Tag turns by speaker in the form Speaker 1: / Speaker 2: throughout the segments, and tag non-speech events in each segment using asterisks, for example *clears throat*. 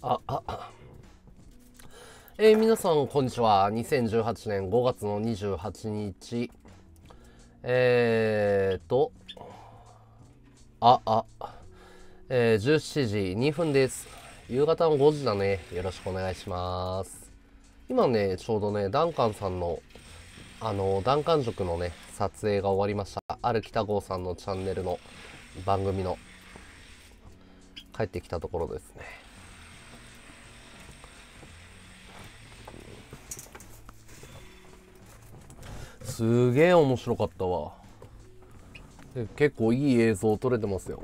Speaker 1: ああえー、皆さんこんにちは2018年5月の28日えーとああえー、17時2分です夕方の5時だねよろしくお願いします今ねちょうどねダンカンさんのあのダンカン塾のね撮影が終わりましたある北郷さんのチャンネルの番組の帰ってきたところですねすげえ面白かったわ結構いい映像撮れてますよ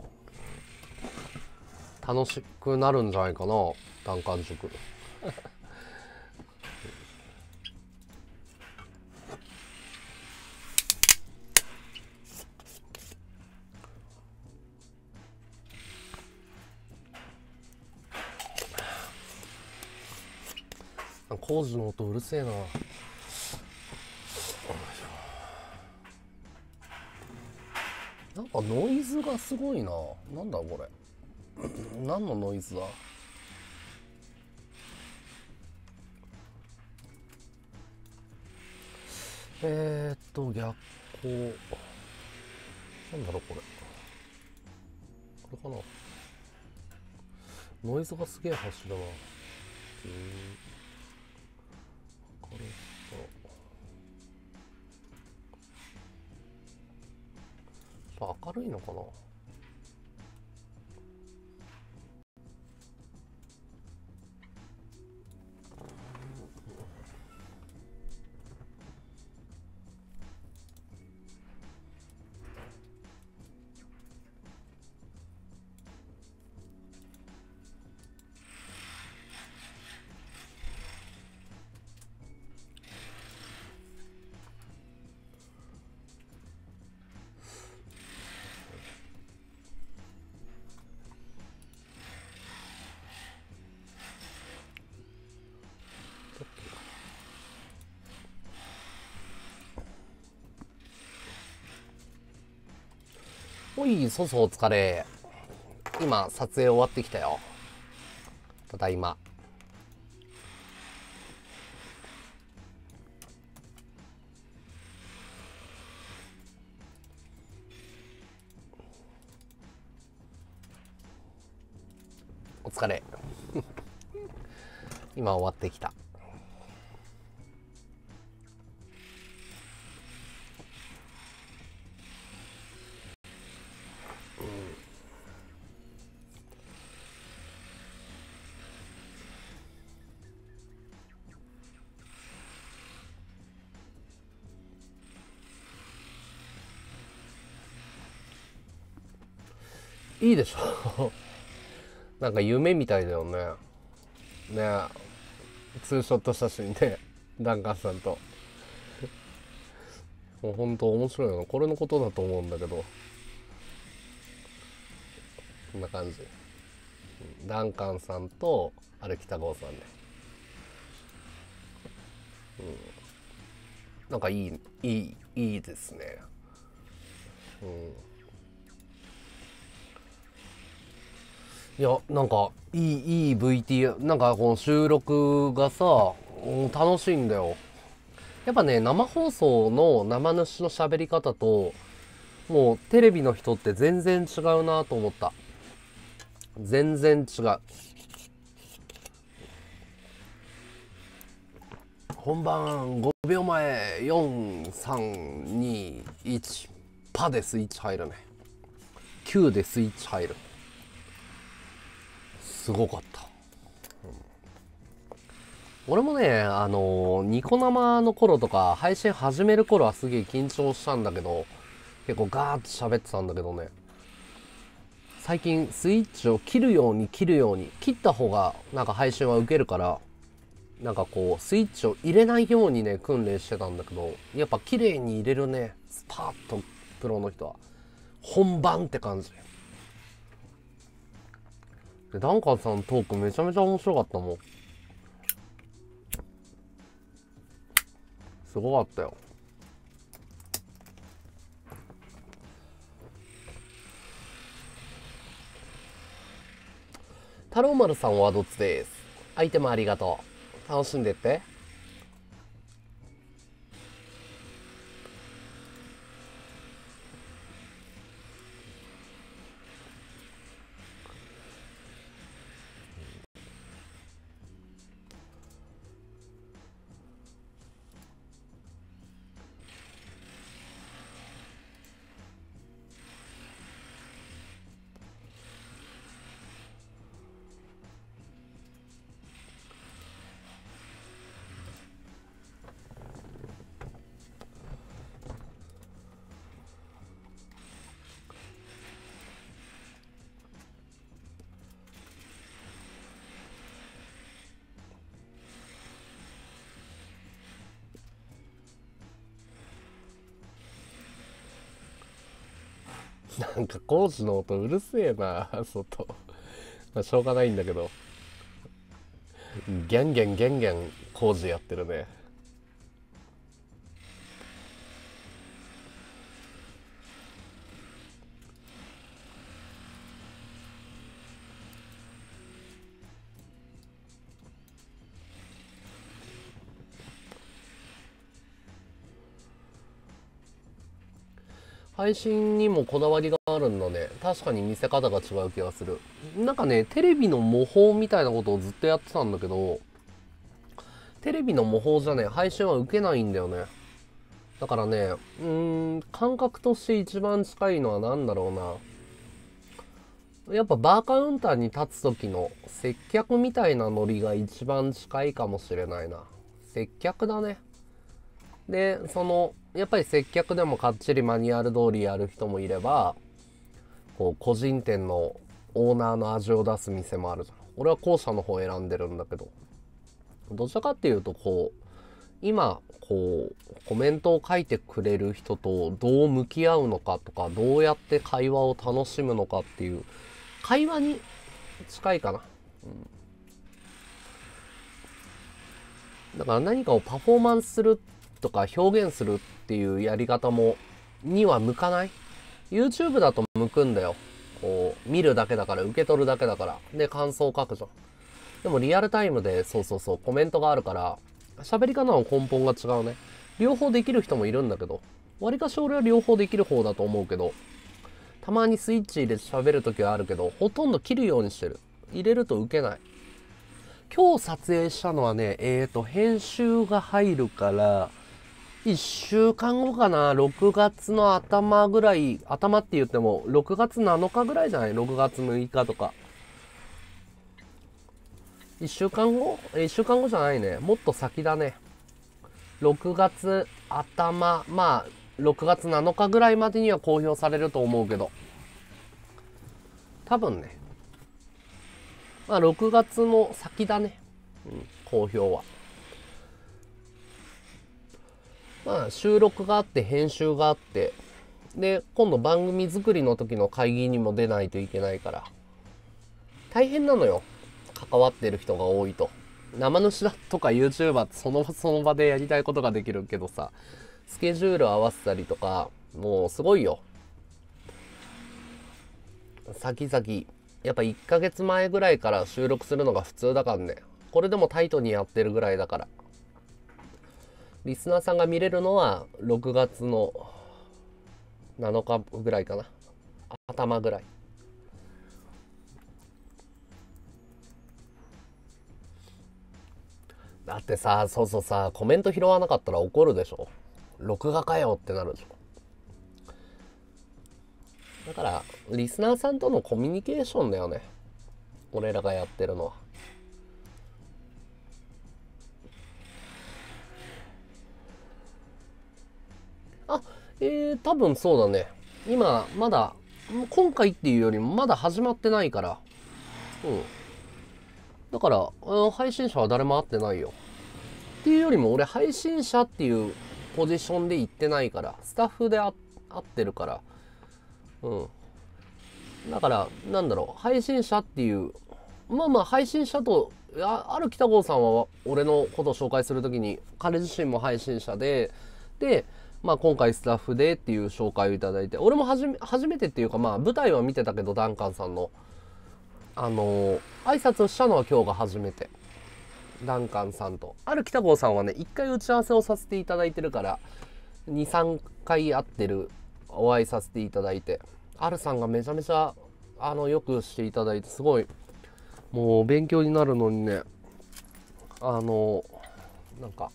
Speaker 1: 楽しくなるんじゃないかな単管塾工事の音うるせえな。なんかノイズがすごいななんだこれ *clears throat* 何のノイズだえー、っと逆光なんだろうこれこれかなノイズがすげえ走るな、えー、これぱ明るいのかなほい、そう、お疲れ。今、撮影終わってきたよ。ただいま。お疲れ。*laughs* 今終わってきた。いでしょ *laughs* なんか夢みたいだよねねえツーショット写真でダンカンさんともうほんと面白いのこれのことだと思うんだけどこんな感じダンカンさんと歩きたごうさんね、うん、なんかいいいいいいですねうんいやなんかいいいい VT なんかこの収録がさ楽しいんだよやっぱね生放送の生主の喋り方ともうテレビの人って全然違うなと思った全然違う本番5秒前4321パでスイッチ入るね9でスイッチ入るすごかった、うん、俺もねあのニコ生の頃とか配信始める頃はすげえ緊張したんだけど結構ガーッと喋ってたんだけどね最近スイッチを切るように切るように切った方がなんか配信は受けるからなんかこうスイッチを入れないようにね訓練してたんだけどやっぱ綺麗に入れるねスパッとプロの人は本番って感じ。ダンカンさんのトークめちゃめちゃ面白かったもん。すごかったよ。太郎丸さんはどっちです。アイテムありがとう。楽しんでって。なんか工事の音うるせえな外まあしょうがないんだけどギャンギャンギャンギャン工事やってるね配信にもこだわりがあるだね確かに見せ方が違う気がする。なんかね、テレビの模倣みたいなことをずっとやってたんだけど、テレビの模倣じゃね、配信は受けないんだよね。だからね、うーん、感覚として一番近いのは何だろうな。やっぱバーカウンターに立つ時の接客みたいなノリが一番近いかもしれないな。接客だね。で、その、やっぱり接客でもかっちりマニュアル通りやる人もいればこう個人店のオーナーの味を出す店もあるじゃん俺は後者の方選んでるんだけどどちらかっていうとこう今こうコメントを書いてくれる人とどう向き合うのかとかどうやって会話を楽しむのかっていう会話に近いかな、うん、だから何かをパフォーマンスするとか表現するっていうやり方もには向かない YouTube だと向くんだよこう見るだけだから受け取るだけだからで感想を書くじゃんでもリアルタイムでそうそうそうコメントがあるから喋り方の根本が違うね両方できる人もいるんだけどわりかし俺は両方できる方だと思うけどたまにスイッチ入れて喋る時はあるけどほとんど切るようにしてる入れると受けない今日撮影したのはねえっ、ー、と編集が入るから1週間後かな、6月の頭ぐらい、頭って言っても、6月7日ぐらいじゃない ?6 月6日とか。1週間後 ?1 週間後じゃないね。もっと先だね。6月頭、まあ、6月7日ぐらいまでには公表されると思うけど。多分ね。まあ、6月の先だね。うん、公表は。まあ、収録があって編集があってで今度番組作りの時の会議にも出ないといけないから大変なのよ関わってる人が多いと生主だとか YouTuber ってその場その場でやりたいことができるけどさスケジュール合わせたりとかもうすごいよ先々やっぱ1ヶ月前ぐらいから収録するのが普通だからねこれでもタイトにやってるぐらいだからリスナーさんが見れるのは6月の7日ぐらいかな頭ぐらいだってさそうそうさコメント拾わなかったら怒るでしょ録画かよってなるでしょだからリスナーさんとのコミュニケーションだよね俺らがやってるのはえー、多分そうだね。今、まだ、今回っていうよりもまだ始まってないから。うん。だから、うん、配信者は誰も会ってないよ。っていうよりも俺配信者っていうポジションで行ってないから、スタッフで会ってるから。うん。だから、なんだろう、配信者っていう、まあまあ配信者と、ある北郷さんは俺のことを紹介する時に、彼自身も配信者で、で、まあ、今回スタッフでっていう紹介をいただいて俺も初め初めてっていうか、まあ、舞台は見てたけどダンカンさんのあのー、挨拶をしたのは今日が初めてダンカンさんとある北郷さんはね一回打ち合わせをさせていただいてるから23回会ってるお会いさせていただいてあるさんがめちゃめちゃあのよくしていただいてすごいもう勉強になるのにねあのー、なんか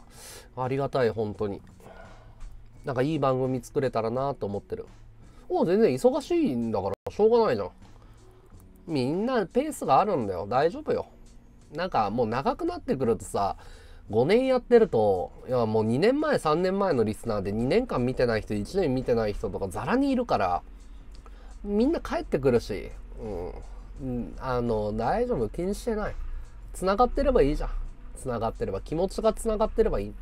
Speaker 1: ありがたい本当に。なんかいい番組作れたらなと思ってる。もう全然忙しいんだからしょうがないじゃん。みんなペースがあるんだよ。大丈夫よ。なんかもう長くなってくるとさ、5年やってると、いやもう2年前、3年前のリスナーで2年間見てない人、1年見てない人とかザラにいるから、みんな帰ってくるし、うん。あの、大丈夫。気にしてない。繋がってればいいじゃん。繋がってれば。気持ちが繋がってればいい。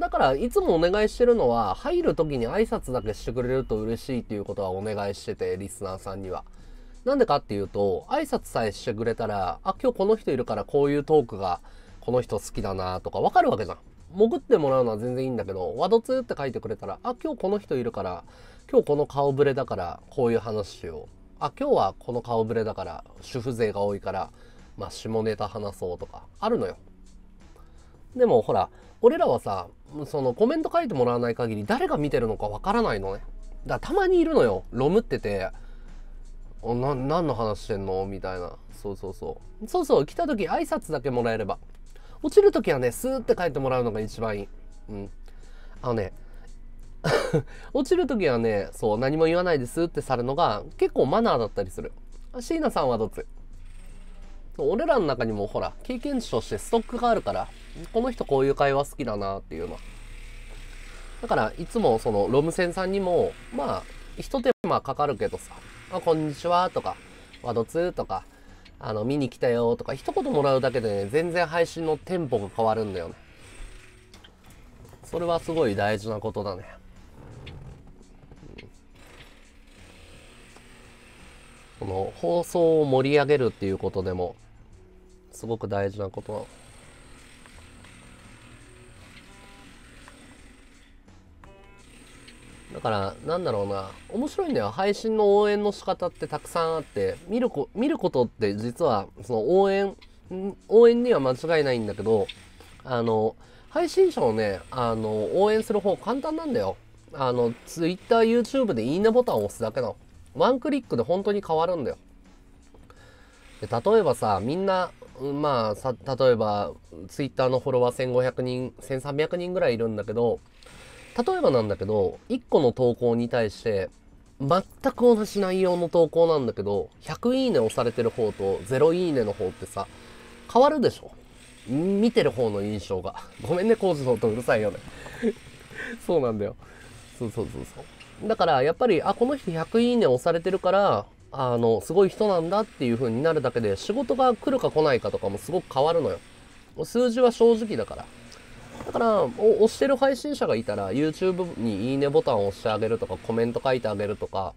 Speaker 1: だから、いつもお願いしてるのは、入る時に挨拶だけしてくれると嬉しいっていうことはお願いしてて、リスナーさんには。なんでかっていうと、挨拶さえしてくれたら、あ、今日この人いるからこういうトークが、この人好きだなとかわかるわけじゃん。潜ってもらうのは全然いいんだけど、ワドツーって書いてくれたら、あ、今日この人いるから、今日この顔ぶれだから、こういう話を。あ、今日はこの顔ぶれだから、主婦税が多いから、まあ、下ネタ話そうとか、あるのよ。でもほら、俺らはさ、そのコメント書いてもらわない限り誰が見てるのかわからないのねだたまにいるのよロムっててな何の話してんのみたいなそうそうそうそうそう来た時挨拶だけもらえれば落ちる時はねスーって書いてもらうのが一番いいうんあのね *laughs* 落ちる時はねそう何も言わないですってさるのが結構マナーだったりする椎名さんはどっち俺らの中にもほら、経験値としてストックがあるから、この人こういう会話好きだなっていうの。だから、いつもそのロム線さんにも、まあ、一手間かかるけどさ、あ、こんにちはとか、ワドツーとか、あの、見に来たよとか、一言もらうだけでね、全然配信のテンポが変わるんだよね。それはすごい大事なことだね。この放送を盛り上げるっていうことでもすごく大事なことなだから、なんだろうな、面白いんだよ。配信の応援の仕方ってたくさんあって、見るこ見ることって実は、その応援、応援には間違いないんだけど、あの、配信者をね、あの、応援する方簡単なんだよ。あの、Twitter、YouTube でいいねボタンを押すだけの。ワンクリックで本当に変わるんだよ。で例えばさ、みんなまあさ例えばツイッターのフォロワー1500人1300人ぐらいいるんだけど例えばなんだけど1個の投稿に対して全く同じ内容の投稿なんだけど100いいね押されてる方と0いいねの方ってさ変わるでしょ見てる方の印象がごめんね工さの音うるさいよね *laughs* そうなんだよそうそうそうそうだからやっぱりあこの人100いいね押されてるからあの、すごい人なんだっていう風になるだけで、仕事が来るか来ないかとかもすごく変わるのよ。数字は正直だから。だから、押してる配信者がいたら、YouTube にいいねボタンを押してあげるとか、コメント書いてあげるとか、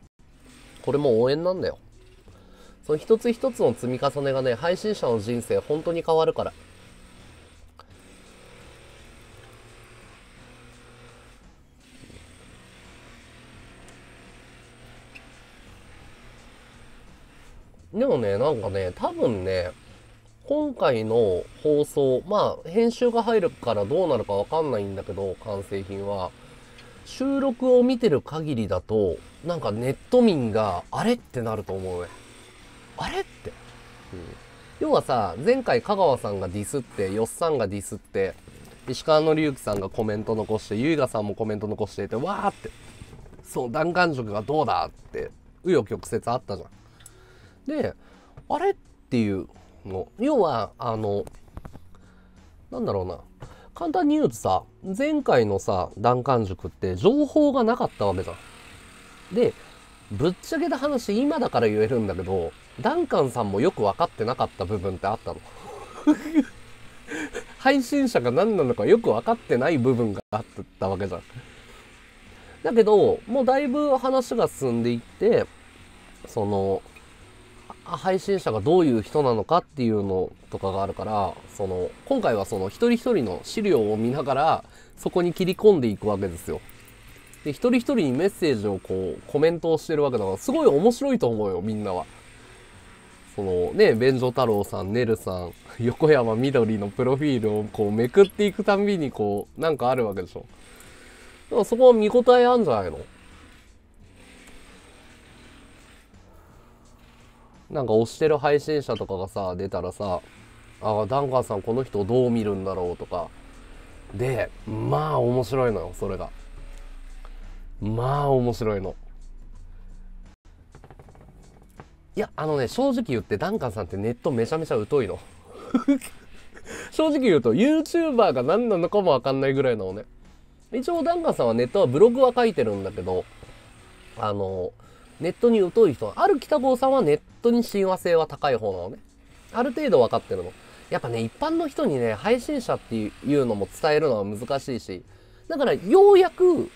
Speaker 1: これも応援なんだよ。その一つ一つの積み重ねがね、配信者の人生本当に変わるから。でもね、なんかね、多分ね、今回の放送、まあ、編集が入るからどうなるかわかんないんだけど、完成品は、収録を見てる限りだと、なんかネット民が、あれってなると思うね。あれって。うん要はさ前回香川さんがディスってよっさんがディスって石川紀之さんがコメント残して優雅さんもコメント残していてわーってそう弾丸塾がどうだって紆余曲折あったじゃんで、あれっていうの。要は、あの、なんだろうな。簡単に言うとさ、前回のさ、カン塾って情報がなかったわけじゃん。で、ぶっちゃけた話、今だから言えるんだけど、ダンカンさんもよく分かってなかった部分ってあったの。*laughs* 配信者が何なのかよく分かってない部分があったわけじゃん。だけど、もうだいぶ話が進んでいって、その、配信者がどういう人なのかっていうのとかがあるからその今回はその一人一人の資料を見ながらそこに切り込んでいくわけですよ。で一人一人にメッセージをこうコメントをしてるわけだからすごい面白いと思うよみんなは。そのね便所太郎さんねるさん *laughs* 横山みどりのプロフィールをこうめくっていくたんびにこうなんかあるわけでしょ。だからそこは見応えあるんじゃないのなんか押してる配信者とかがさ出たらさあダンカンさんこの人どう見るんだろうとかでまあ面白いのよそれがまあ面白いのいやあのね正直言ってダンカンさんってネットめちゃめちゃ疎いの *laughs* 正直言うと YouTuber が何なのかもわかんないぐらいなのね一応ダンカンさんはネットはブログは書いてるんだけどあのネットに疎い人、ある北郷さんはネットに親和性は高い方なのね。ある程度分かってるの。やっぱね、一般の人にね、配信者っていうのも伝えるのは難しいし、だからようやく、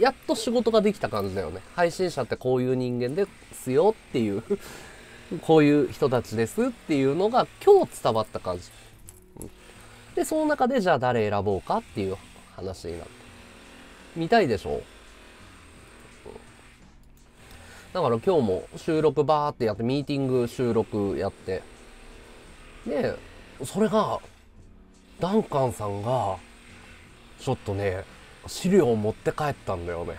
Speaker 1: やっと仕事ができた感じだよね。配信者ってこういう人間ですよっていう *laughs* こういう人たちですっていうのが今日伝わった感じ。で、その中でじゃあ誰選ぼうかっていう話になって。見たいでしょだから今日も収録バーってやって、ミーティング収録やって。で、それが、ダンカンさんが、ちょっとね、資料を持って帰ったんだよね。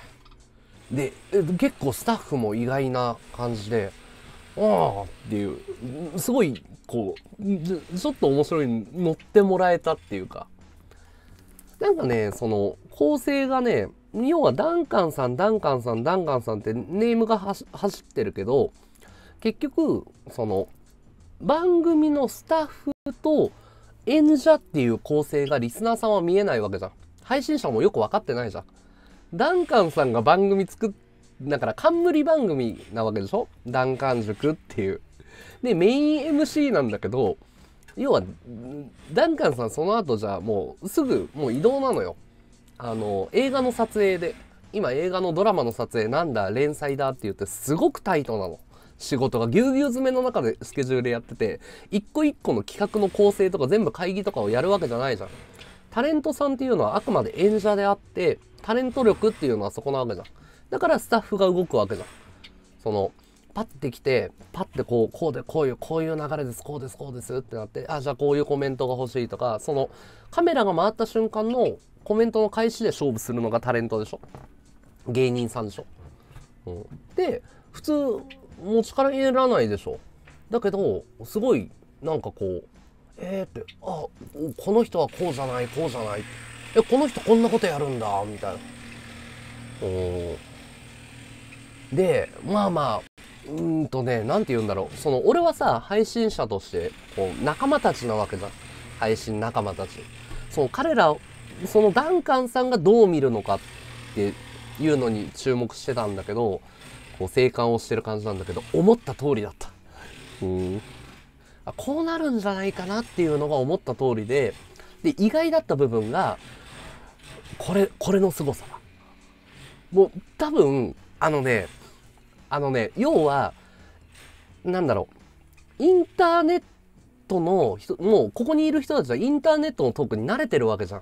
Speaker 1: で、結構スタッフも意外な感じで、ああっていう、すごい、こう、ちょっと面白い、乗ってもらえたっていうか。なんかね、その、構成がね、要はダンカンさん、ダンカンさん、ダンカンさんってネームが走ってるけど、結局、その、番組のスタッフと演者っていう構成がリスナーさんは見えないわけじゃん。配信者もよく分かってないじゃん。ダンカンさんが番組作っ、だから冠番組なわけでしょダンカン塾っていう。で、メイン MC なんだけど、要は、ダンカンさんその後じゃあもうすぐもう移動なのよ。あの映画の撮影で今映画のドラマの撮影なんだ連載だって言ってすごくタイトなの仕事がぎゅうぎゅう詰めの中でスケジュールやってて一個一個の企画の構成とか全部会議とかをやるわけじゃないじゃんタレントさんっていうのはあくまで演者であってタレント力っていうのはそこなわけじゃんだからスタッフが動くわけじゃんそのパッて来てパッてこうこうでこういうこういう流れですこうですこうですってなってあじゃあこういうコメントが欲しいとかそのカメラが回った瞬間のコメントの返しで勝負するのがタレントでしょ芸人さんでしょ、うん、で普通持ち帰入らないでしょだけどすごいなんかこうえー、ってあこの人はこうじゃないこうじゃないえこの人こんなことやるんだみたいな。でまあまあうんとね何て言うんだろうその俺はさ配信者としてこう仲間たちなわけじゃん配信仲間たち。そう彼らそのダンカンさんがどう見るのかっていうのに注目してたんだけど、こう静観をしてる感じなんだけど、思った通りだった。うんあ。こうなるんじゃないかなっていうのが思った通りで、で、意外だった部分が、これ、これの凄さだ。もう、多分、あのね、あのね、要は、なんだろう、インターネットの人、もうここにいる人たちはインターネットのトークに慣れてるわけじゃん。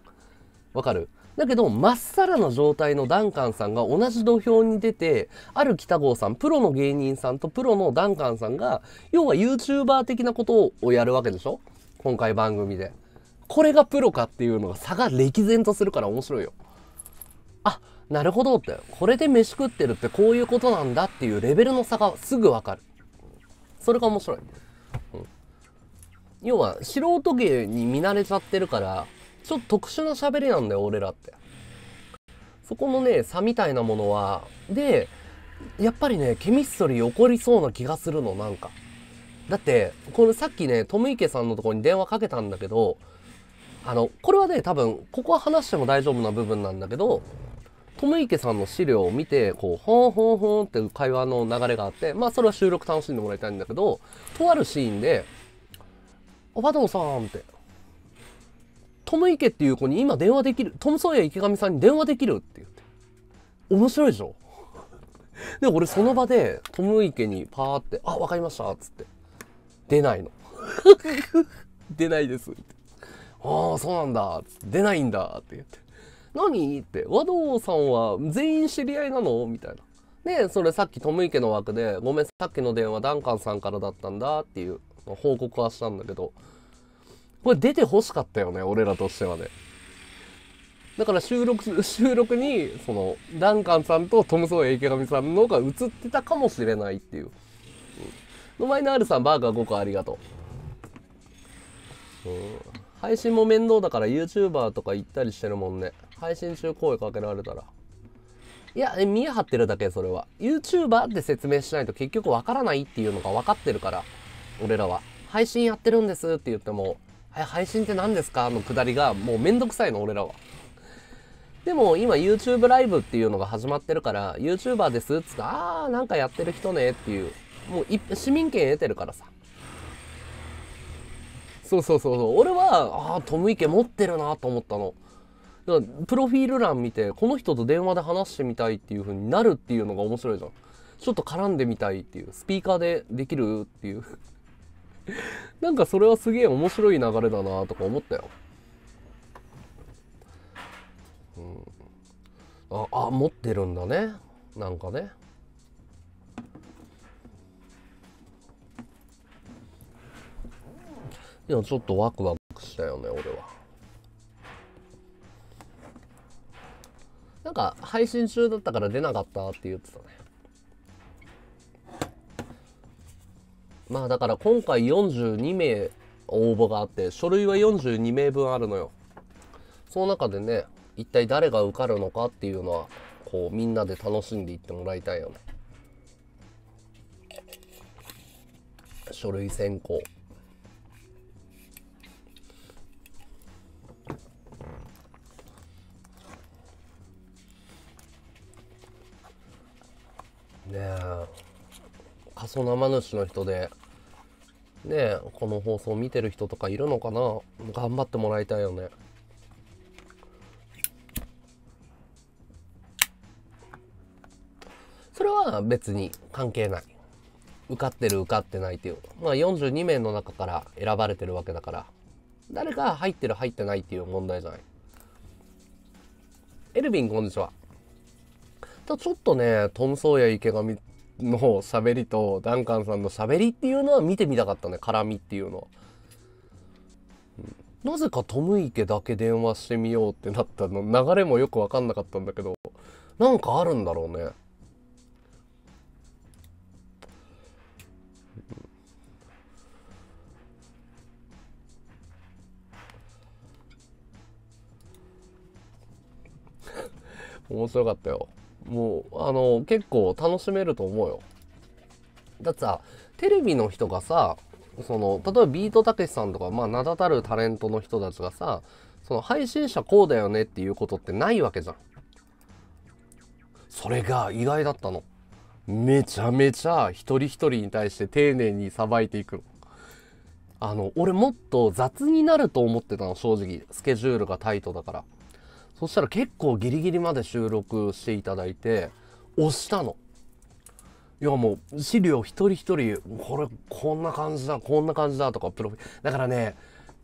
Speaker 1: わかるだけど、まっさらな状態のダンカンさんが同じ土俵に出て、ある北郷さん、プロの芸人さんとプロのダンカンさんが、要は YouTuber 的なことをやるわけでしょ今回番組で。これがプロかっていうのが差が歴然とするから面白いよ。あ、なるほどって。これで飯食ってるってこういうことなんだっていうレベルの差がすぐわかる。それが面白い。うん、要は、素人芸に見慣れちゃってるから、ちょっと特殊な喋りなんだよ俺らってそこのね差みたいなものはでやっぱりねケミストリー起こりそうな気がするのなんかだってこのさっきねトム池さんのとこに電話かけたんだけどあのこれはね多分ここは話しても大丈夫な部分なんだけどトム池さんの資料を見てこうほんほんほんって会話の流れがあってまあそれは収録楽しんでもらいたいんだけどとあるシーンで「おばどんさん」ってトム池っていう子に今電話できる、トムソーヤ池上さんに電話できるって言って。面白いでしょ *laughs* で、俺その場でトム池にパーって、あ、わかりましたっつって。出ないの。*laughs* 出ないですって。ああ、そうなんだ。出ないんだって言って。何って、和道さんは全員知り合いなのみたいな。で、それさっきトム池の枠で、ごめん、さっきの電話ダンカンさんからだったんだっていう報告はしたんだけど、これ出て欲しかったよね、俺らとしてはね。だから収録、*laughs* 収録に、その、ダンカンさんとトム・ソーエイケガミさんのが映ってたかもしれないっていう。の前のあるさん、バーガー5個ありがとう。うん、配信も面倒だから YouTuber とか行ったりしてるもんね。配信中声かけられたら。いや、見え張ってるだけ、それは。YouTuber って説明しないと結局わからないっていうのが分かってるから、俺らは。配信やってるんですって言っても、配信って何ですかのくだりがもうめんどくさいの俺らは。でも今 YouTube ライブっていうのが始まってるから YouTuber ですっつってあーなんかやってる人ねっていうもう市民権得てるからさそうそうそうそう俺はああトム池持ってるなと思ったのだからプロフィール欄見てこの人と電話で話してみたいっていう風になるっていうのが面白いじゃんちょっと絡んでみたいっていうスピーカーでできるっていう *laughs* なんかそれはすげえ面白い流れだなとか思ったよ。うん、ああ持ってるんだねなんかね。いやちょっとワクワクしたよね俺は。なんか配信中だったから出なかったって言ってた。まあだから今回42名応募があって書類は42名分あるのよその中でね一体誰が受かるのかっていうのはこうみんなで楽しんでいってもらいたいよね書類選考ねえ過疎生主の人で、ねこの放送見てる人とかいるのかな頑張ってもらいたいよね。それは別に関係ない。受かってる受かってないっていう。まあ42名の中から選ばれてるわけだから。誰が入ってる入ってないっていう問題じゃない。エルヴィンこんにちは。ちょっとね、トム・ソーヤ池上の喋りとダンカンさんの喋りっていうのは見てみたかったね絡みっていうのは。なぜかトム池だけ電話してみようってなったの流れもよく分かんなかったんだけどなんかあるんだろうね。面白かったよ。もうあの結構楽しめると思うよだってさテレビの人がさその例えばビートたけしさんとか、まあ、名だたるタレントの人たちがさその配信者こうだよねっていうことってないわけじゃんそれが意外だったのめちゃめちゃ一人一人に対して丁寧にさばいていくのあの俺もっと雑になると思ってたの正直スケジュールがタイトだからそしたら結構ギリギリまで収録していただいて押したの。いやもう資料一人一人これこんな感じだこんな感じだとかプロフィだからね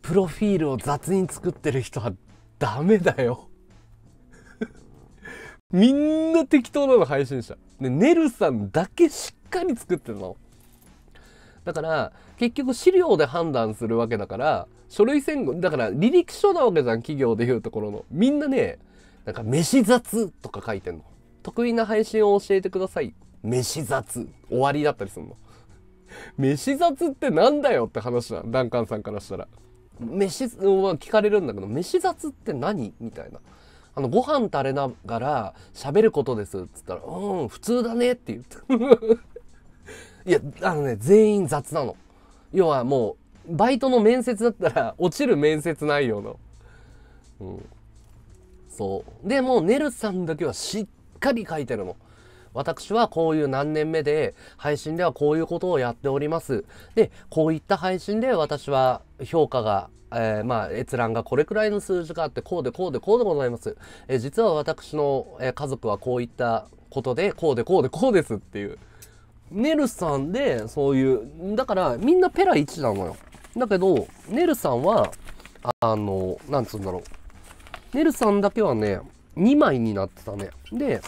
Speaker 1: プロフィールを雑に作ってる人は *laughs* ダメだよ *laughs* みんな適当なの配信者でねるさんだけしっかり作ってるのだから結局資料で判断するわけだから書類選考、だから履歴書なわけじゃん、企業でいうところの。みんなね、なんか、飯雑とか書いてんの。得意な配信を教えてください。飯雑。終わりだったりすんの。飯雑ってなんだよって話だ。ダンカンさんからしたら。飯、聞かれるんだけど、飯雑って何みたいな。あの、ご飯垂れながら喋ることですっつったら、うん、普通だねって言って。いや、あのね、全員雑なの。要はもう、バイトの面接だったら落ちる面接内容の。うん。そう。でも、ネルさんだけはしっかり書いてるの。私はこういう何年目で、配信ではこういうことをやっております。で、こういった配信で私は評価が、えー、まあ、閲覧がこれくらいの数字があって、こうでこうでこうでございます。えー、実は私の、え家族はこういったことで、こうでこうでこうですっていう。ネルさんで、そういう、だからみんなペラ1なのよ。だけど、ネルさんは、あの、なんつうんだろう。ネルさんだけはね、2枚になってたね。で、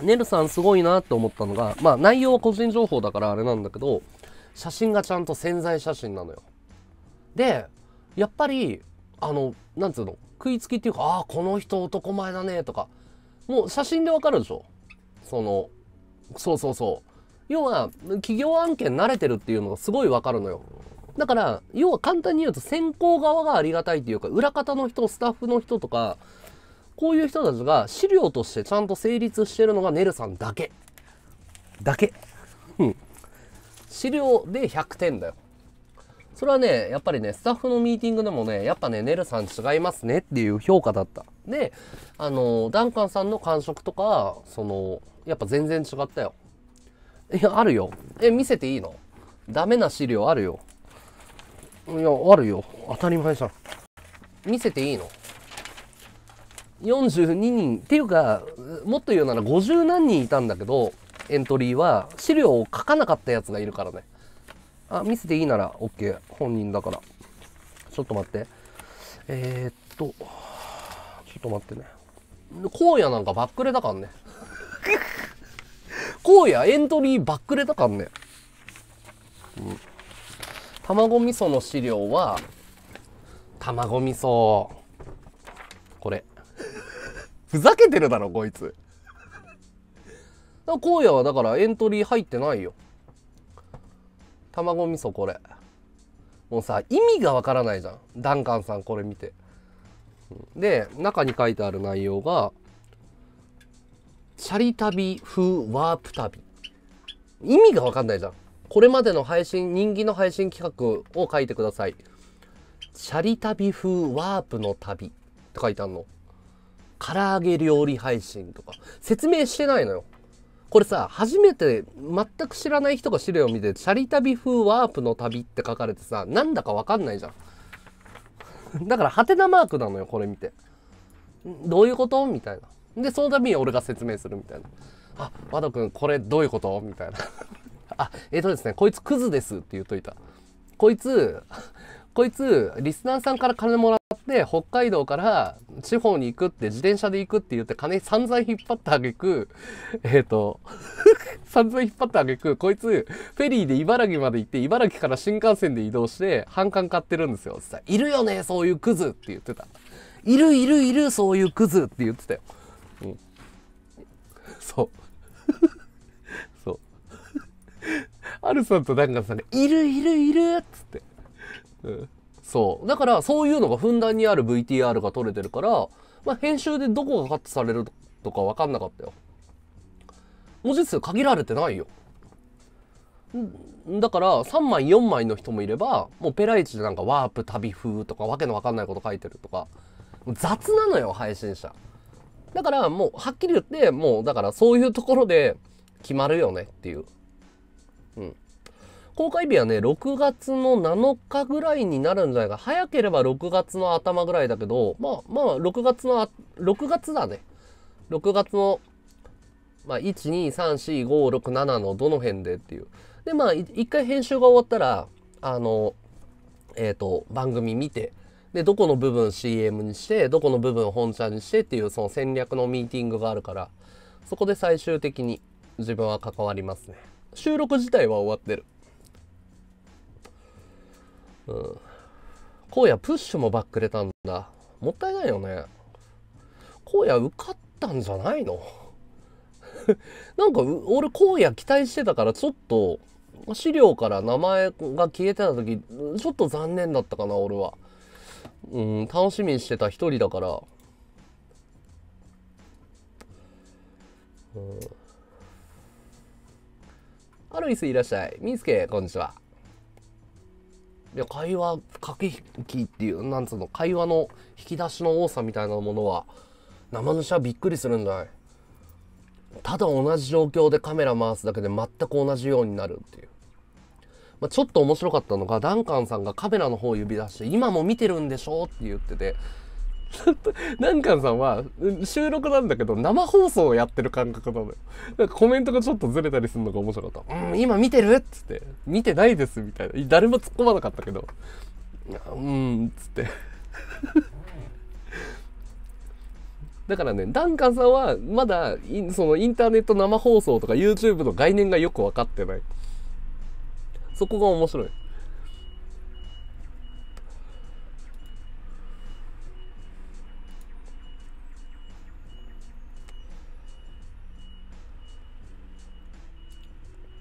Speaker 1: ネルさんすごいなって思ったのが、まあ内容は個人情報だからあれなんだけど、写真がちゃんと潜在写真なのよ。で、やっぱり、あの、なんつうの、食いつきっていうか、ああ、この人男前だねとか、もう写真でわかるでしょその、そうそうそう。要は、企業案件慣れてるっていうのがすごいわかるのよ。だから、要は簡単に言うと先行側がありがたいというか、裏方の人、スタッフの人とか、こういう人たちが資料としてちゃんと成立してるのがねるさんだけ。だけ。うん。資料で100点だよ。それはね、やっぱりね、スタッフのミーティングでもね、やっぱね、ねるさん違いますねっていう評価だった。で、あの、ダンカンさんの感触とか、その、やっぱ全然違ったよ。いや、あるよ。え、見せていいのダメな資料あるよ。いやあるよ当たり前じゃん見せていいの42人っていうかもっと言うなら50何人いたんだけどエントリーは資料を書かなかったやつがいるからねあ見せていいなら OK 本人だからちょっと待ってえー、っとちょっと待ってね荒野なんかバックレだからね荒野エントリーバックレだかんねうん卵味噌の資料は卵味噌これ *laughs* ふざけてるだろこいつ荒野はだからエントリー入ってないよ卵味噌これもうさ意味がわからないじゃんダンカンさんこれ見てで中に書いてある内容が「チャリ旅風ワープ旅」意味がわかんないじゃんこれまでの配信、人気の配信企画を書いてください。チャリ旅風ワープの旅って書いてあるの。唐揚げ料理配信とか。説明してないのよ。これさ、初めて全く知らない人が資料を見て、チャリ旅風ワープの旅って書かれてさ、なんだかわかんないじゃん。*laughs* だから、ハテナマークなのよ、これ見て。どういうことみたいな。で、その度に俺が説明するみたいな。あ、和田くん、これどういうことみたいな。あ、えっ、ー、とですね、こいつクズですって言っといた。こいつ、こいつ、リスナーさんから金もらって、北海道から地方に行くって、自転車で行くって言って、金散々引っ張ってあげく、えっ、ー、と、*laughs* 散々引っ張ってあげく、こいつ、フェリーで茨城まで行って、茨城から新幹線で移動して、反感買ってるんですよ。つったいるよね、そういうクズって言ってた。いるいるいる、そういうクズって言ってたよ。うん。そう。アルさんとダンガンさんが、いるいるいるっつって。そう。だから、そういうのがふんだんにある VTR が撮れてるから、まあ、編集でどこがカットされるとかわかんなかったよ。文字数限られてないよ。だから3枚4枚の人もいればもうペライチでなんかワープ旅風とかわけのわかんないこと書いてるとか雑なのよ配信者だからもうはっきり言ってもうだからそういうところで決まるよねっていううん。公開日はね、6月の7日ぐらいになるんじゃないか。早ければ6月の頭ぐらいだけど、まあまあ、6月の、6月だね。6月の、まあ、1、2、3、4、5、6、7のどの辺でっていう。で、まあ、一回編集が終わったら、あの、えっ、ー、と、番組見て、で、どこの部分 CM にして、どこの部分本社にしてっていう、その戦略のミーティングがあるから、そこで最終的に自分は関わりますね。収録自体は終わってる。うん。荒野プッシュもバックれたんだ。もったいないよね。荒野受かったんじゃないの *laughs* なんか俺荒野期待してたからちょっと資料から名前が消えてた時ちょっと残念だったかな俺は。うん、楽しみにしてた一人だから。うんハロミスいらっしゃい。みーすけ、こんにちは。いや、会話、駆け引きっていう、なんつうの、会話の引き出しの多さみたいなものは、生主はびっくりするんだい。ただ同じ状況でカメラ回すだけで全く同じようになるっていう。まあ、ちょっと面白かったのが、ダンカンさんがカメラの方を指出して、今も見てるんでしょって言ってて、カ *laughs* ンさんは収録なんだけど生放送をやってる感覚なのよ。なんかコメントがちょっとずれたりするのが面白かった。うん、今見てるっつって。見てないですみたいな。誰も突っ込まなかったけど。うん、つって。*laughs* だからね、ダンカンさんはまだそのインターネット生放送とか YouTube の概念がよく分かってない。そこが面白い。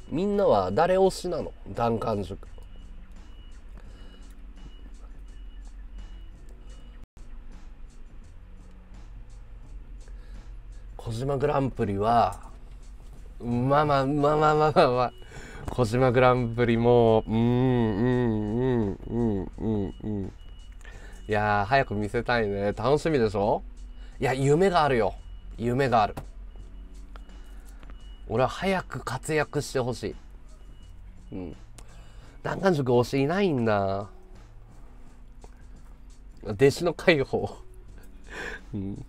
Speaker 1: みんなは誰推しなの弾丸塾小島グランプリはまあまあまあまあまあまあ、ま小島グランプリもうんうんうんうんうんうんいや早く見せたいね楽しみでしょいや夢があるよ夢がある。俺は早く活躍してほしい。うん。弾丸塾推しいないんだ。弟子の解放うん。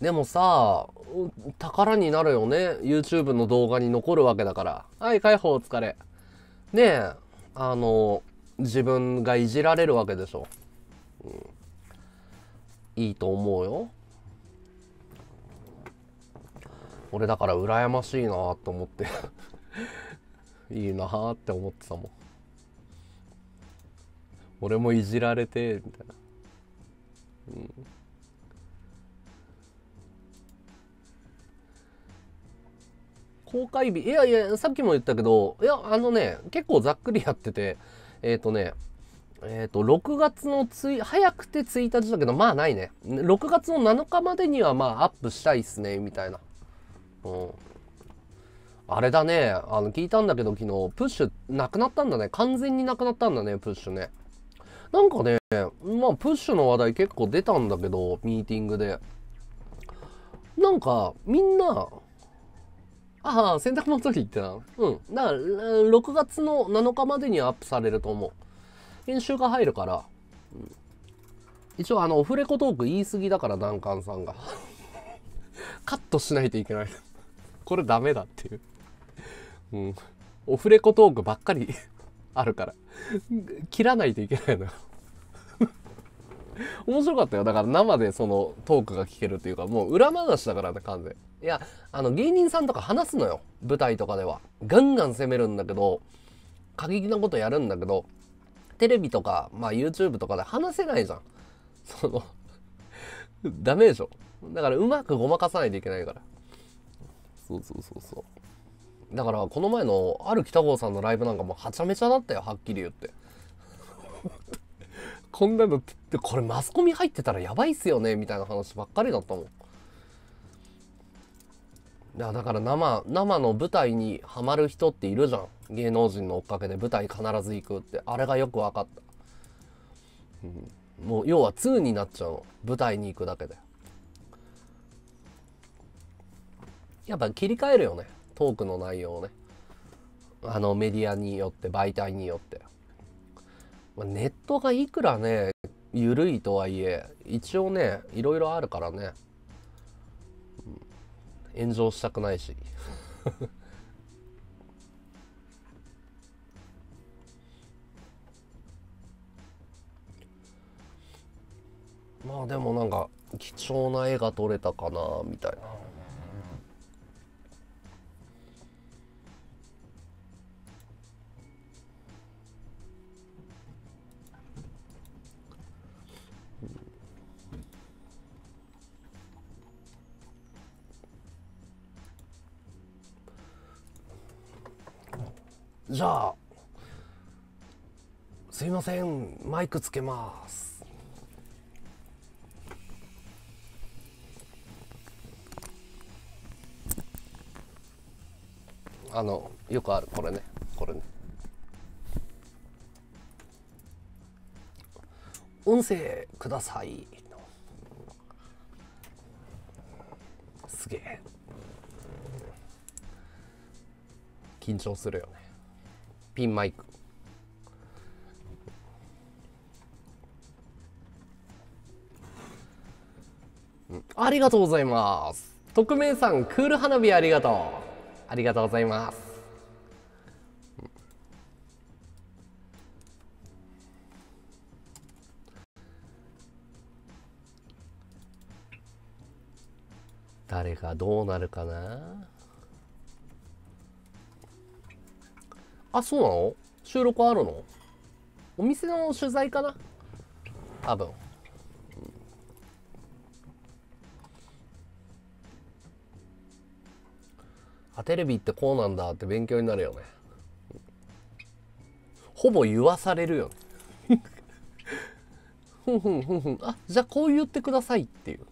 Speaker 1: でもさ、宝になるよね。YouTube の動画に残るわけだから。はい、解放お疲れ。ねえ、あの、自分がいじられるわけでしょ。うん、いいと思うよ。俺だから羨ましいなと思って *laughs* いいなーって思ってたもん俺もいじられてみたいなうん公開日いやいやさっきも言ったけどいやあのね結構ざっくりやっててえっ、ー、とねえっ、ー、と6月のつい早くて1日だけどまあないね6月の7日までにはまあアップしたいっすねみたいなうん。あれだね、あの、聞いたんだけど、昨日、プッシュなくなったんだね。完全になくなったんだね、プッシュね。なんかね、まあ、プッシュの話題結構出たんだけど、ミーティングで。なんか、みんな、ああ、洗濯物取りってな。うん。だから、6月の7日までにはアップされると思う。編集が入るから。一応、あの、オフレコトーク言い過ぎだから、ダンカンさんが。カットしないといけない。これダメだっていう。うん。オフレコトークばっかり *laughs* あるから切らないといけないのよ *laughs* 面白かったよ。だから生でそのトークが聞けるっていうか、もう裏話だからね、完全。いや、あの芸人さんとか話すのよ。舞台とかでは。ガンガン攻めるんだけど、過激なことやるんだけど、テレビとか、まあ YouTube とかで話せないじゃん。その、ダメでしょ。だからうまくごまかさないといけないから。そうそうそうそうだからこの前のある北郷さんのライブなんかもうはちゃめちゃだったよはっきり言って *laughs* こんなのってこれマスコミ入ってたらやばいっすよねみたいな話ばっかりだったもんだから生生の舞台にハマる人っているじゃん芸能人の追っかけで舞台必ず行くってあれがよく分かった、うん、もう要は2になっちゃうの舞台に行くだけでやっぱ切り替えるよねトークの内容をねあのメディアによって媒体によって、まあ、ネットがいくらね緩いとはいえ一応ねいろいろあるからね、炎上したくないし *laughs* まあでもなんか貴重な絵が撮れたかなみたいなマイクつけますあのよくあるこれねこれね音声くださいすげえ緊張するよねピンマイクありがとうございます。匿名さん、クール花火ありがとう。ありがとうございます。誰がどうなるかなあ、そうなの収録あるのお店の取材かな多分。あテレビってこうなんだって勉強になるよねほぼ言わされるよね *laughs* ふんふんふんふんあじゃあこう言ってくださいっていう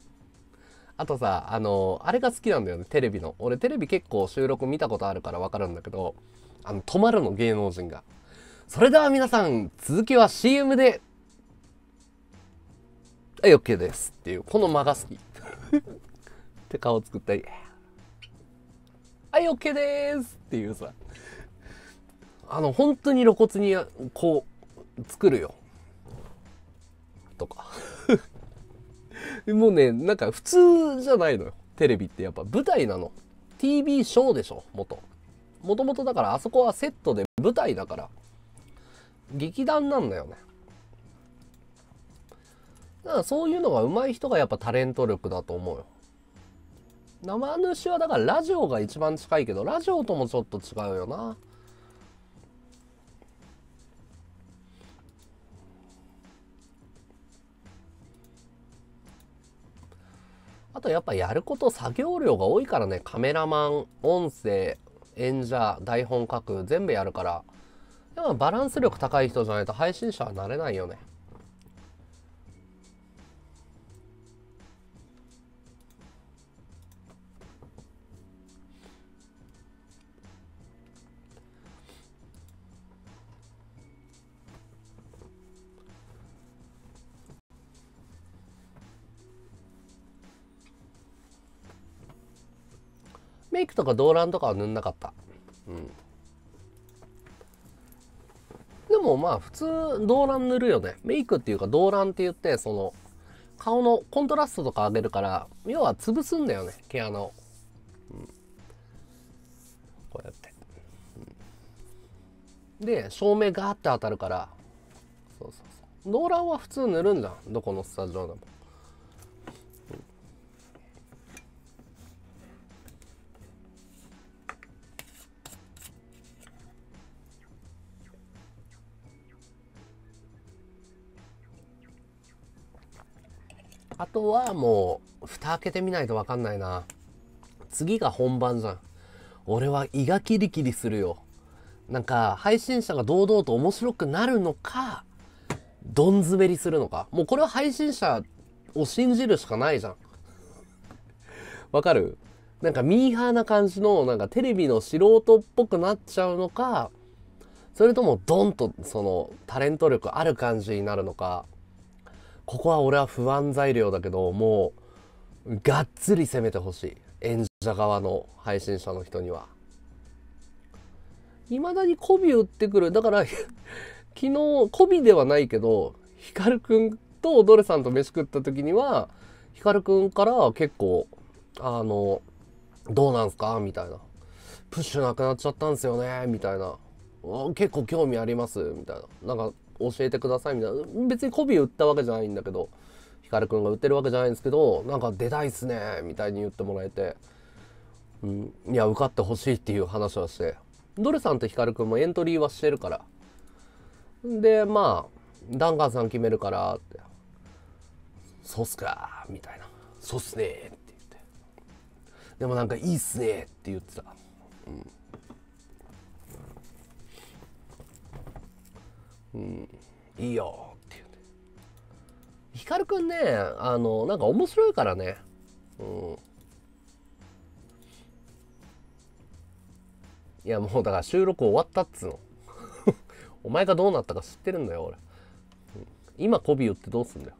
Speaker 1: あとさあのあれが好きなんだよねテレビの俺テレビ結構収録見たことあるからわかるんだけどあの止まるの芸能人がそれでは皆さん続きは CM ではい OK ですっていうこの間が好き *laughs* って顔作ったりはい、OK でーすっていうさ、あの、本当に露骨に、こう、作るよ。とか。*laughs* もうね、なんか普通じゃないのよ。テレビってやっぱ舞台なの。TV ショーでしょ、元。もともとだからあそこはセットで舞台だから、劇団なんだよね。だからそういうのが上手い人がやっぱタレント力だと思うよ。生主はだからラジオが一番近いけどラジオともちょっと違うよなあとやっぱやること作業量が多いからねカメラマン音声演者台本書く全部やるからでもバランス力高い人じゃないと配信者はなれないよねメイクとか動乱とかは塗んなかった。うん。でもまあ普通動乱塗るよね。メイクっていうか動乱って言ってその顔のコントラストとか上げるから要は潰すんだよね毛穴を、うん、こうやって、うん、で照明ガーって当たるからそうそうそう動乱は普通塗るんじゃんどこのスタジオでもあとはもう、蓋開けてみないとわかんないな。次が本番じゃん。俺は胃がキリキリするよ。なんか、配信者が堂々と面白くなるのか、どんめりするのか。もうこれは配信者を信じるしかないじゃん。わかるなんかミーハーな感じの、なんかテレビの素人っぽくなっちゃうのか、それともドンとそのタレント力ある感じになるのか、ここは俺は不安材料だけどもうがっつり攻めてほしい演者側の配信者の人には。いまだに媚び売ってくるだから *laughs* 昨日媚ビではないけどヒカルくんとドレさんと飯食った時にはヒカルくんから結構あの「どうなんすか?」みたいな「プッシュなくなっちゃったんすよね」みたいな「結構興味あります」みたいななんか教えてくださいみたいな別に媚び売ったわけじゃないんだけど光くんが売ってるわけじゃないんですけどなんか出たいっすねみたいに言ってもらえて、うん、いや受かってほしいっていう話はしてドルさんと光くんもエントリーはしてるからでまあダンカンさん決めるからって「そうっすか」みたいな「そうっすね」って言ってでもなんか「いいっすね」って言ってた、うんうん、いいよって言って。光くんね、あの、なんか面白いからね。うん。いや、もうだから収録終わったっつうの。*laughs* お前がどうなったか知ってるんだよ、俺。うん、今、媚び売ってどうすんだよ。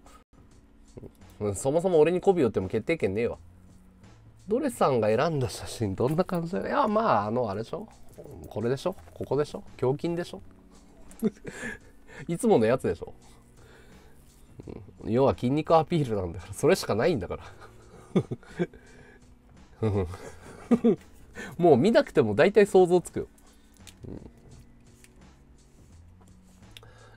Speaker 1: うん、そもそも俺に媚び売っても決定権ねえわ。ドレスさんが選んだ写真どんな感じだいやまああのあれでしょこれでしょここでしょ胸筋でしょいつものやつでしょ。要は筋肉アピールなんだから、それしかないんだから。もう見なくても大体想像つくよ。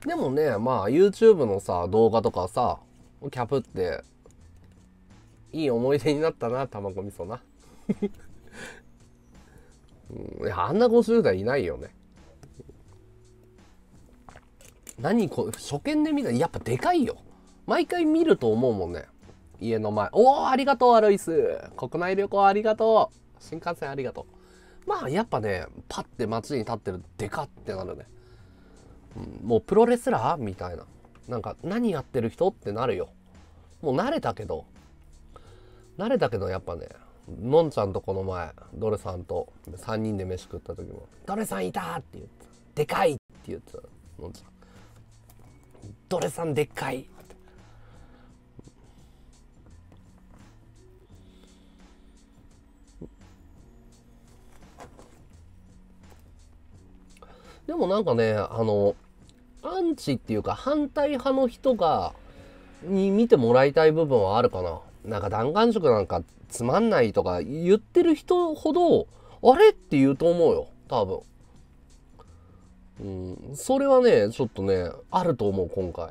Speaker 1: でもね、まあ YouTube のさ、動画とかさ、キャプって、いい思い出になったな、卵味噌な。うん、いや、あんな50代いないよね。何これ、初見で見たらやっぱでかいよ。毎回見ると思うもんね。家の前。おおありがとう、アロイス。国内旅行ありがとう。新幹線ありがとう。まあ、やっぱね、パッて街に立ってる、でかってなるね。もうプロレスラーみたいな。なんか、何やってる人ってなるよ。もう慣れたけど、慣れたけどやっぱね、のんちゃんとこの前、ドレさんと3人で飯食った時も、ドレさんいたって言ってた。でかいって言ってた。のんちゃん。ドレさんでっかいでもなんかね、あの、アンチっていうか反対派の人が、に見てもらいたい部分はあるかな。なんか弾丸食なんかつまんないとか言ってる人ほど、あれって言うと思うよ。多分。うん、それはねちょっとねあると思う今回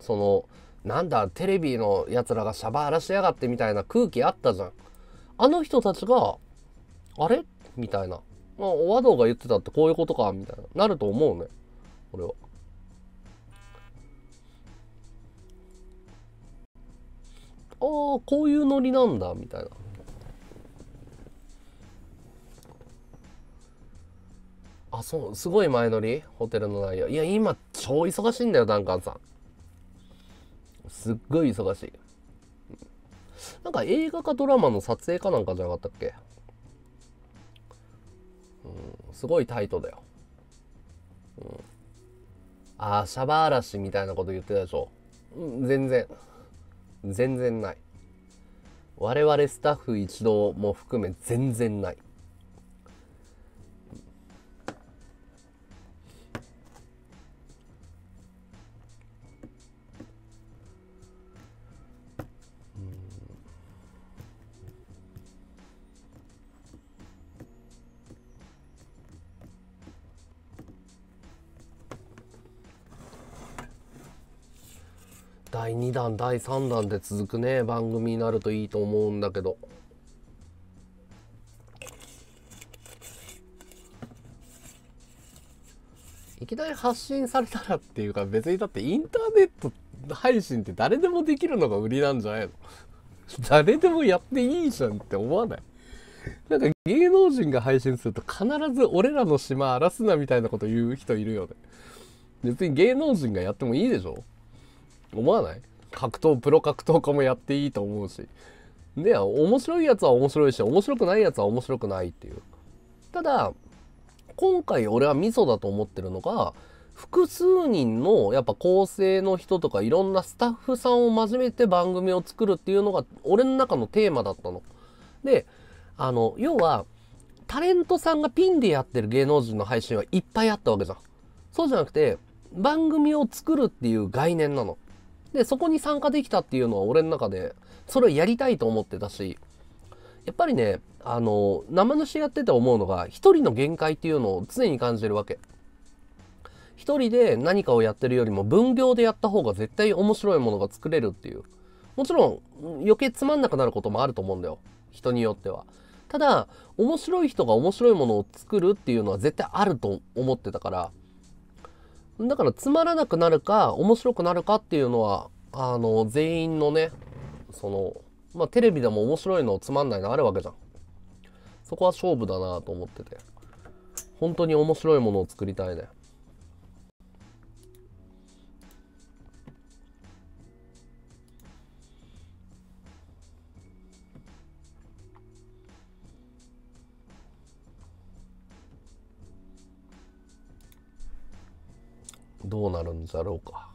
Speaker 1: そのなんだテレビのやつらがシャバらしやがってみたいな空気あったじゃんあの人たちがあれみたいな、まあ、お和道が言ってたってこういうことかみたいななると思うね俺はああこういうノリなんだみたいなあ、そう、すごい前乗りホテルの内容。いや、今、超忙しいんだよ、ダンカンさん。すっごい忙しい。なんか映画かドラマの撮影かなんかじゃなかったっけうん、すごいタイトだよ。うん。あシャバーラシみたいなこと言ってたでしょ。うん、全然。全然ない。我々スタッフ一同も含め全然ない。第2弾第3弾で続くね番組になるといいと思うんだけど。いきなり発信されたらっていうか別にだってインターネット配信って誰でもできるのが売りなんじゃないの *laughs* 誰でもやっていいじゃんって思わないなんか芸能人が配信すると必ず俺らの島荒らすなみたいなこと言う人いるよね。別に芸能人がやってもいいでしょ思わない格闘プロ格闘家もやっていいと思うしで面白いやつは面白いし面白くないやつは面白くないっていうただ今回俺はミソだと思ってるのが複数人のやっぱ構成の人とかいろんなスタッフさんを交めて番組を作るっていうのが俺の中のテーマだったの。であの要はタレントさんがピンでやってる芸能人の配信はいっぱいあったわけじゃん。そうじゃなくて番組を作るっていう概念なの。で、そこに参加できたっていうのは俺の中で、それをやりたいと思ってたし、やっぱりね、あの、生主やってて思うのが、一人の限界っていうのを常に感じるわけ。一人で何かをやってるよりも分業でやった方が絶対面白いものが作れるっていう。もちろん余計つまんなくなることもあると思うんだよ。人によっては。ただ、面白い人が面白いものを作るっていうのは絶対あると思ってたから、だからつまらなくなるか、面白くなるかっていうのは、あの、全員のね、その、まあ、テレビでも面白いのつまんないのあるわけじゃん。そこは勝負だなと思ってて。本当に面白いものを作りたいね。どうなるんだろうか。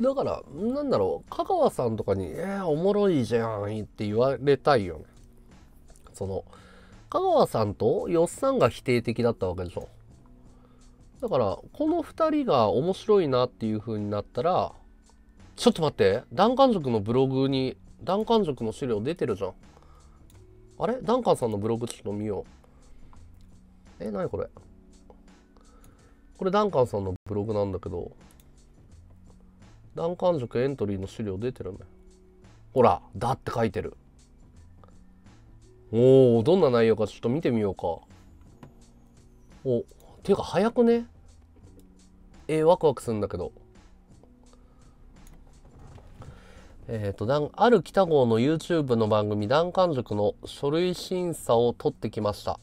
Speaker 1: だから、なんだろう、香川さんとかに、えー、おもろいじゃんって言われたいよね。その、香川さんとよっさんが否定的だったわけでしょ。だから、この2人が面白いなっていう風になったら、ちょっと待って、ダンカン族のブログに、ダンカン族の資料出てるじゃん。あれダンカンさんのブログちょっと見よう。え、なにこれこれダンカンさんのブログなんだけど、ダンカン塾エントリーの資料出てるね。ほら、だって書いてる。おお、どんな内容かちょっと見てみようか。お、ていうか早くねえー、ワクワクするんだけど。えっ、ー、と、ある北郷の YouTube の番組、弾丸塾の書類審査を取ってきました。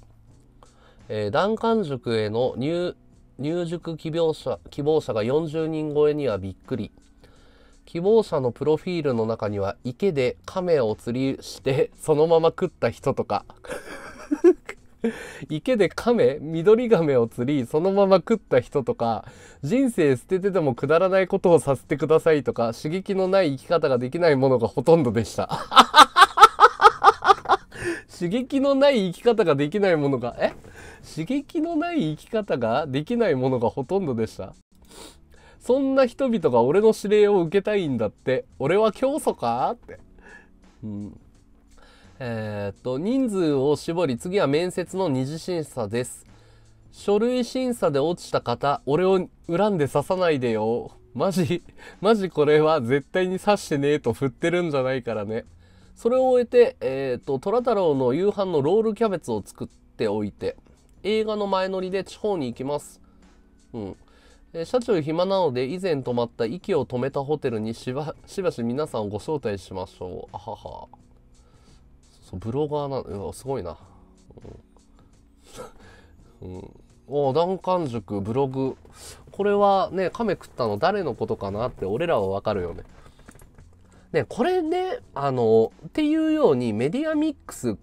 Speaker 1: えー、塾への入、入塾希望者、希望者が40人超えにはびっくり。希望者のプロフィールの中には池で亀を釣りしてそのまま食った人とか *laughs* 池で亀緑亀を釣りそのまま食った人とか人生捨ててでもくだらないことをさせてくださいとか刺激のない生き方ができないものがほとんどでした *laughs* 刺激のない生き方ができないものがえ刺激のない生き方ができないものがほとんどでしたそんな人々が俺の指令を受けたいんだって俺は教祖かってうんえー、っと、人数を絞り、次は面接の二次審査です。書類審査で落ちた方、俺を恨んで刺さないでよ。マジ、マジこれは絶対に刺してねえと振ってるんじゃないからね。それを終えて、えっ、と、虎太郎の夕飯のロールキャベツを作っておいて、映画の前乗りで地方に行きます。うん。車中暇なので以前泊まった息を止めたホテルにしばしばし皆さんをご招待しましょう。あはは。そう、ブロガーなすごいな。うん。*laughs* おダカン塾ブログ。これはね、亀食ったの誰のことかなって俺らはわかるよね。ね、これね、あの、っていうようにメディアミックス、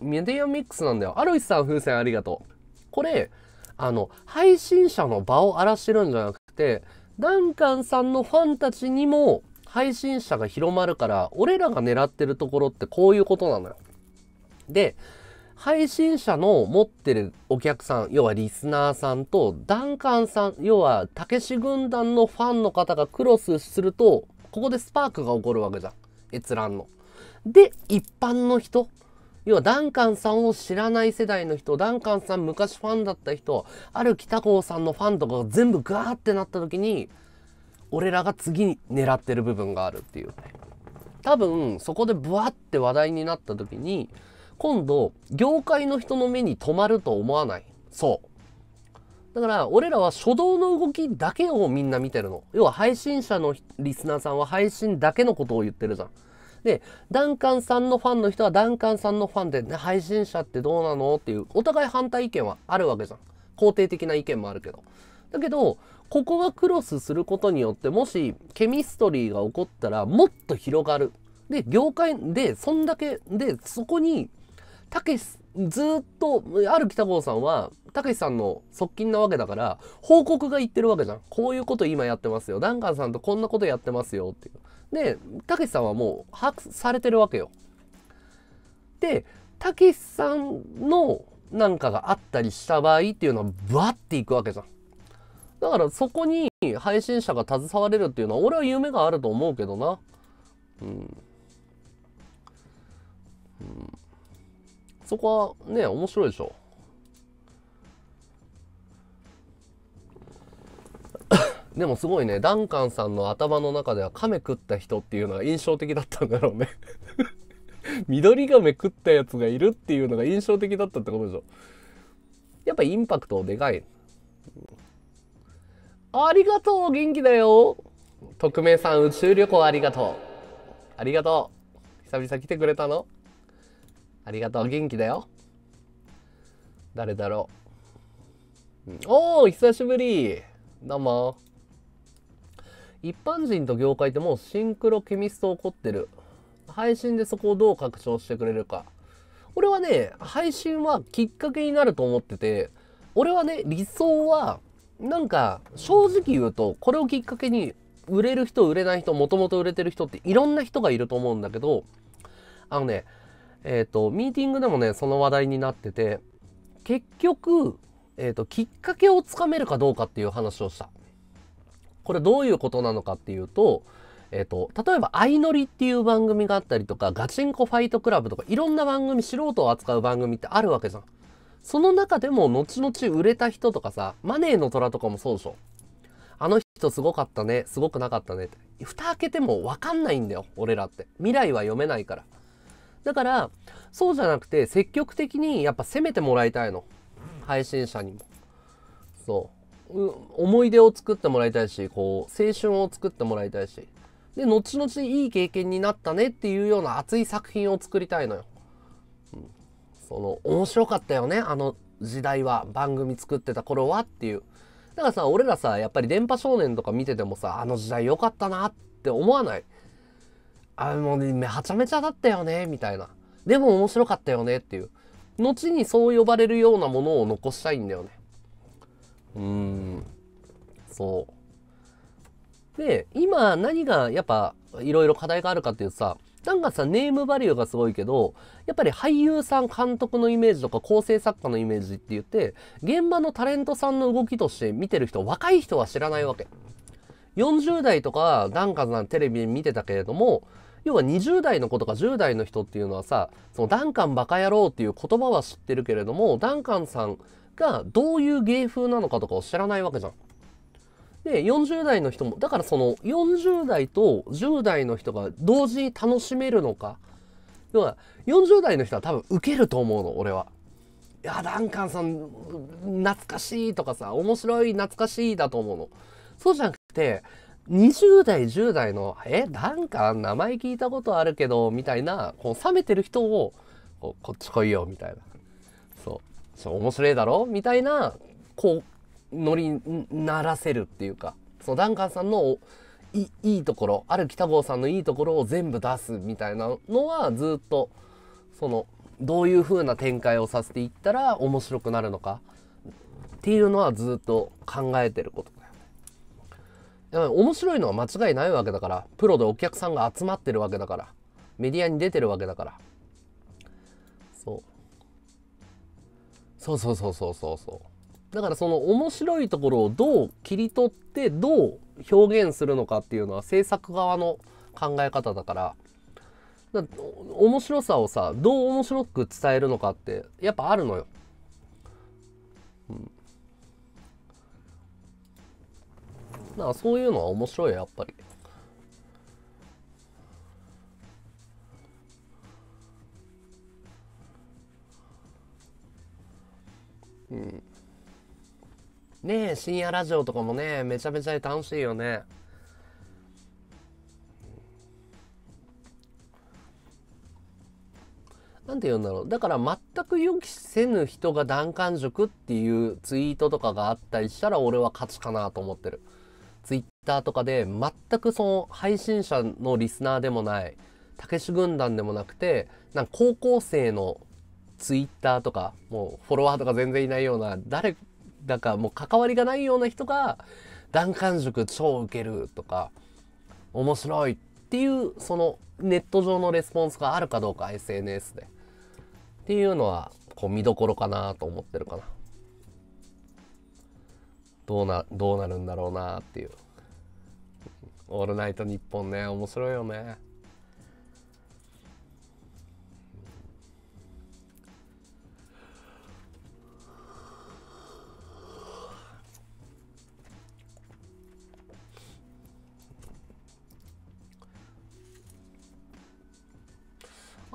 Speaker 1: メディアミックスなんだよ。アルイスさん風船ありがとう。これ、あの、配信者の場を荒らしてるんじゃなくて、ダンカンさんのファンたちにも配信者が広まるから、俺らが狙ってるところってこういうことなのよ。で、配信者の持ってるお客さん、要はリスナーさんと、ダンカンさん、要は、たけし軍団のファンの方がクロスすると、ここでスパークが起こるわけじゃん。閲覧の。で、一般の人、要はダンカンさんを知らない世代の人、ダンカンさん昔ファンだった人、ある北郷さんのファンとかが全部ガーってなった時に、俺らが次に狙ってる部分があるっていう。多分、そこでブワって話題になった時に、今度、業界の人の目に留まると思わない。そう。だから、俺らは初動の動きだけをみんな見てるの。要は配信者のリスナーさんは配信だけのことを言ってるじゃん。で、ダンカンさんのファンの人はダンカンさんのファンで、ね、配信者ってどうなのっていう、お互い反対意見はあるわけじゃん。肯定的な意見もあるけど。だけど、ここがクロスすることによって、もしケミストリーが起こったら、もっと広がる。で、業界で、そんだけ、で、そこに、たけし、ずっと、ある北郷さんは、たけしさんの側近なわけだから、報告が言ってるわけじゃん。こういうこと今やってますよ。ダンカンさんとこんなことやってますよっていう。で、たけしさんはもう、把握されてるわけよ。で、たけしさんのなんかがあったりした場合っていうのは、ブワッていくわけじゃん。だからそこに配信者が携われるっていうのは、俺は夢があると思うけどな。うん。うんそこはね、面白いでしょ。*coughs* でもすごいね、ダンカンさんの頭の中では亀食った人っていうのが印象的だったんだろうね *laughs* 緑亀食ったやつがいるっていうのが印象的だったってことでしょ。やっぱインパクトでかい。ありがとう元気だよ匿名さん宇宙旅行ありがとうありがとう久々来てくれたのありがとう。元気だよ。誰だろう。おお久しぶりどうも。一般人と業界ってもうシンクロケミスト起こってる。配信でそこをどう拡張してくれるか。俺はね、配信はきっかけになると思ってて、俺はね、理想は、なんか、正直言うと、これをきっかけに、売れる人、売れない人、もともと売れてる人っていろんな人がいると思うんだけど、あのね、えっ、ー、と、ミーティングでもね、その話題になってて、結局、えっ、ー、と、きっかけをつかめるかどうかっていう話をした。これどういうことなのかっていうと、えっ、ー、と、例えば、相乗りっていう番組があったりとか、ガチンコファイトクラブとか、いろんな番組、素人を扱う番組ってあるわけじゃん。その中でも、後々売れた人とかさ、マネーの虎とかもそうでしょ。あの人すごかったね、すごくなかったねって。蓋開けてもわかんないんだよ、俺らって。未来は読めないから。だからそうじゃなくて積極的にやっぱ攻めてもらいたいの配信者にもそう思い出を作ってもらいたいしこう青春を作ってもらいたいしで後々いい経験になったねっていうような熱い作品を作りたいのよ、うん、その面白かったよねあの時代は番組作ってた頃はっていうだからさ俺らさやっぱり「電波少年」とか見ててもさあの時代良かったなって思わないあのね、めちゃめちゃだったよね、みたいな。でも面白かったよねっていう。後にそう呼ばれるようなものを残したいんだよね。うーん。そう。で、今何がやっぱいろいろ課題があるかっていうとさ、なんかさ、ネームバリューがすごいけど、やっぱり俳優さん、監督のイメージとか構成作家のイメージって言って、現場のタレントさんの動きとして見てる人、若い人は知らないわけ。40代とか、なんかテレビ見てたけれども、要は20代の子とか10代の人っていうのはさ、そのダンカンバカ野郎っていう言葉は知ってるけれども、ダンカンさんがどういう芸風なのかとかを知らないわけじゃん。で、40代の人も、だからその40代と10代の人が同時に楽しめるのか。要は40代の人は多分受けると思うの、俺は。いや、ダンカンさん、懐かしいとかさ、面白い懐かしいだと思うの。そうじゃなくて、20代、10代の、え、なんか名前聞いたことあるけど、みたいな、こう冷めてる人を、ここっち来いよ、みたいな。そう。そう面白いだろみたいな、こう、ノリにならせるっていうか、そのダンカンさんのいいいところ、ある北郷さんのいいところを全部出すみたいなのは、ずっと、その、どういう風な展開をさせていったら面白くなるのかっていうのはずっと考えてること面白いのは間違いないわけだから、プロでお客さんが集まってるわけだから、メディアに出てるわけだから。そう。そうそうそうそうそうそう。だからその面白いところをどう切り取って、どう表現するのかっていうのは制作側の考え方だから、だ面白さをさ、どう面白く伝えるのかって、やっぱあるのよ。うんなんかそういうのは面白いやっぱり。うん。ねえ、深夜ラジオとかもね、めちゃめちゃ楽しいよね。なんて言うんだろう。だから全く予期せぬ人が断丸塾っていうツイートとかがあったりしたら俺は勝ちかなと思ってる。ツイッターとかで全くその配信者のリスナーでもない、たけし軍団でもなくて、なんか高校生のツイッターとか、もうフォロワーとか全然いないような、誰だかもう関わりがないような人が、弾丸塾超ウケるとか、面白いっていう、そのネット上のレスポンスがあるかどうか、SNS で。っていうのは、こう見どころかなと思ってるかな。どうなどうなるんだろうなっていう「オールナイトニッポン」ね面白いよね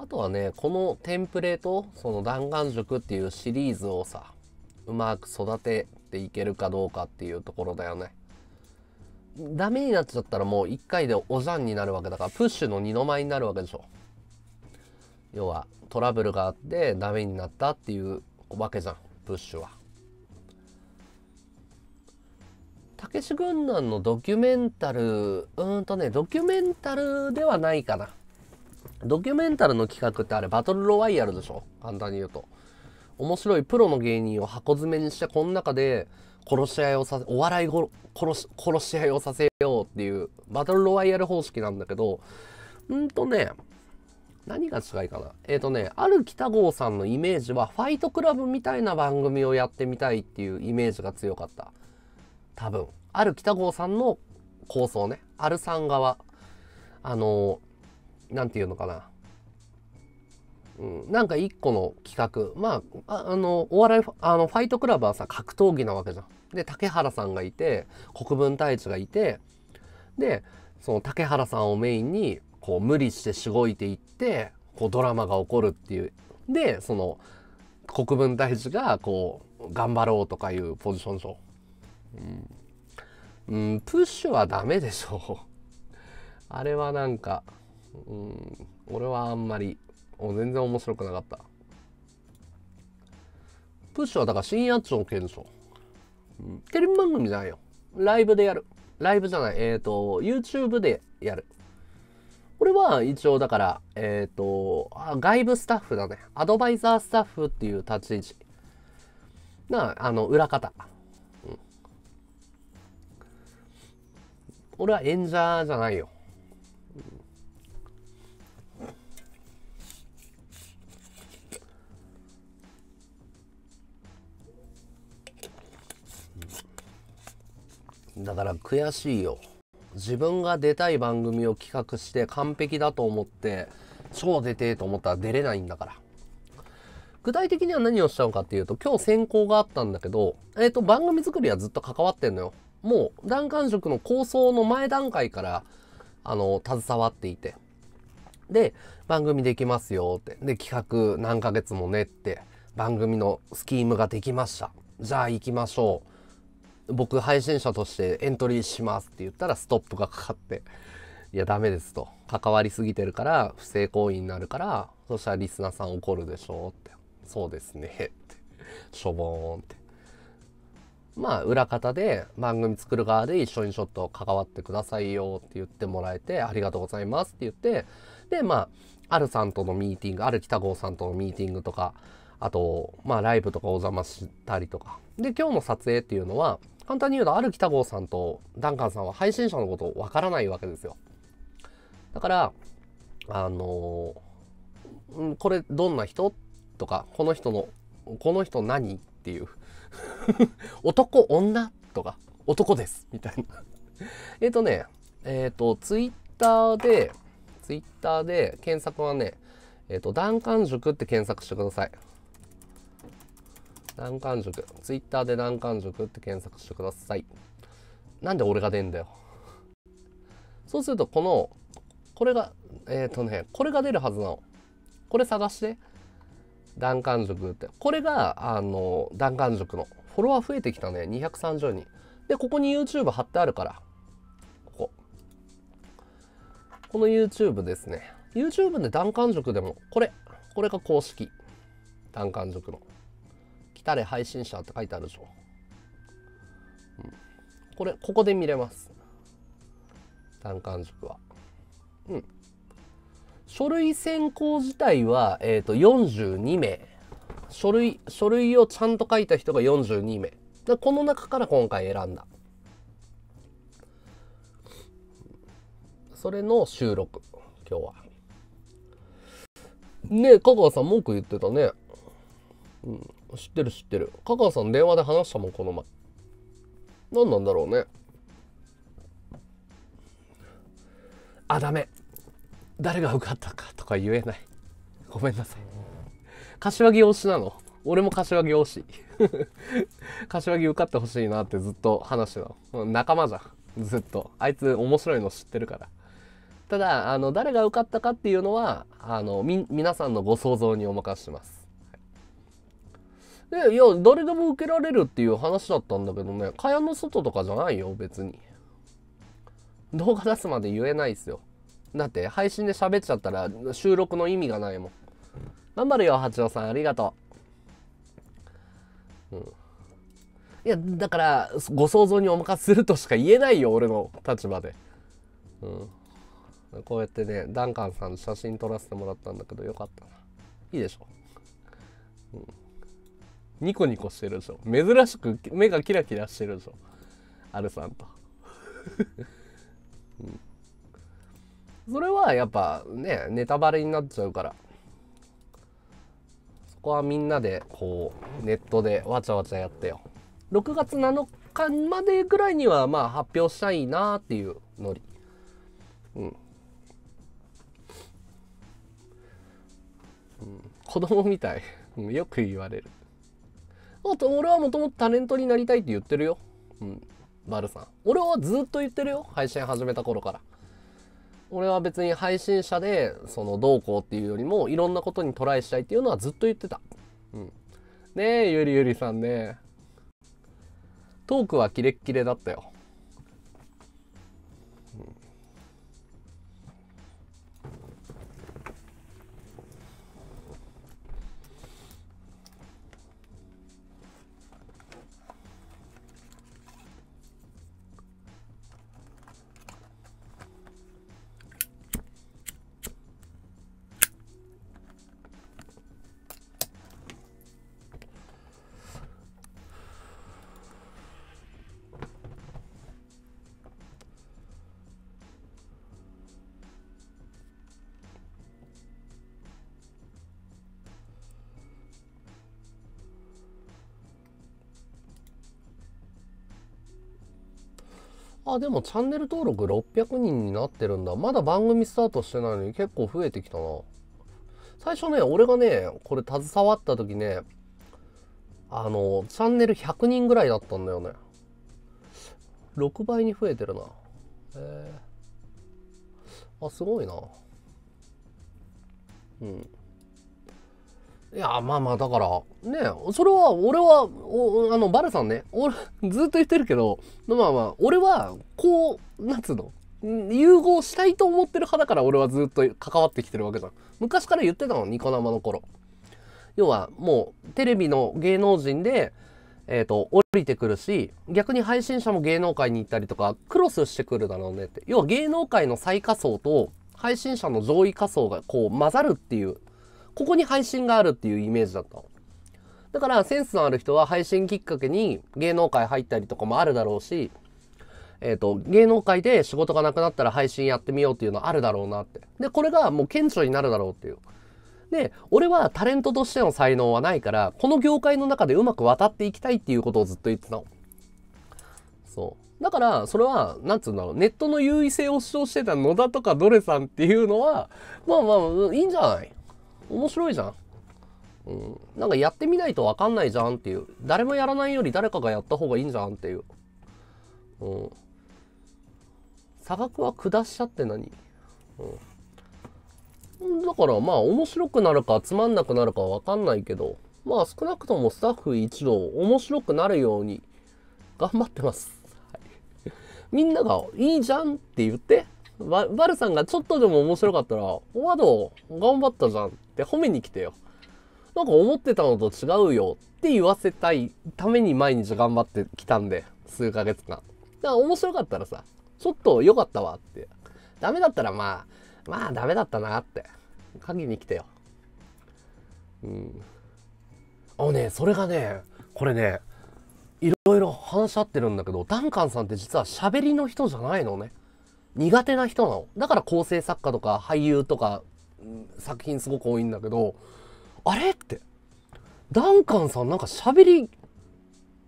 Speaker 1: あとはね、このテンプレート、その弾丸塾っていうシリーズをさ、うまく育てっていけるかどうかっていうところだよね。ダメになっちゃったらもう1回でおざんになるわけだからプッシュの二の舞になるわけでしょ。要はトラブルがあってダメになったっていうわけじゃんプッシュは。たけし軍団のドキュメンタルうんとねドキュメンタルではないかな。ドキュメンタルの企画ってあれバトルロワイヤルでしょ簡単に言うと。面白いプロの芸人を箱詰めにしてこの中で殺し合いをさせお笑いご殺し殺し合いをさせようっていうバトルロワイヤル方式なんだけどうんとね何が違いかなえっ、ー、とねある北郷さんのイメージはファイトクラブみたいな番組をやってみたいっていうイメージが強かった多分ある北郷さんの構想ねあるさん側あの何て言うのかなうん、なんか一個の企画まああのお笑いあのファイトクラブはさ格闘技なわけじゃん。で竹原さんがいて国分太一がいてでその竹原さんをメインにこう無理してしごいていってこうドラマが起こるっていうでその国分太一がこう頑張ろうとかいうポジションでしょ。うん、うん、プッシュはダメでしょう。あれはなんか、うん、俺はあんまりお全然面白くなかったプッシュはだから深夜長系でしょ、テレビ番組じゃないよライブでやるライブじゃないえっ、ー、と YouTube でやる俺は一応だから、えっ、ー、とあ、外部スタッフだね。アドバイザースタッフっていう立ち位置。な、あの、裏方。俺は演者じゃないよ。だから悔しいよ自分が出たい番組を企画して完璧だと思って超出てと思ったら出れないんだから具体的には何をしちゃうかっていうと今日選考があったんだけど、えっ、ー、と番組作りはずっと関わってんのよもう段丸食の構想の前段階からあの携わっていてで番組できますよってで企画何ヶ月も練って番組のスキームができましたじゃあ行きましょう僕配信者としてエントリーしますって言ったらストップがかかって、いやダメですと。関わりすぎてるから不正行為になるから、そしたらリスナーさん怒るでしょって。そうですね。って。しょぼーんって。まあ裏方で番組作る側で一緒にちょっと関わってくださいよって言ってもらえて、ありがとうございますって言って、でまあ、あるさんとのミーティング、ある北郷さんとのミーティングとか、あと、まあライブとかお邪魔したりとか。で、今日の撮影っていうのは、簡単に言うと、ある北郷さんとダンカンさんは配信者のことわからないわけですよ。だから、あのー、これどんな人とか、この人の、この人何っていう。*laughs* 男、女とか、男です。みたいな。*laughs* えっとね、えっ、ー、と、ツイッターで、ツイッターで検索はね、えっ、ー、と、ダンカン塾って検索してください。難関塾。ツイッターで難関塾って検索してください。なんで俺が出んだよ。そうすると、この、これが、えっ、ー、とね、これが出るはずなの。これ探して。弾丸塾って。これが、あの、弾丸塾の。フォロワー増えてきたね。230人。で、ここに YouTube 貼ってあるから。ここ。この YouTube ですね。YouTube で弾丸塾でも、これ。これが公式。弾丸塾の。誰配信者って書いてあるでしょ、うん、これここで見れます単管塾はうん書類選考自体は、えーと、と42名書類書類をちゃんと書いた人が42名でこの中から今回選んだそれの収録今日はねえ香川さん文句言ってたねうん知ってる知ってる。香川さん電話で話したもん、この前。何なんだろうね。あ、ダメ。誰が受かったかとか言えない。ごめんなさい。柏木推しなの。俺も柏木推し。*laughs* 柏木受かってほしいなってずっと話してた仲間じゃん。ずっと。あいつ面白いの知ってるから。ただ、あの、誰が受かったかっていうのは、あの、み、皆さんのご想像にお任せします。で、いや、誰でも受けられるっていう話だったんだけどね、蚊帳の外とかじゃないよ、別に。動画出すまで言えないっすよ。だって、配信で喋っちゃったら収録の意味がないもん。頑張るよ、八郎さん、ありがとう。うん。いや、だから、ご想像にお任せするとしか言えないよ、俺の立場で。うん。こうやってね、ダンカンさん写真撮らせてもらったんだけど、よかったな。いいでしょ。うんニコニコしてるぞ珍しく目がキラキラしてるぞアルさんと、*laughs* うん、それはやっぱねネタバレになっちゃうからそこはみんなでこうネットでわちゃわちゃやってよ6月7日までぐらいにはまあ発表したいなっていうノリうんうん、子供みたいよく言われるあと俺はもともとタレントになりたいって言ってるよ。うん。バルさん。俺はずっと言ってるよ。配信始めた頃から。俺は別に配信者で、その、どうこうっていうよりも、いろんなことにトライしたいっていうのはずっと言ってた。うん。ねえ、ゆりゆりさんね。トークはキレッキレだったよ。あ、でもチャンネル登録600人になってるんだ。まだ番組スタートしてないのに結構増えてきたな。最初ね、俺がね、これ携わった時ね、あの、チャンネル100人ぐらいだったんだよね。6倍に増えてるな。えー、あ、すごいな。うん。いやまあまあだからねそれは俺はおあのバルさんね俺ずっと言ってるけどまあまあ俺はこうなんつうの融合したいと思ってる派だから俺はずっと関わってきてるわけじゃん昔から言ってたのニコ生の頃要はもうテレビの芸能人でえっ、ー、と降りてくるし逆に配信者も芸能界に行ったりとかクロスしてくるだろうねって要は芸能界の最下層と配信者の上位下層がこう混ざるっていうここに配信があるっていうイメージだったの。だからセンスのある人は配信きっかけに芸能界入ったりとかもあるだろうし、えっ、ー、と、芸能界で仕事がなくなったら配信やってみようっていうのはあるだろうなって。で、これがもう顕著になるだろうっていう。で、俺はタレントとしての才能はないから、この業界の中でうまく渡っていきたいっていうことをずっと言ってたの。そう。だから、それは、なんつうんだろう、ネットの優位性を主張してた野田とかドレさんっていうのは、まあまあ、いいんじゃない面白いじゃん。うん、なんかやってみないと分かんないじゃんっていう誰もやらないより誰かがやった方がいいんじゃんっていう、うん、差額は下しちゃって何、うん、だからまあ面白くなるかつまんなくなるか分かんないけどまあ少なくともスタッフ一同面白くなるように頑張ってます、はい、みんながいいじゃんって言ってバルさんがちょっとでも面白かったら、ワド、頑張ったじゃんって褒めに来てよ。なんか思ってたのと違うよって言わせたいために毎日頑張ってきたんで、数ヶ月間。だから面白かったらさ、ちょっと良かったわって。ダメだったらまあ、まあダメだったなって。鍵に来てよ。うん。あのね、それがね、これね、いろいろ話し合ってるんだけど、ダンカンさんって実は喋りの人じゃないのね。苦手な人なの。だから構成作家とか俳優とか、作品すごく多いんだけど、あれって、ダンカンさんなんか喋り、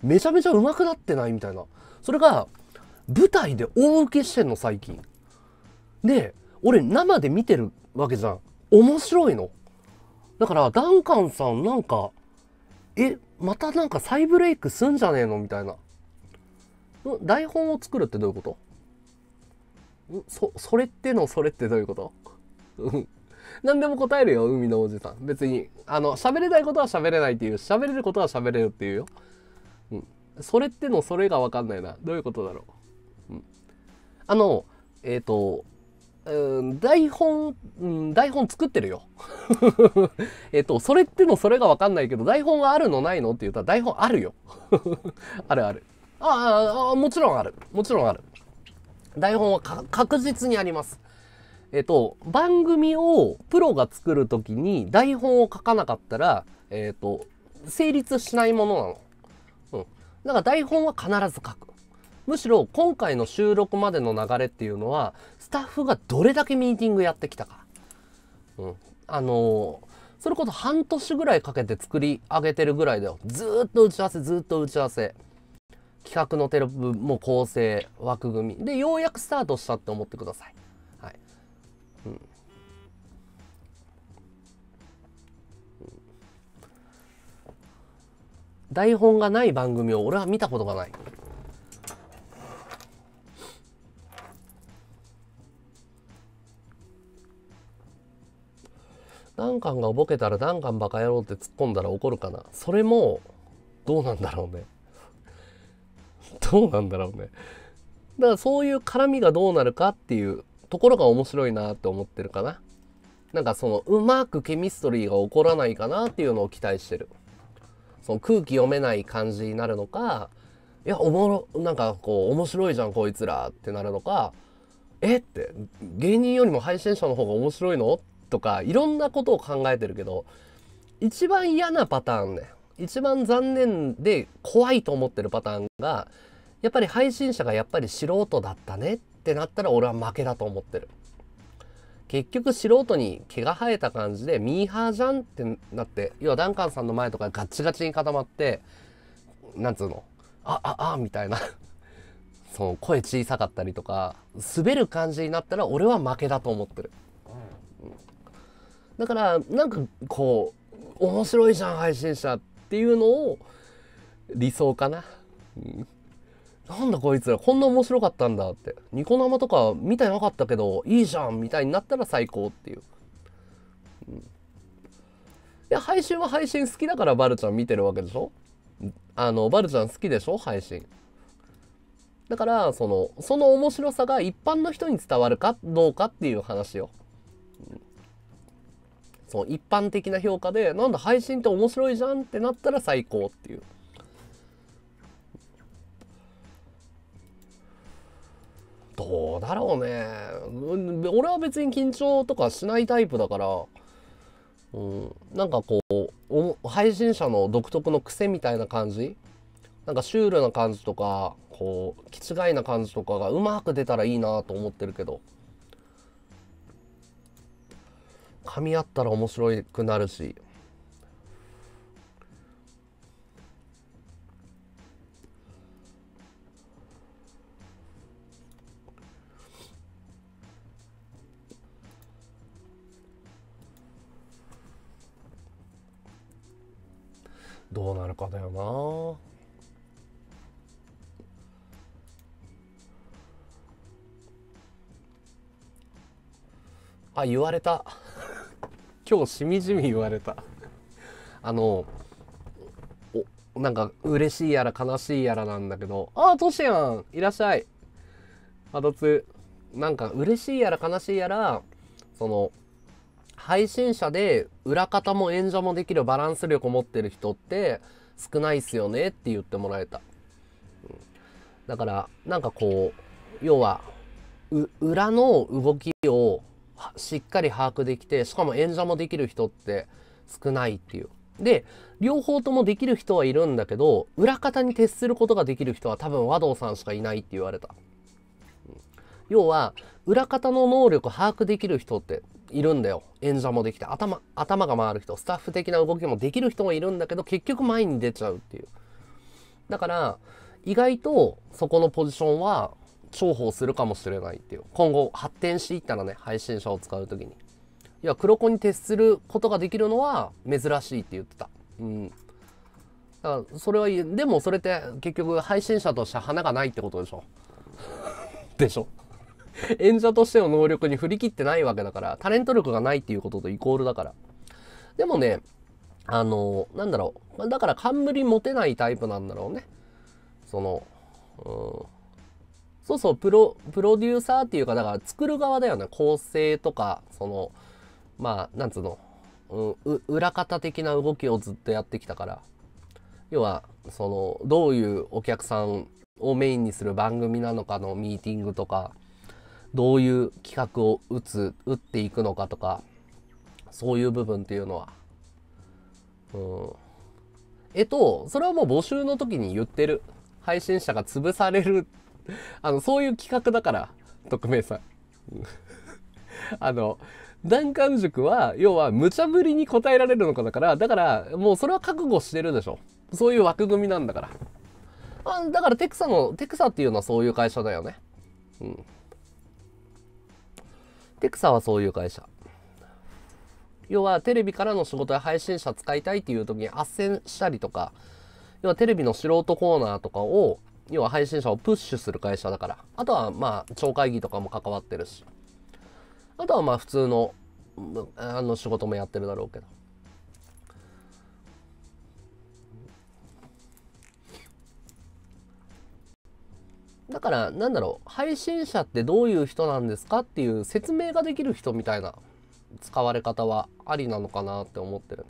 Speaker 1: めちゃめちゃ上手くなってないみたいな。それが、舞台で大受けしてんの、最近。で、俺生で見てるわけじゃん。面白いの。だから、ダンカンさんなんか、え、またなんか再ブレイクすんじゃねえのみたいな。台本を作るってどういうことそ、それってのそれってどういうこと *laughs* 何でも答えるよ、海のおじさん。別に。あの、喋れないことは喋れないっていう、喋れることは喋れるっていうよ。うん。それってのそれがわかんないな。どういうことだろう。うん。あの、えっ、ー、と、うん、台本、うん、台本作ってるよ。*laughs* えっと、それってのそれがわかんないけど、台本はあるのないのって言ったら台本あるよ。*laughs* あるある。ああ、もちろんある。もちろんある。台本は確実にあります。えっと、番組をプロが作る時に台本を書かなかったら、えっと、成立しないものなの。うん。だから台本は必ず書く。むしろ今回の収録までの流れっていうのは、スタッフがどれだけミーティングやってきたか。うん。あのー、それこそ半年ぐらいかけて作り上げてるぐらいだよ。ずっと打ち合わせ、ずっと打ち合わせ。企画のテロップも構成、枠組み。で、ようやくスタートしたって思ってください。はい。うん。台本がない番組を俺は見たことがない。ダンカンがボケたらダンカンバカ野郎って突っ込んだら怒るかなそれもどうなんだろうね。どうなんだろうね。だからそういう絡みがどうなるかっていうところが面白いなって思ってるかな。なんかそのうまくケミストリーが起こらないかなっていうのを期待してる。その空気読めない感じになるのか、いや、おもろ、なんかこう、面白いじゃん、こいつらってなるのか、えって、芸人よりも配信者の方が面白いのとか、いろんなことを考えてるけど、一番嫌なパターンね。一番残念で怖いと思ってるパターンが、やっぱり配信者がやっぱり素人だったねってなったら俺は負けだと思ってる。結局素人に毛が生えた感じでミーハーじゃんってなって要はダンカンさんの前とかガッチガチに固まってなんつうのあああみたいな *laughs* その声小さかったりとか滑る感じになったら俺は負けだと思ってる。だからなんかこう面白いじゃん配信者っていうのを理想かな。なんだこいつらこんな面白かったんだってニコ生とか見てなかったけどいいじゃんみたいになったら最高っていう、うん、いや配信は配信好きだからバルちゃん見てるわけでしょあのバルちゃん好きでしょ配信だからそのその面白さが一般の人に伝わるかどうかっていう話よ、うん、その一般的な評価でなんだ配信って面白いじゃんってなったら最高っていうどうだろうね。俺は別に緊張とかしないタイプだから、うん、なんかこう、配信者の独特の癖みたいな感じなんかシュールな感じとか、こう、気違いな感じとかがうまく出たらいいなと思ってるけど、噛み合ったら面白くなるし、どうなるかだよなあ言われた *laughs* 今日しみじみ言われたあのおなんか嬉しいやら悲しいやらなんだけど「ああトシやんいらっしゃい」またつなんか嬉しいやら悲しいやらその配信者で裏方も演者もできるバランス力を持ってる人って少ないっすよねって言ってもらえた。うん、だから、なんかこう、要は、裏の動きをしっかり把握できて、しかも演者もできる人って少ないっていう。で、両方ともできる人はいるんだけど、裏方に徹することができる人は多分和道さんしかいないって言われた。要は、裏方の能力把握できる人っているんだよ。演者もできて、頭、頭が回る人、スタッフ的な動きもできる人もいるんだけど、結局前に出ちゃうっていう。だから、意外とそこのポジションは重宝するかもしれないっていう。今後発展していったらね、配信者を使う時に。いや、黒子に徹することができるのは珍しいって言ってた。うん。だからそれは、でもそれって結局配信者として花がないってことでしょ。*laughs* でしょ演者としての能力に振り切ってないわけだから、タレント力がないっていうこととイコールだから。でもね、あの、なんだろう。だから冠持てないタイプなんだろうね。その、うん。そうそう、プロ、プロデューサーっていうか、だから作る側だよね。構成とか、その、まあ、なんつうの、うん、裏方的な動きをずっとやってきたから。要は、その、どういうお客さんをメインにする番組なのかのミーティングとか、どういう企画を打つ、打っていくのかとか、そういう部分っていうのは。うん。えっと、それはもう募集の時に言ってる。配信者が潰される。*laughs* あの、そういう企画だから、匿名さん。*laughs* あの、弾丸塾は、要は無茶ぶりに答えられるのかだから、だから、もうそれは覚悟してるでしょ。そういう枠組みなんだから。あだからテクサの、テクサっていうのはそういう会社だよね。うん。テクサはそういう会社。要はテレビからの仕事や配信者使いたいっていう時に斡旋したりとか、要はテレビの素人コーナーとかを、要は配信者をプッシュする会社だから。あとはまあ、町会議とかも関わってるし。あとはまあ、普通の、あの仕事もやってるだろうけど。だからなんだろう配信者ってどういう人なんですかっていう説明ができる人みたいな使われ方はありなのかなって思ってるね。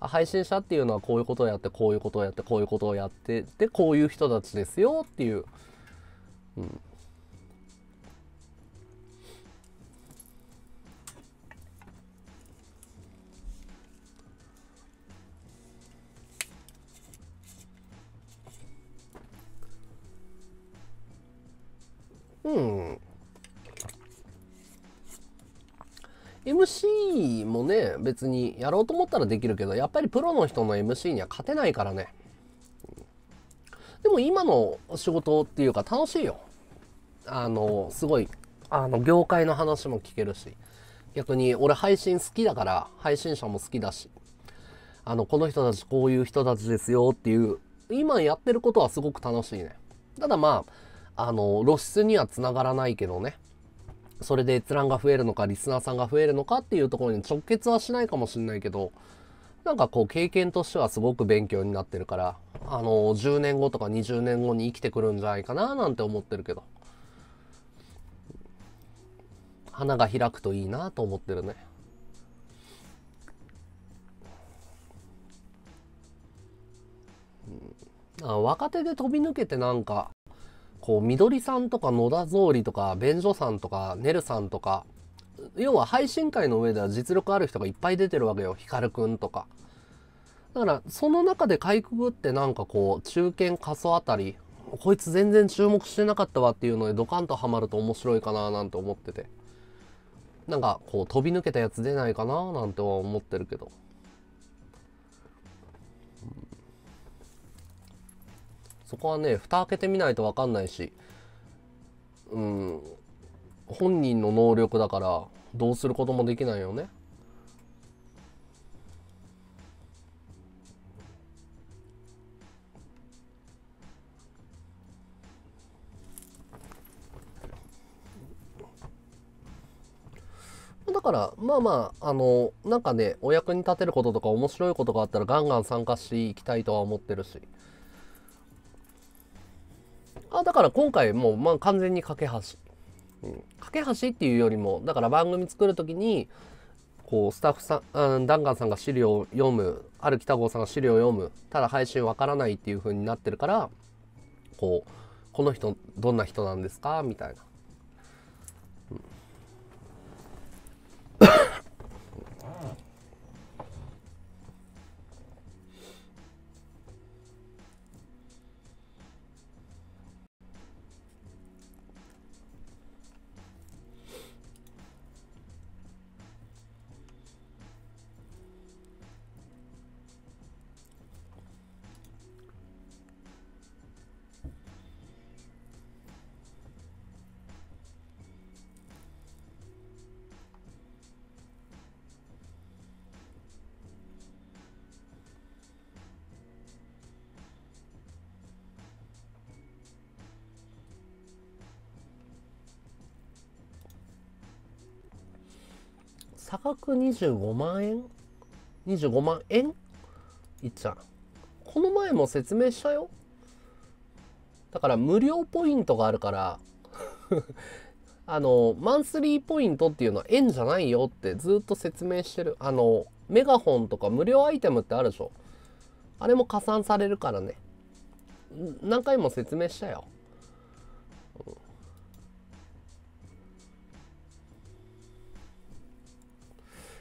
Speaker 1: 配信者っていうのはこういうことをやってこういうことをやってこういうことをやってでこういう人たちですよっていう、うん、うん MC もね別にやろうと思ったらできるけどやっぱりプロの人の MC には勝てないからねでも今の仕事っていうか楽しいよあのすごいあの業界の話も聞けるし逆に俺配信好きだから配信者も好きだしあのこの人たちこういう人たちですよっていう今やってることはすごく楽しいねただまああの、露出にはつながらないけどね。それで閲覧が増えるのか、リスナーさんが増えるのかっていうところに直結はしないかもしんないけど、なんかこう経験としてはすごく勉強になってるから、あの、10年後とか20年後に生きてくるんじゃないかななんて思ってるけど。花が開くといいなと思ってるね。あ若手で飛び抜けてなんかこう、緑さんとか野田造里とか、便所さんとか、ねるさんとか、要は配信会の上では実力ある人がいっぱい出てるわけよ。ヒくんとか。だから、その中でかいくぐってなんかこう、中堅仮疎あたり、こいつ全然注目してなかったわっていうのでドカンとハマると面白いかななんて思ってて。なんかこう飛び抜けたやつ出ないかななんては思ってるけど。そこはね蓋開けてみないと分かんないしうん本人の能力だからどうすることもできないよね。だから、まあまあ、あの、なんかね、お役に立てることとか面白いことがあったらガンガン参加していきたいとは思ってるし。あだから今回もうまあ完全に架け橋、うん、架け橋っていうよりもだから番組作る時にこうスタッフさん、うん、ダンガンさんが資料を読むある北郷さんが資料を読むただ配信わからないっていう風になってるからこうこの人どんな人なんですかみたいな。うん泊25万円 ?25 万円いっちゃん。この前も説明したよ。だから無料ポイントがあるから *laughs* あの、マンスリーポイントっていうのは円じゃないよってずっと説明してる。あの、メガホンとか無料アイテムってあるでしょ。あれも加算されるからね。何回も説明したよ。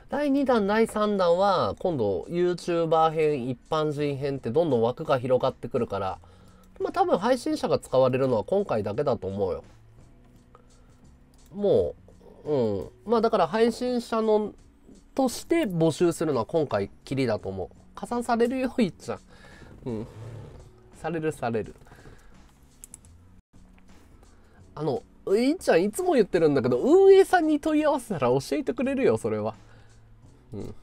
Speaker 1: 第2弾、第3弾は、今度 YouTuber 編、一般人編ってどんどん枠が広がってくるから、まあ多分配信者が使われるのは今回だけだと思うよ。もう、うん。まあだから配信者の、として募集するのは今回きりだと思う。加算されるよ、いっちゃん。うん。されるされる。あの、いっちゃんいつも言ってるんだけど、運営さんに問い合わせたら教えてくれるよ、それは。うん。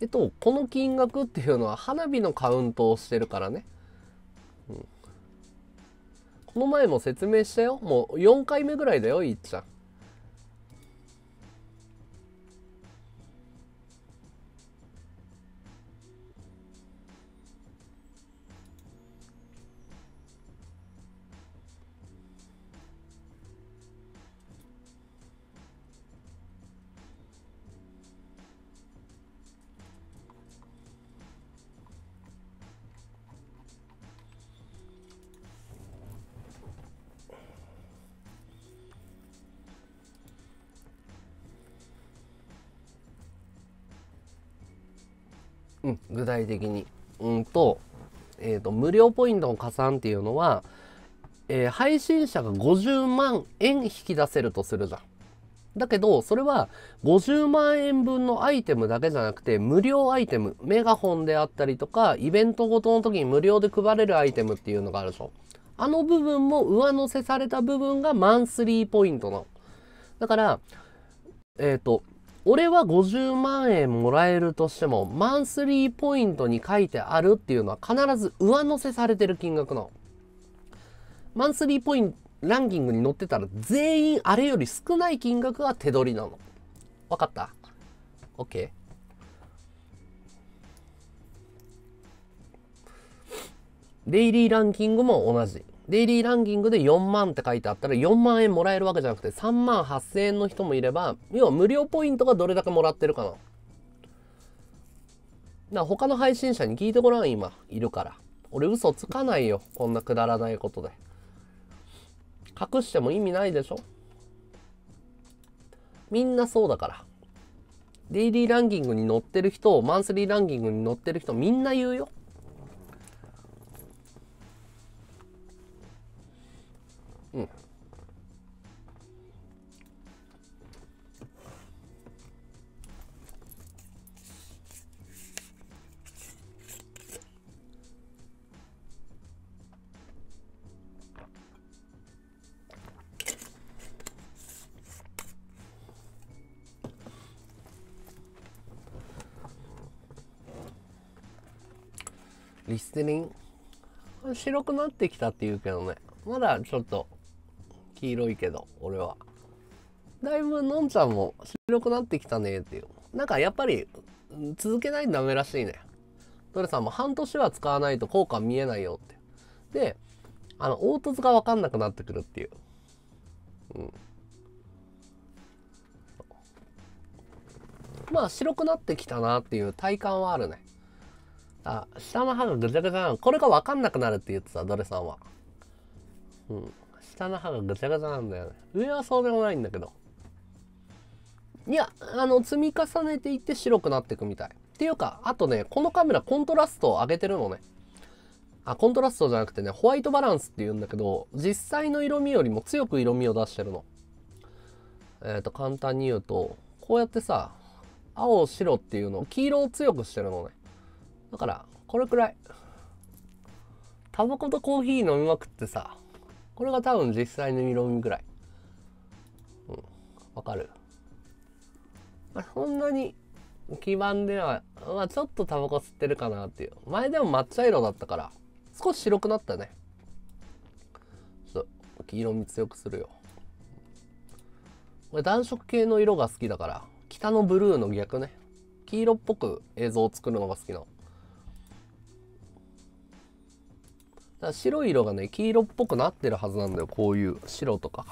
Speaker 1: えっと、この金額っていうのは花火のカウントをしてるからね。うん、この前も説明したよ。もう4回目ぐらいだよ、いっちゃん。うん、具体的に。うんと、えっ、ー、と、無料ポイントの加算っていうのは、えー、配信者が50万円引き出せるとするじゃん。だけど、それは50万円分のアイテムだけじゃなくて、無料アイテム、メガホンであったりとか、イベントごとの時に無料で配れるアイテムっていうのがあるでしょ。あの部分も上乗せされた部分がマンスリーポイントの。だから、えっ、ー、と、俺は50万円もらえるとしても、マンスリーポイントに書いてあるっていうのは必ず上乗せされてる金額の。マンスリーポイント、ランキングに載ってたら全員あれより少ない金額が手取りなの。わかった ?OK? デイリーランキングも同じ。デイリーランキングで4万って書いてあったら4万円もらえるわけじゃなくて3万8000円の人もいれば、要は無料ポイントがどれだけもらってるかな。な他の配信者に聞いてごらん、今、いるから。俺嘘つかないよ。こんなくだらないことで。隠しても意味ないでしょみんなそうだから。デイリーランキングに載ってる人、マンスリーランキングに載ってる人、みんな言うよ。リステリン白くなってきたって言うけどねまだちょっと黄色いけど俺はだいぶのんちゃんも白くなってきたねっていうなんかやっぱり続けないとダメらしいねどれさんも半年は使わないと効果見えないよってであの凹凸が分かんなくなってくるっていううんまあ白くなってきたなっていう体感はあるねあ、下の歯がぐちゃぐちゃなの。これがわかんなくなるって言ってた、ドレさんは。うん。下の歯がぐちゃぐちゃなんだよね。上はそうでもないんだけど。いや、あの、積み重ねていって白くなっていくみたい。っていうか、あとね、このカメラコントラストを上げてるのね。あ、コントラストじゃなくてね、ホワイトバランスって言うんだけど、実際の色味よりも強く色味を出してるの。えっ、ー、と、簡単に言うと、こうやってさ、青、白っていうの黄色を強くしてるのね。だから、これくらい。タバコとコーヒー飲みまくってさ、これが多分実際の色味ぐらい。うん。わかる。まあ、そんなに基盤では、まあ、ちょっとタバコ吸ってるかなっていう。前でも抹茶色だったから、少し白くなったね。ちょっと、黄色み強くするよ。これ暖色系の色が好きだから、北のブルーの逆ね。黄色っぽく映像を作るのが好きなの。だ白い色がね、黄色っぽくなってるはずなんだよ。こういう白とか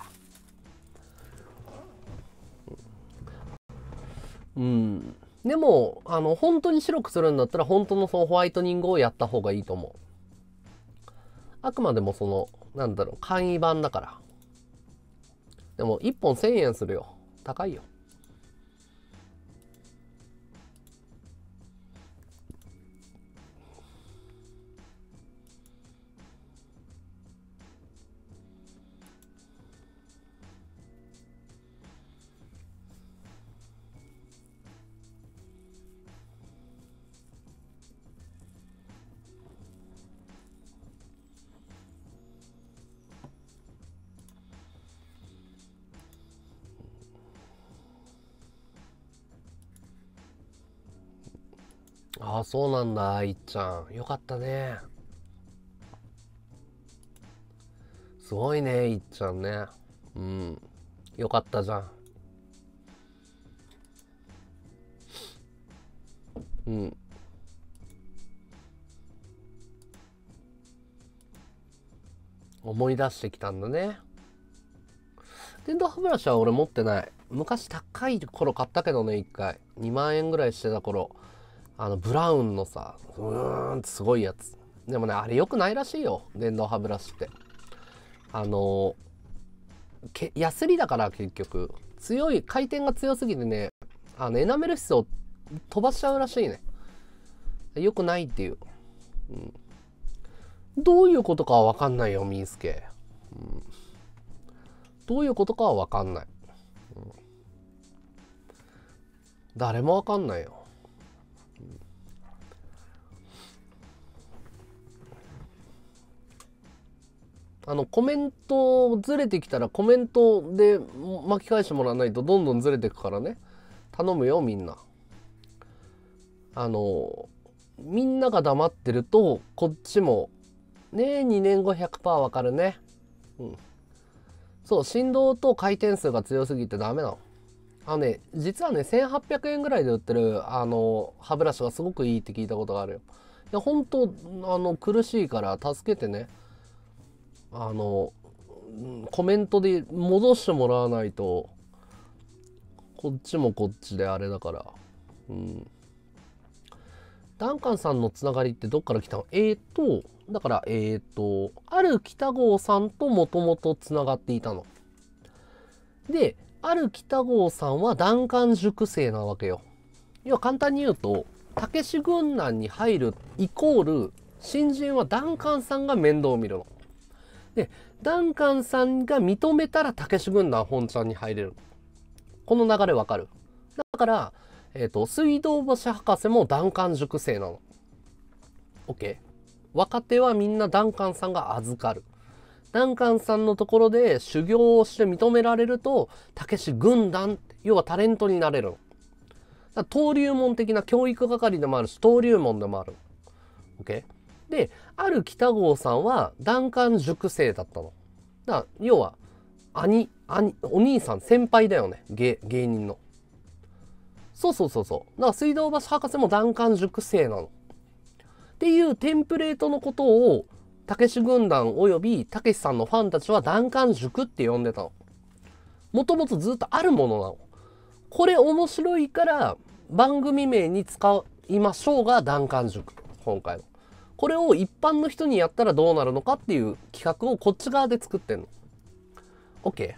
Speaker 1: うん。でも、あの、本当に白くするんだったら、本当のそのホワイトニングをやった方がいいと思う。あくまでもその、なんだろう、簡易版だから。でも、1本1000円するよ。高いよ。そうなんだ、いっちゃん。よかったね。すごいね、いっちゃんね。うん。よかったじゃん。うん。思い出してきたんだね。電動歯ブラシは俺持ってない。昔高い頃買ったけどね、一回。2万円ぐらいしてた頃。あのブラウンのさうーんってすごいやつでもねあれ良くないらしいよ電動歯ブラシってあのけヤスリだから結局強い回転が強すぎてねあのエナメル質を飛ばしちゃうらしいね良くないっていう、うん、どういうことかは分かんないよみーすけ、うん、どういうことかは分かんない、うん、誰も分かんないよあのコメントずれてきたらコメントで巻き返してもらわないとどんどんずれてくからね頼むよみんなあのみんなが黙ってるとこっちもねえ2年後100%わかるねうんそう振動と回転数が強すぎてダメなのあのね実はね1800円ぐらいで売ってるあの歯ブラシがすごくいいって聞いたことがあるよいや本当あの苦しいから助けてねあのコメントで戻してもらわないとこっちもこっちであれだからうんダンカンさんのつながりってどっから来たのえーとだからえーとある北郷さんともともとつながっていたのである北郷さんはダンカン塾生なわけよ要は簡単に言うと武士軍団に入るイコール新人はダンカンさんが面倒を見るので、ダンカンさんが認めたら武士軍団本ちゃんに入れる。この流れわかる。だから、えっ、ー、と、水道橋博士もダンカン塾生なの。OK。若手はみんなダンカンさんが預かる。ダンカンさんのところで修行をして認められると、たけし軍団、要はタレントになれるの。登竜門的な教育係でもあるし、登竜門でもある。OK? で、ある北郷さんは弾丸塾生だったの。だ要は、兄、兄、お兄さん、先輩だよね。芸、芸人の。そうそうそうそう。だから水道橋博士も弾丸塾生なの。っていうテンプレートのことを、たけし軍団及びたけしさんのファンたちは弾丸塾って呼んでたの。もともとずっとあるものなの。これ面白いから番組名に使いましょうが弾丸塾。今回の。これを一般の人にやったらどうなるのかっていう企画をこっち側で作ってんの。OK。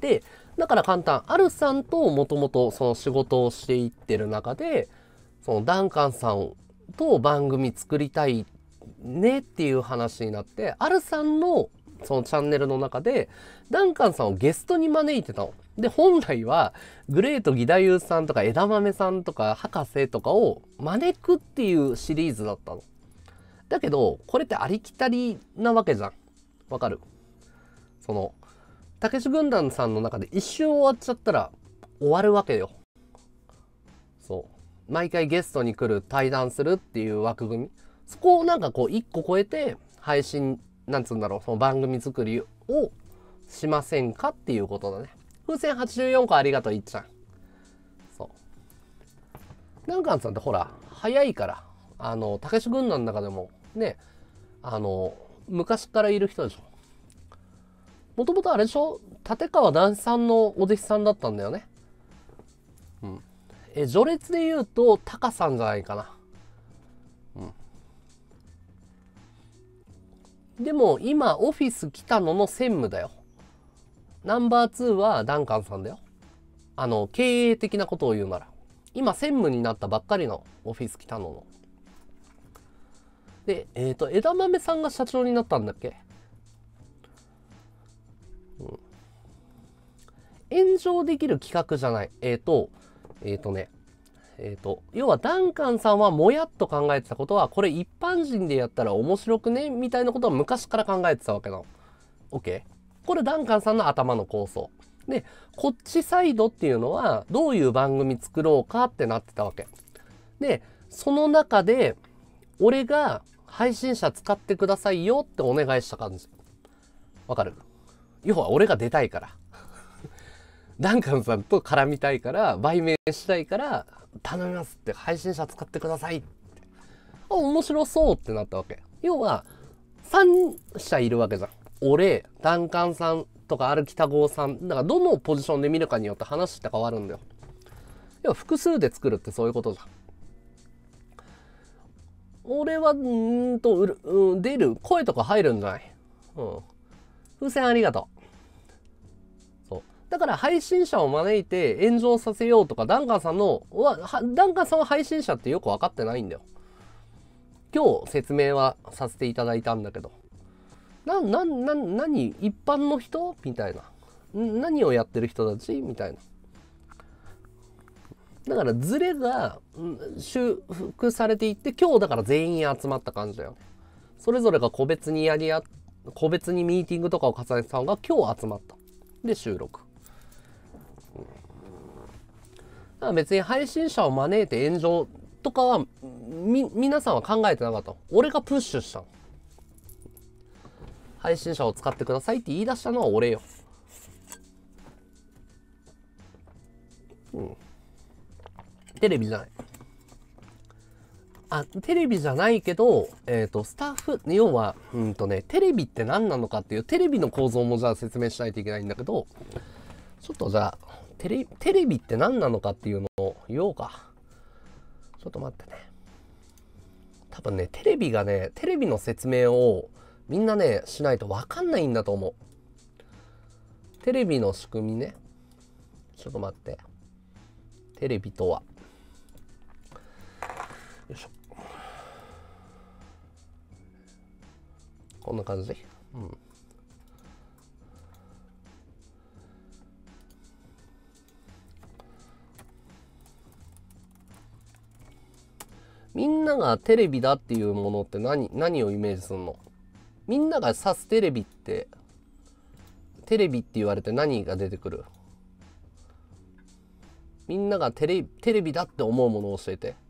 Speaker 1: で、だから簡単。アルさんともともとその仕事をしていってる中で、そのダンカンさんと番組作りたいねっていう話になって、アルさんのそのチャンネルの中で、ダンカンさんをゲストに招いてたの。で、本来は、グレート義太夫さんとか枝豆さんとか博士とかを招くっていうシリーズだったの。だけど、これってありきたりなわけじゃん。わかるその、たけし軍団さんの中で一瞬終わっちゃったら終わるわけよ。そう。毎回ゲストに来る、対談するっていう枠組み。そこをなんかこう一個超えて配信、なんつうんだろう、その番組作りをしませんかっていうことだね。風船84個ありがとう、いっちゃん。そう。なんかンさんってほら、早いから、あの、武軍団の中でも、ね、あの、昔からいる人でしょ。もともとあれでしょ立川談志さんのお弟子さんだったんだよね。うん。え、序列で言うと、タカさんじゃないかな。うん。でも、今、オフィス来たのの専務だよ。ナンバー2はダンカンさんだよ。あの、経営的なことを言うなら。今、専務になったばっかりのオフィス来たのの。で、えっ、ー、と、枝豆さんが社長になったんだっけ、うん、炎上できる企画じゃない。えっ、ー、と、えっ、ー、とね、えっ、と、要はダンカンさんはもやっと考えてたことは、これ一般人でやったら面白くねみたいなことは昔から考えてたわけなの。OK? これダンカンさんの頭の構想。で、こっちサイドっていうのは、どういう番組作ろうかってなってたわけ。で、その中で、俺が配信者使ってくださいよってお願いした感じ。わかる要は俺が出たいから。*laughs* ダンカンさんと絡みたいから、売名したいから、頼みますって、配信者使ってくださいって。あ、面白そうってなったわけ。要は、3社いるわけじゃん。俺、ダンカンさんとか、歩きたごうさん。だから、どのポジションで見るかによって話って変わるんだよ。要は、複数で作るってそういうことじゃん。俺は、うんと、うん、出る、声とか入るんじゃないうん。風船ありがとう。そう。だから配信者を招いて炎上させようとか、ダンカンさんの、はダンカンさんは配信者ってよく分かってないんだよ。今日説明はさせていただいたんだけど。な、な、な、何一般の人みたいな。何をやってる人たちみたいな。だからズレが修復されていって今日だから全員集まった感じだよ。それぞれが個別にやりあ個別にミーティングとかを重ねてたのが今日集まった。で収録。だから別に配信者を招いて炎上とかはみ皆さんは考えてなかった。俺がプッシュしたの。配信者を使ってくださいって言い出したのは俺よ。うん。テレビじゃない。あ、テレビじゃないけど、えっ、ー、と、スタッフ、要は、うんとね、テレビって何なのかっていう、テレビの構造もじゃあ説明しないといけないんだけど、ちょっとじゃあ、テレテレビって何なのかっていうのを言おうか。ちょっと待ってね。多分ね、テレビがね、テレビの説明をみんなね、しないと分かんないんだと思う。テレビの仕組みね。ちょっと待って。テレビとは。よいしょこんな感じうんみんながテレビだっていうものって何何をイメージするのみんなが指すテレビってテレビって言われて何が出てくるみんながテレテレビだって思うものを教えて。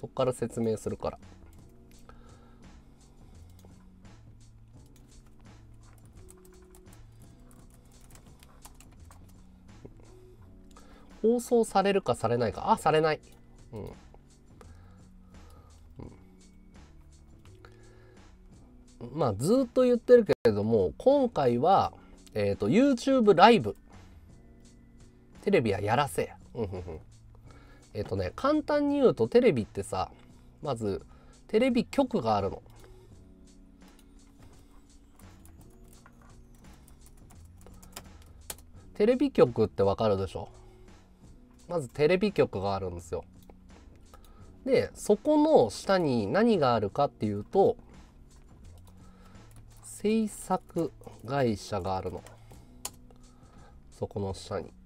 Speaker 1: そこから説明するから。放送されるかされないか。あ、されない。うん。うん、まあ、ずっと言ってるけれども、今回は、えっ、ー、と、YouTube ライブ。テレビはやらせ。うんうんうん。えっ、とね簡単に言うとテレビってさまずテレビ局があるの。テレビ局ってわかるでしょまずテレビ局があるんですよ。でそこの下に何があるかっていうと制作会社があるの。そこの下に。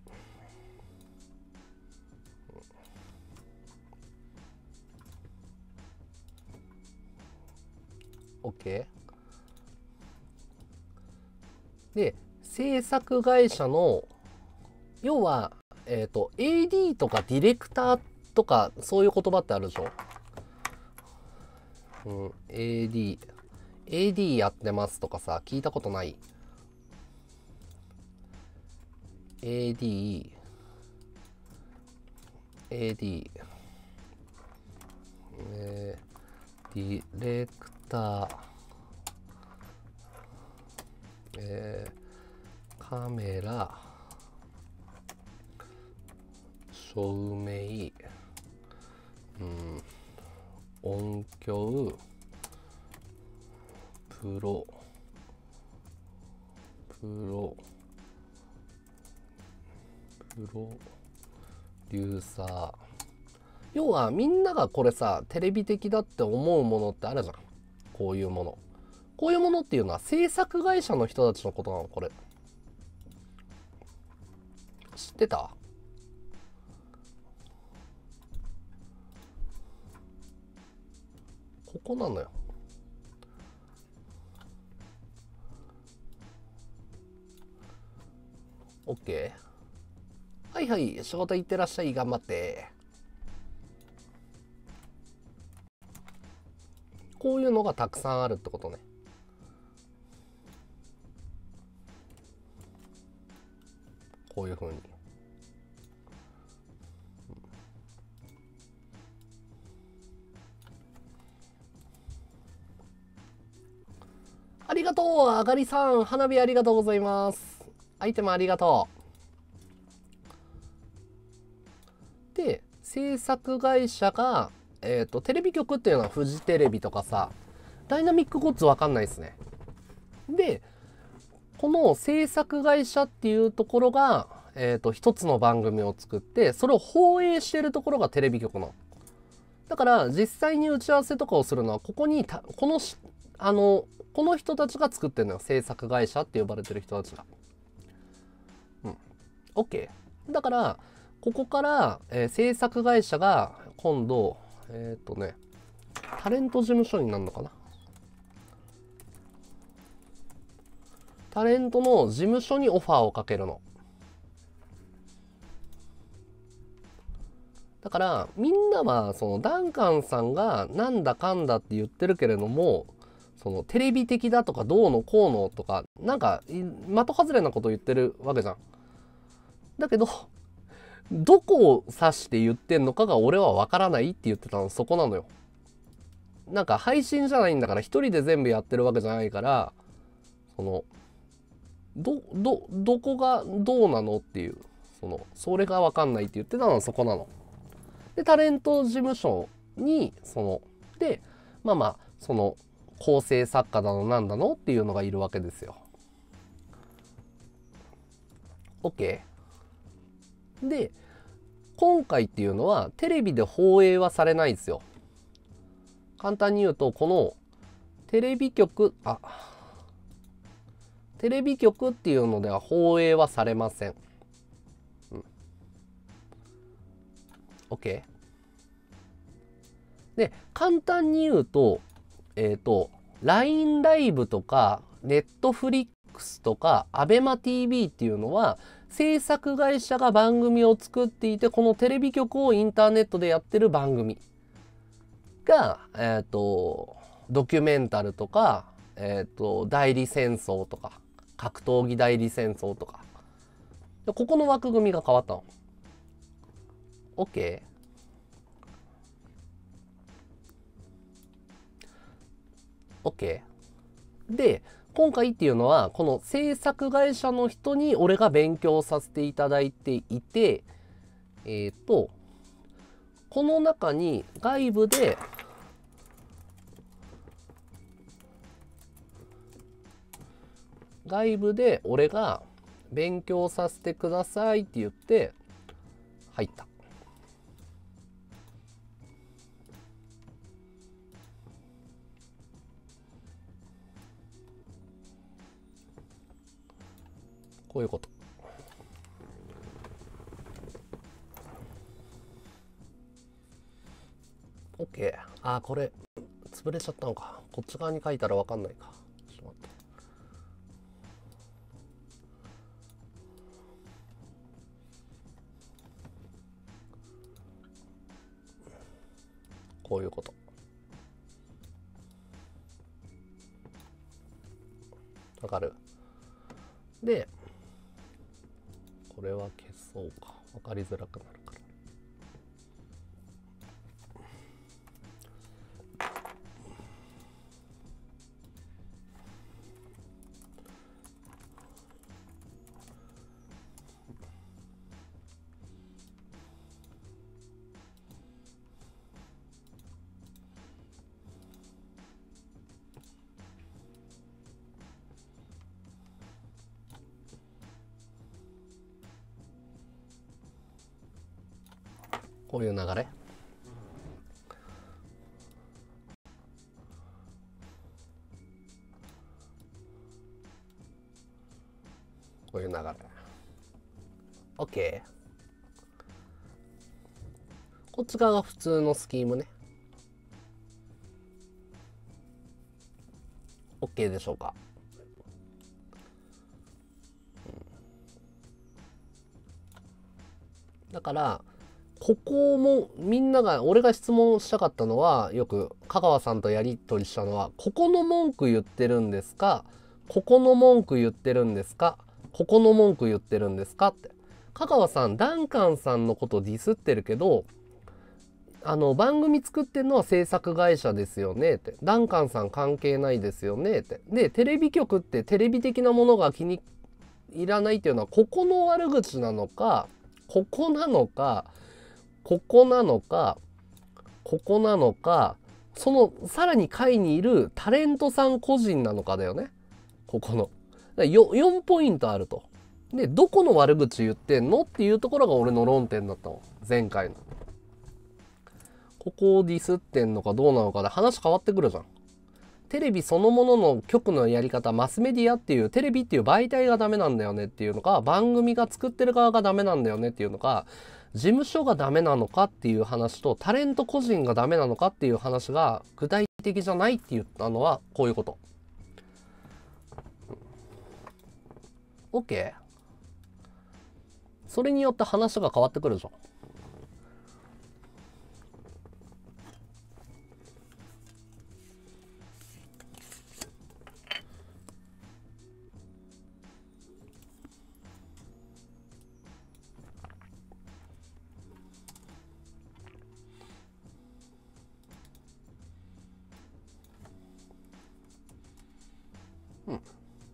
Speaker 1: OK。で、制作会社の、要は、えっ、ー、と、AD とかディレクターとか、そういう言葉ってあるでしょ。うん、AD。AD やってますとかさ、聞いたことない。AD。AD。えー、ディレクえー、カメラ照明、うん、音響プロプロプロデューサー要はみんながこれさテレビ的だって思うものってあるじゃんこういうもの。こういうものっていうのは制作会社の人たちのことなの、これ。知ってたここなのよ。OK。はいはい、仕事行ってらっしゃい、頑張って。こういうのがたくさんあるってことね。こういうふうに。ありがとうあがりさん花火ありがとうございますアイテムありがとうで制作会社がえっ、ー、と、テレビ局っていうのはフジテレビとかさ、ダイナミックコッツわかんないですね。で、この制作会社っていうところが、えっ、ー、と、一つの番組を作って、それを放映してるところがテレビ局の。だから、実際に打ち合わせとかをするのは、ここにこのあの、この人たちが作ってるのよ。制作会社って呼ばれてる人たちが。うん。OK。だから、ここから、えー、制作会社が今度、えっ、ー、とね、タレント事務所になるのかなタレントの事務所にオファーをかけるの。だからみんなはそのダンカンさんがなんだかんだって言ってるけれどもそのテレビ的だとかどうのこうのとかなんか的外れなこと言ってるわけじゃん。だけどどこを指して言ってんのかが俺はわからないって言ってたのそこなのよ。なんか配信じゃないんだから一人で全部やってるわけじゃないからそのどどどこがどうなのっていうそのそれが分かんないって言ってたのそこなの。でタレント事務所にそのでまあまあその構成作家だのなんだのっていうのがいるわけですよ。OK。で今回っていうのはテレビで放映はされないんですよ。簡単に言うとこのテレビ局あテレビ局っていうのでは放映はされません。うん、OK? で簡単に言うとえっ、ー、と LINE ライブとか Netflix とか ABEMATV っていうのは制作会社が番組を作っていてこのテレビ局をインターネットでやってる番組が、えっ、ー、とドキュメンタルとか、えっ、ー、と代理戦争とか格闘技代理戦争とかここの枠組みが変わったの。OK? オッケーで今回っていうのは、この制作会社の人に俺が勉強させていただいていて、えっ、ー、と、この中に外部で、外部で俺が勉強させてくださいって言って入った。こういうこと。OK。あ、これ、潰れちゃったのか。こっち側に書いたらわかんないか。ちょっと待って。こういうこと。わかるで、これは消そうか分かりづらくなるういう流れこういう流れ OK こっち側が普通のスキームね OK でしょうかだからここもみんなが、俺が質問したかったのは、よく香川さんとやり取りしたのは、ここの文句言ってるんですかここの文句言ってるんですかここの文句言ってるんですかって。香川さん、ダンカンさんのことディスってるけど、あの、番組作ってんのは制作会社ですよねって。ダンカンさん関係ないですよねって。で、テレビ局ってテレビ的なものが気に入らないっていうのは、ここの悪口なのか、ここなのか、ここなのか、ここなのか、そのさらに下位にいるタレントさん個人なのかだよね。ここの。4, 4ポイントあると。で、どこの悪口言ってんのっていうところが俺の論点だったの。前回の。ここをディスってんのかどうなのかで話変わってくるじゃん。テレビそのものの局のやり方、マスメディアっていうテレビっていう媒体がダメなんだよねっていうのか、番組が作ってる側がダメなんだよねっていうのか、事務所がダメなのかっていう話とタレント個人がダメなのかっていう話が具体的じゃないって言ったのはこういうこと。OK? それによって話が変わってくるぞ。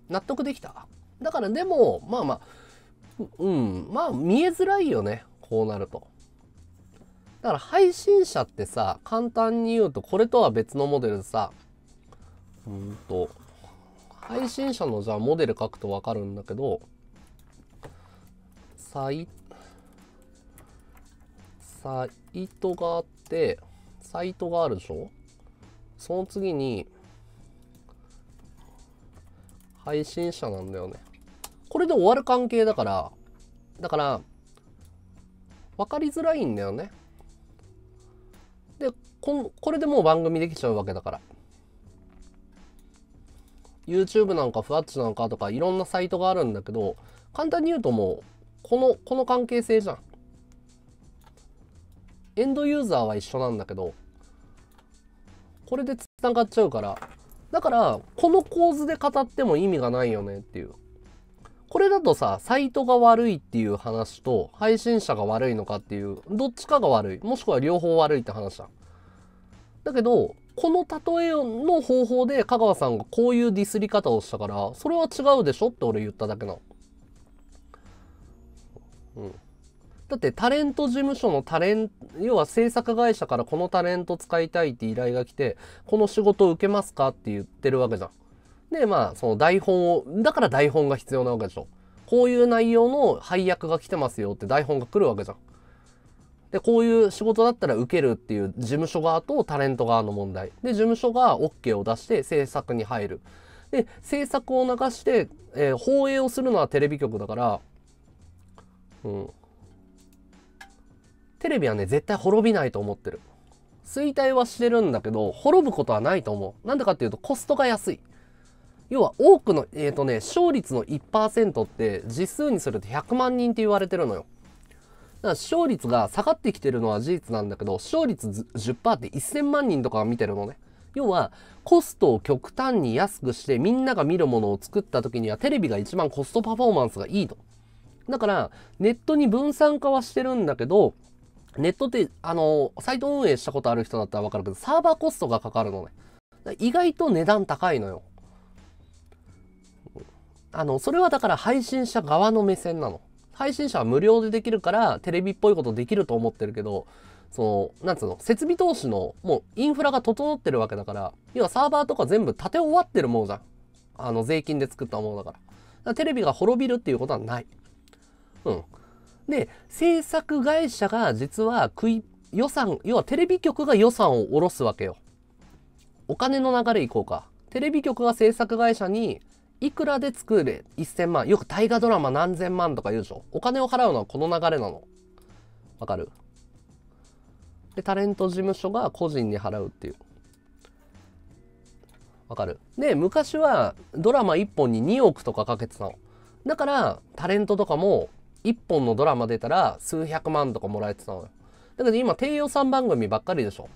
Speaker 1: 納得できただからでもまあまあうんまあ見えづらいよねこうなるとだから配信者ってさ簡単に言うとこれとは別のモデルでさうんと配信者のじゃあモデル書くと分かるんだけどサイサイトがあってサイトがあるでしょその次に配信者なんだよね。これで終わる関係だから、だから、分かりづらいんだよね。で、ここれでもう番組できちゃうわけだから。YouTube なんかふわっちなんかとかいろんなサイトがあるんだけど、簡単に言うともう、この、この関係性じゃん。エンドユーザーは一緒なんだけど、これで繋がっちゃうから、だから、この構図で語っても意味がないよねっていう。これだとさ、サイトが悪いっていう話と、配信者が悪いのかっていう、どっちかが悪い、もしくは両方悪いって話だ。だけど、この例えの方法で香川さんがこういうディスり方をしたから、それは違うでしょって俺言っただけなの。うん。だってタレント事務所のタレント、要は制作会社からこのタレント使いたいって依頼が来て、この仕事を受けますかって言ってるわけじゃん。で、まあ、その台本を、だから台本が必要なわけでしょ。こういう内容の配役が来てますよって台本が来るわけじゃん。で、こういう仕事だったら受けるっていう事務所側とタレント側の問題。で、事務所が OK を出して制作に入る。で、制作を流して、えー、放映をするのはテレビ局だから、うん、テレビはね、絶対滅びないと思ってる。衰退はしてるんだけど、滅ぶことはないと思う。なんでかっていうと、コストが安い。要は多くの、えっ、ー、とね、勝率の1%って実数にすると100万人って言われてるのよ。だから勝率が下がってきてるのは事実なんだけど、勝率10%って1000万人とか見てるのね。要は、コストを極端に安くしてみんなが見るものを作った時にはテレビが一番コストパフォーマンスがいいと。だから、ネットに分散化はしてるんだけど、ネットって、あの、サイト運営したことある人だったらわかるけど、サーバーコストがかかるのね。意外と値段高いのよ。あの、それはだから配信者側の目線なの。配信者は無料でできるから、テレビっぽいことできると思ってるけど、その、なんつうの、設備投資の、もうインフラが整ってるわけだから、要はサーバーとか全部建て終わってるものじゃん。あの、税金で作ったものだから。からテレビが滅びるっていうことはない。うん。で、制作会社が実は食い、予算、要はテレビ局が予算を下ろすわけよ。お金の流れいこうか。テレビ局が制作会社に、いくらで作れ ?1000 万。よく大河ドラマ何千万とか言うでしょ。お金を払うのはこの流れなの。わかるで、タレント事務所が個人に払うっていう。わかるで、昔はドラマ1本に2億とかかけてたの。だから、タレントとかも1本のドラマ出たら数百万とかもらえてたのよ。だけど今低予算番組ばっかりでしょ。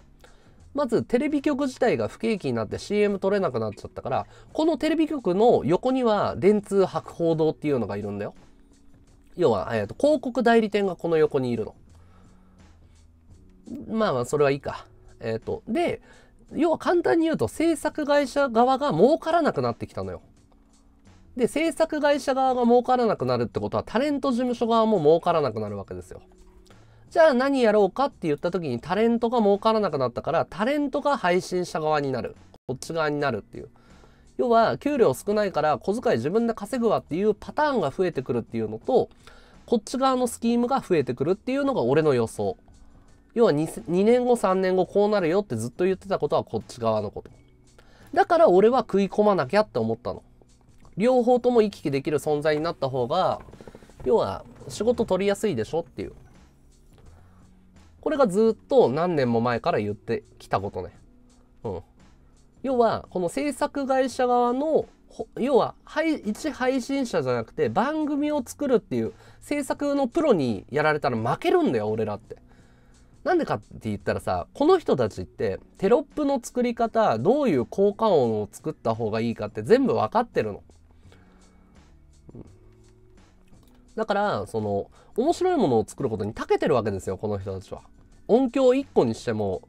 Speaker 1: まずテレビ局自体が不景気になって CM 取れなくなっちゃったから、このテレビ局の横には電通博報堂っていうのがいるんだよ。要は、えー、と広告代理店がこの横にいるの。まあまあ、それはいいか。えっ、ー、と、で、要は簡単に言うと制作会社側が儲からなくなってきたのよ。で、制作会社側が儲からなくなるってことは、タレント事務所側も儲からなくなるわけですよ。じゃあ何やろうかって言った時にタレントが儲からなくなったから、タレントが配信者側になる。こっち側になるっていう。要は、給料少ないから小遣い自分で稼ぐわっていうパターンが増えてくるっていうのと、こっち側のスキームが増えてくるっていうのが俺の予想。要は 2, 2年後3年後こうなるよってずっと言ってたことはこっち側のこと。だから俺は食い込まなきゃって思ったの。両方とも行き来できる存在になった方が、要は仕事取りやすいでしょっていう。これがずっと何年も前から言ってきたことね。うん。要は、この制作会社側の、要は、一配信者じゃなくて番組を作るっていう制作のプロにやられたら負けるんだよ、俺らって。なんでかって言ったらさ、この人たちってテロップの作り方、どういう効果音を作った方がいいかって全部わかってるの。だから、その、面白いものを作ることに長けてるわけですよ、この人たちは。音響1個にしても、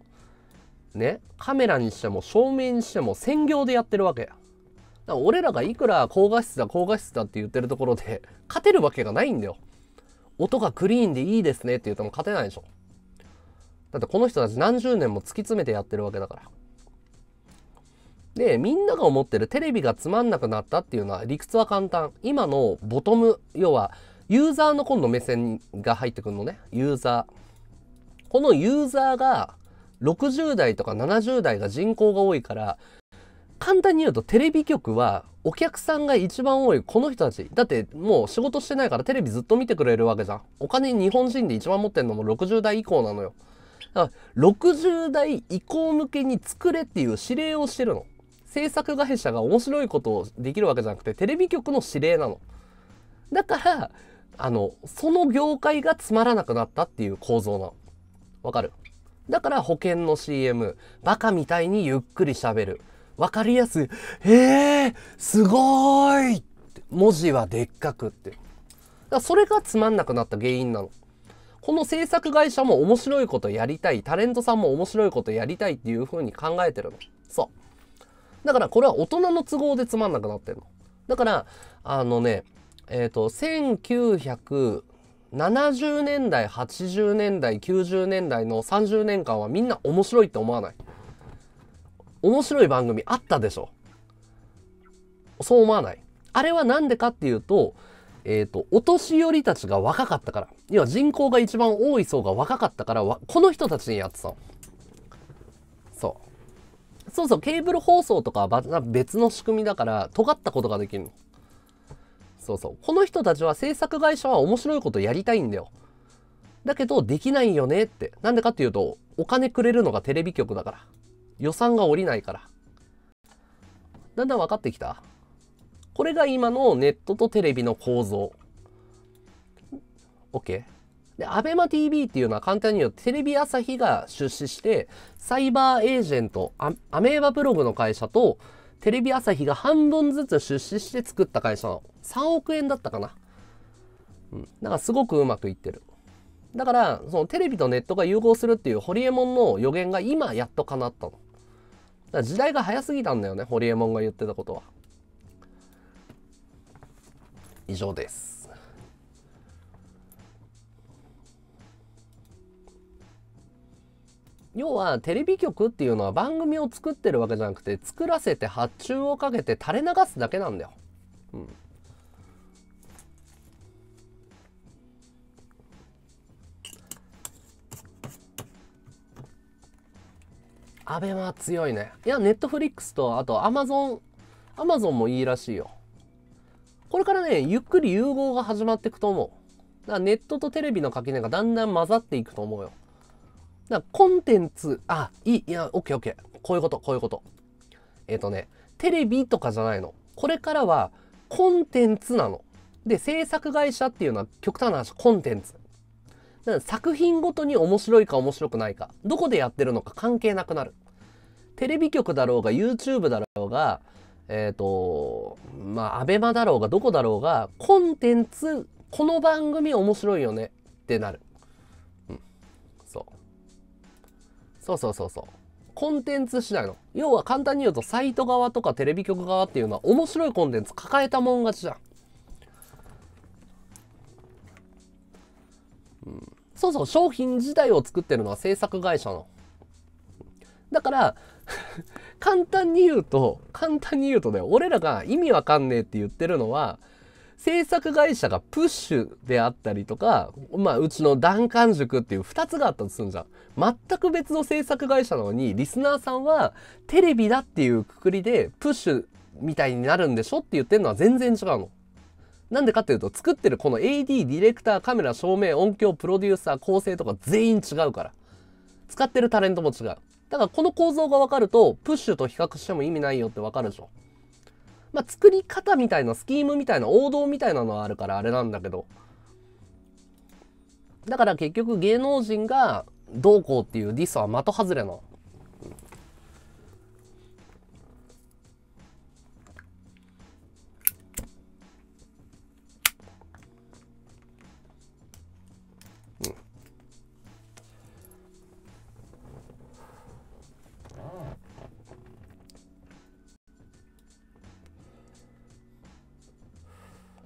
Speaker 1: ね、カメラにしても、照明にしても、専業でやってるわけ。ら俺らがいくら高画質だ、高画質だって言ってるところで、勝てるわけがないんだよ。音がクリーンでいいですねって言っても勝てないでしょ。だってこの人たち何十年も突き詰めてやってるわけだから。で、みんなが思ってるテレビがつまんなくなったっていうのは理屈は簡単。今のボトム、要はユーザーの今度目線が入ってくるのね。ユーザー。このユーザーが60代とか70代が人口が多いから、簡単に言うとテレビ局はお客さんが一番多いこの人たち。だってもう仕事してないからテレビずっと見てくれるわけじゃん。お金日本人で一番持ってんのも60代以降なのよ。だから60代以降向けに作れっていう指令をしてるの。制作会社が面白いことをできるわけじゃなくてテレビ局の指令なの。だからあの、その業界がつまらなくなったっていう構造なの。わかるだから保険の CM、バカみたいにゆっくり喋る。わかりやすい。えー、すごーい文字はでっかくって。だそれがつまんなくなった原因なの。この制作会社も面白いことやりたい、タレントさんも面白いことやりたいっていう風に考えてるの。そう。だからこれは大人の都合でつまんなくなってるの。だから、あのね、えー、と、1970年代、80年代、90年代の30年間はみんな面白いって思わない。面白い番組あったでしょ。そう思わない。あれは何でかっていうと、えっ、ー、と、お年寄りたちが若かったから。要は人口が一番多い層が若かったから、この人たちにやってたの。そう。そうそう、ケーブル放送とかは別の仕組みだから、尖ったことができるの。そうそう。この人たちは制作会社は面白いことやりたいんだよ。だけどできないよねって。なんでかっていうと、お金くれるのがテレビ局だから。予算が下りないから。だんだん分かってきたこれが今のネットとテレビの構造。OK。で、ABEMATV っていうのは簡単に言うとテレビ朝日が出資してサイバーエージェントアメーバブログの会社とテレビ朝日が半分ずつ出資して作った会社の3億円だったかな。うん。だからすごくうまくいってる。だから、そのテレビとネットが融合するっていうホリエモンの予言が今やっと叶ったの。だから時代が早すぎたんだよね、ホリエモンが言ってたことは。以上です。要はテレビ局っていうのは番組を作ってるわけじゃなくて作らせて発注をかけて垂れ流すだけなんだよ。うん、アベマ強いね。いや、ネットフリックスと、あとアマゾン、アマゾンもいいらしいよ。これからね、ゆっくり融合が始まっていくと思う。だからネットとテレビの垣根がだんだん混ざっていくと思うよ。だからコンテンツ、あ、いい、いや、オッケーオッケー。こういうこと、こういうこと。えっ、ー、とね、テレビとかじゃないの。これからはコンテンツなの。で、制作会社っていうのは極端な話、コンテンツ。だから作品ごとに面白いか面白くないか、どこでやってるのか関係なくなる。テレビ局だろうが、YouTube だろうが、えっ、ー、と、まあ、アベマだろうが、どこだろうが、コンテンツ、この番組面白いよねってなる。そうそうそうそうコンテンツ次第の要は簡単に言うとサイト側とかテレビ局側っていうのは面白いコンテンツ抱えたもん勝ちじゃん、そうそう商品自体を作ってるのは制作会社のだから *laughs* 簡単に言うと簡単に言うとね俺らが意味わかんねえって言ってるのは制作会社がプッシュであったりとか、まあ、うちの段丸塾っていう2つがあったとするんじゃん。全く別の制作会社なのに、リスナーさんはテレビだっていうくくりでプッシュみたいになるんでしょって言ってるのは全然違うの。なんでかっていうと、作ってるこの AD、ディレクター、カメラ、照明、音響、プロデューサー、構成とか全員違うから。使ってるタレントも違う。だからこの構造が分かると、プッシュと比較しても意味ないよって分かるでしょ。まあ、作り方みたいな、スキームみたいな、王道みたいなのはあるからあれなんだけど。だから結局芸能人がどうこうっていうディスは的外れの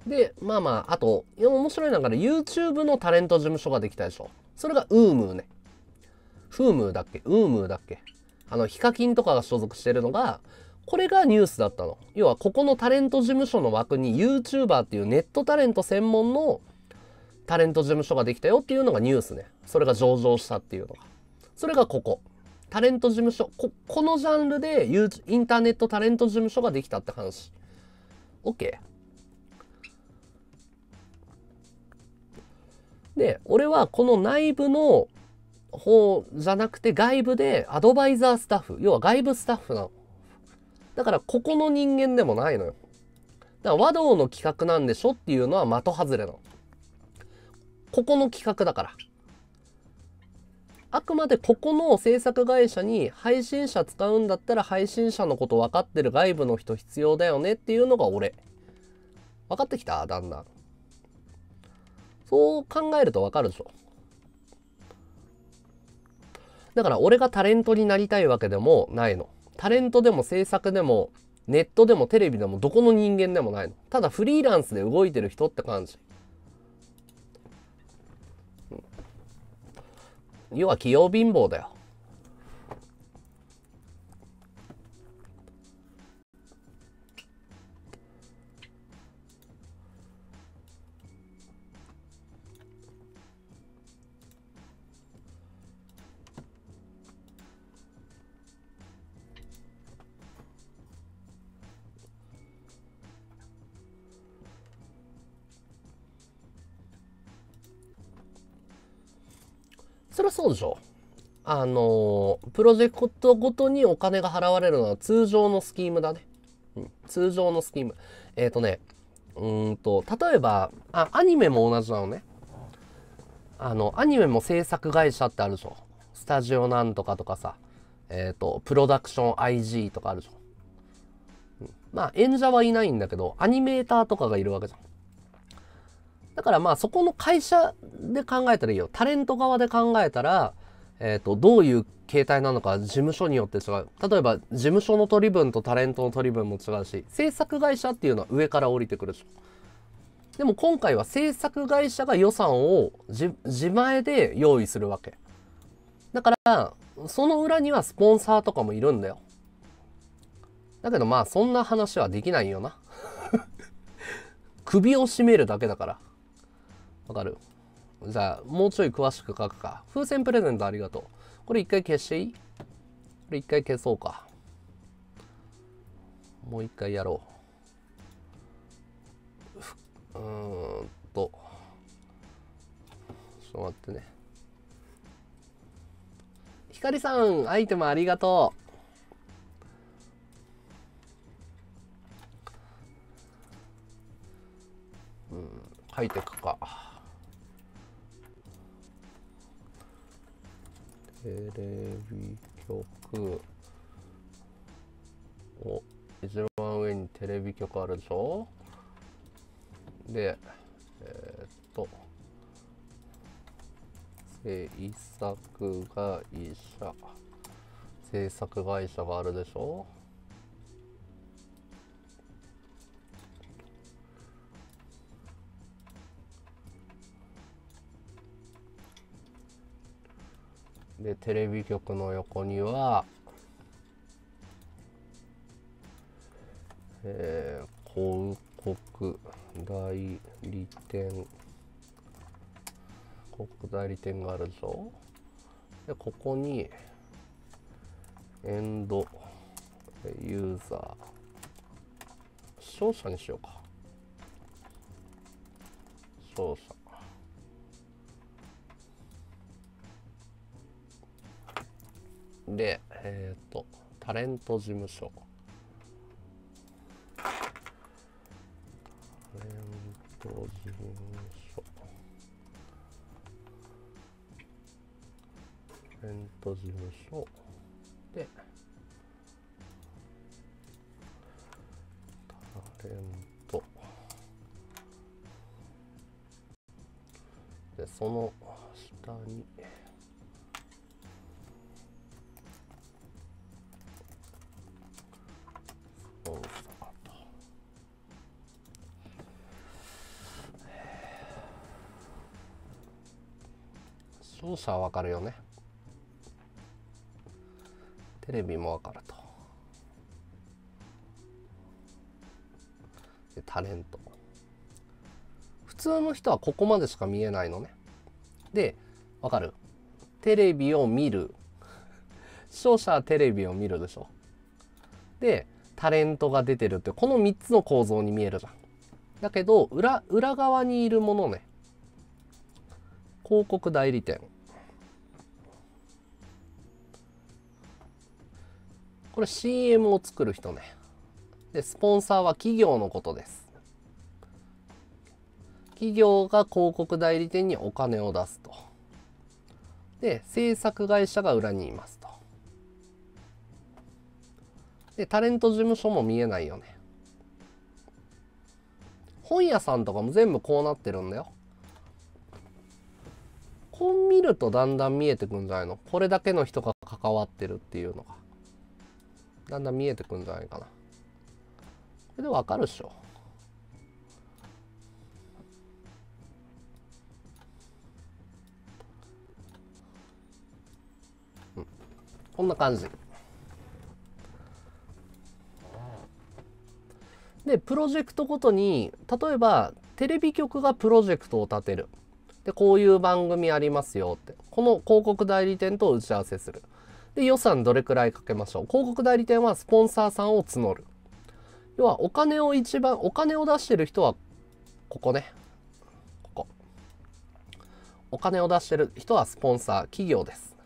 Speaker 1: で、まあまあ、あと、面白いながら YouTube のタレント事務所ができたでしょ。それがウームーね。フームーだっけウームーだっけあの、ヒカキンとかが所属してるのが、これがニュースだったの。要は、ここのタレント事務所の枠に YouTuber っていうネットタレント専門のタレント事務所ができたよっていうのがニュースね。それが上場したっていうのが。それがここ。タレント事務所。こ、このジャンルでインターネットタレント事務所ができたって話。OK。で俺はこの内部の方じゃなくて外部でアドバイザースタッフ要は外部スタッフなのだからここの人間でもないのよだから和道の企画なんでしょっていうのは的外れのここの企画だからあくまでここの制作会社に配信者使うんだったら配信者のこと分かってる外部の人必要だよねっていうのが俺分かってきただんだんそう考えるとわかるでしょ。だから俺がタレントになりたいわけでもないの。タレントでも制作でもネットでもテレビでもどこの人間でもないの。ただフリーランスで動いてる人って感じ。要は器用貧乏だよ。そりゃそうでしょ。あのプロジェクトごとにお金が払われるのは通常のスキームだね。うん、通常のスキーム。えっ、ー、とね、うんと、例えば、あ、アニメも同じなのね。あの、アニメも制作会社ってあるでしょ。スタジオなんとかとかさ、えっ、ー、と、プロダクション IG とかあるでしょ。ん、まあ、演者はいないんだけど、アニメーターとかがいるわけじゃん。だからまあそこの会社で考えたらいいよ。タレント側で考えたら、えっ、ー、と、どういう形態なのか事務所によって違う。例えば事務所の取り分とタレントの取り分も違うし、制作会社っていうのは上から降りてくるでしょ。でも今回は制作会社が予算を自前で用意するわけ。だから、その裏にはスポンサーとかもいるんだよ。だけどまあそんな話はできないよな。*laughs* 首を絞めるだけだから。わかるじゃあ、もうちょい詳しく書くか。風船プレゼントありがとう。これ一回消していいこれ一回消そうか。もう一回やろう。うーんと。ちょっと待ってね。ひかりさん、アイテムありがとう。うん、書いていくか。テレビ局お一番上にテレビ局あるでしょでえー、っと制作会社制作会社があるでしょでテレビ局の横には、えー、広告代理店広告代理店があるぞでここにエンドユーザー操作にしようか操作で、えっ、ー、と、タレント事務所。タレント事務所。タレント事務所。で、タレント。で、その下に、動作はわかるよねテレビもわかるとでタレント普通の人はここまでしか見えないのねでわかるテレビを見る視聴者はテレビを見るでしょでタレントが出てるってこの3つの構造に見えるじゃんだけど裏裏側にいるものね広告代理店これ CM を作る人ね。で、スポンサーは企業のことです。企業が広告代理店にお金を出すと。で、制作会社が裏にいますと。で、タレント事務所も見えないよね。本屋さんとかも全部こうなってるんだよ。こう見るとだんだん見えてくんじゃないのこれだけの人が関わってるっていうのが。だんだん見えてくるんじゃないかなこれでわかるっしょうこんな感じでプロジェクトごとに例えばテレビ局がプロジェクトを立てるでこういう番組ありますよってこの広告代理店と打ち合わせするで、予算どれくらいかけましょう。広告代理店はスポンサーさんを募る。要はお金を一番、お金を出してる人は、ここね。ここ。お金を出してる人はスポンサー、企業です。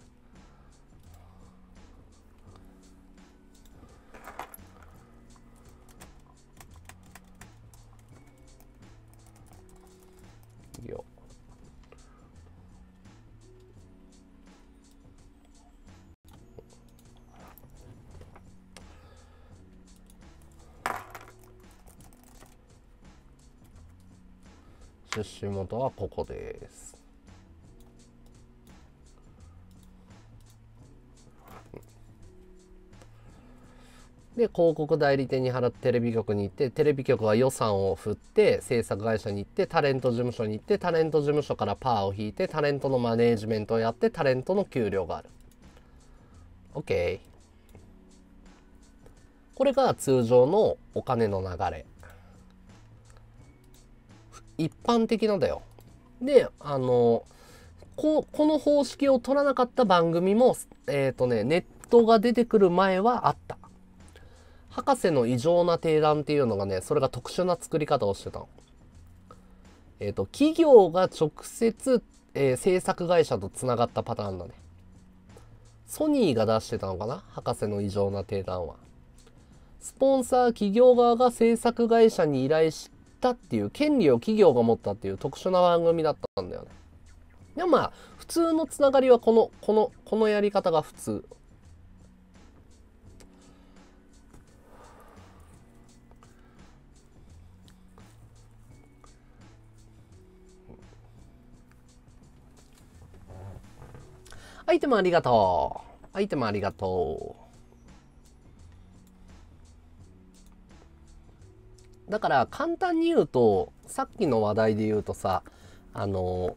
Speaker 1: 出資元はここです。で広告代理店に払ってテレビ局に行ってテレビ局は予算を振って制作会社に行ってタレント事務所に行ってタレント事務所からパーを引いてタレントのマネージメントをやってタレントの給料がある。OK。これが通常のお金の流れ。一般的なんだよ。で、あの、ここの方式を取らなかった番組も、えっ、ー、とね、ネットが出てくる前はあった。博士の異常な提談っていうのがね、それが特殊な作り方をしてたの。えっ、ー、と、企業が直接、えー、制作会社とつながったパターンだね。ソニーが出してたのかな博士の異常な提談は。スポンサー企業側が制作会社に依頼しったっていう、権利を企業が持ったっていう特殊な番組だったんだよね。でもまあ、普通のつながりはこの、この、このやり方が普通。アイテムありがとう。アイテムありがとう。だから簡単に言うと、さっきの話題で言うとさ、あの、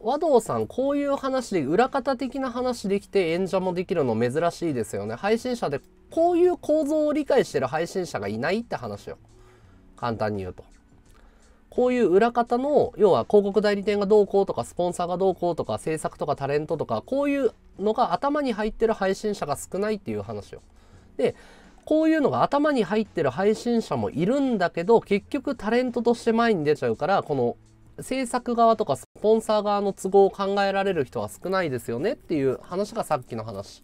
Speaker 1: 和道さんこういう話で裏方的な話できて演者もできるの珍しいですよね。配信者でこういう構造を理解してる配信者がいないって話よ。簡単に言うと。こういう裏方の、要は広告代理店がどうこうとか、スポンサーがどうこうとか、制作とかタレントとか、こういうのが頭に入ってる配信者が少ないっていう話よ。で、こういうのが頭に入ってる配信者もいるんだけど、結局タレントとして前に出ちゃうから、この制作側とかスポンサー側の都合を考えられる人は少ないですよねっていう話がさっきの話。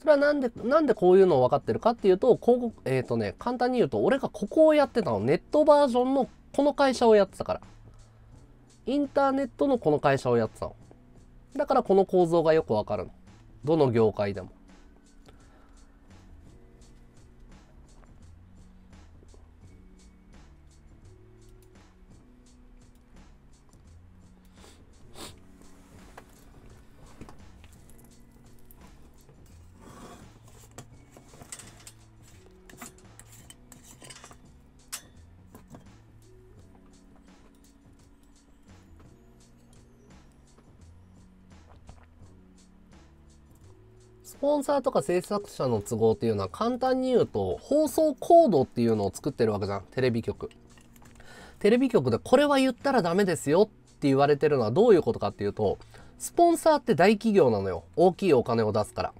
Speaker 1: それはなんで、なんでこういうのを分かってるかっていうと、えっ、ー、とね、簡単に言うと、俺がここをやってたの、ネットバージョンのこの会社をやってたから。インターネットのこの会社をやってたの。だからこの構造がよくわかるの。どの業界でも。ポンサーとか制作者の都合っていうのは簡単に言うと放送コードっていうのを作ってるわけじゃん。テレビ局。テレビ局でこれは言ったらダメですよって言われてるのはどういうことかっていうと、スポンサーって大企業なのよ。大きいお金を出すから。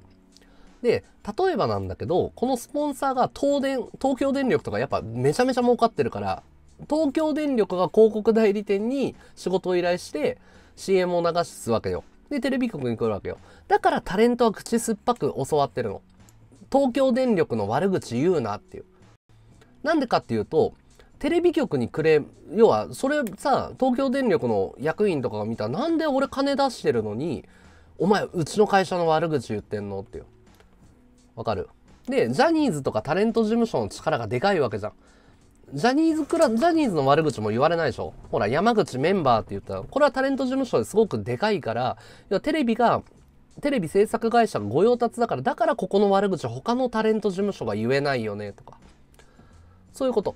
Speaker 1: で、例えばなんだけど、このスポンサーが東電、東京電力とかやっぱめちゃめちゃ儲かってるから、東京電力が広告代理店に仕事を依頼して CM を流すわけよ。で、テレビ局に来るわけよ。だからタレントは口酸っぱく教わってるの。東京電力の悪口言うなっていう。なんでかっていうと、テレビ局にくれ、要は、それさ、東京電力の役員とかが見たら、なんで俺金出してるのに、お前、うちの会社の悪口言ってんのってよ。わかるで、ジャニーズとかタレント事務所の力がでかいわけじゃん。ジャニーズクラ、ジャニーズの悪口も言われないでしょほら、山口メンバーって言ったら、これはタレント事務所ですごくでかいから、要はテレビが、テレビ制作会社が御用達だから、だからここの悪口他のタレント事務所が言えないよね、とか。そういうこと。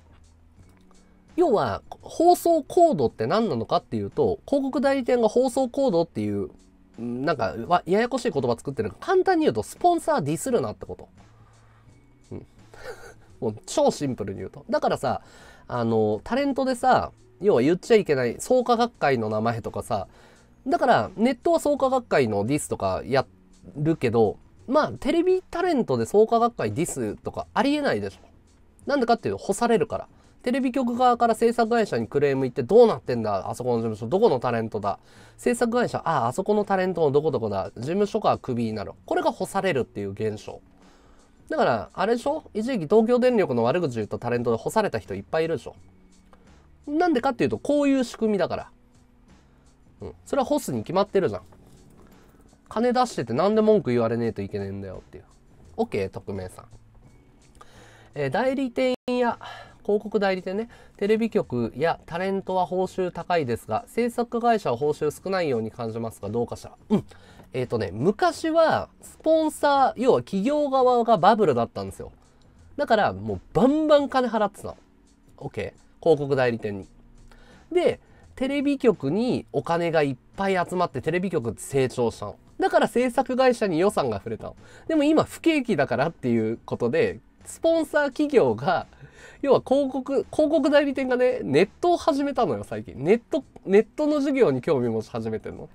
Speaker 1: 要は、放送コードって何なのかっていうと、広告代理店が放送コードっていう、なんか、ややこしい言葉作ってる簡単に言うと、スポンサーディスるなってこと。もう超シンプルに言うと。だからさ、あの、タレントでさ、要は言っちゃいけない創価学会の名前とかさ、だからネットは創価学会のディスとかやるけど、まあテレビタレントで創価学会ディスとかありえないでしょ。なんでかっていうと干されるから。テレビ局側から制作会社にクレーム行ってどうなってんだあそこの事務所どこのタレントだ制作会社あああそこのタレントのどこどこだ事務所からクビになるこれが干されるっていう現象だから、あれでしょ一時期東京電力の悪口言ったタレントで干された人いっぱいいるでしょなんでかっていうと、こういう仕組みだから。うん。それは干すに決まってるじゃん。金出しててなんで文句言われねえといけねえんだよっていう。OK、匿名さん。えー、代理店や広告代理店ね、テレビ局やタレントは報酬高いですが、制作会社は報酬少ないように感じますが、どうかしら。うん。えっ、ー、とね、昔は、スポンサー、要は企業側がバブルだったんですよ。だから、もうバンバン金払ってたの。OK。広告代理店に。で、テレビ局にお金がいっぱい集まってテレビ局成長したの。だから制作会社に予算が触れたの。でも今不景気だからっていうことで、スポンサー企業が、要は広告、広告代理店がね、ネットを始めたのよ、最近。ネット、ネットの授業に興味持ち始めてんの。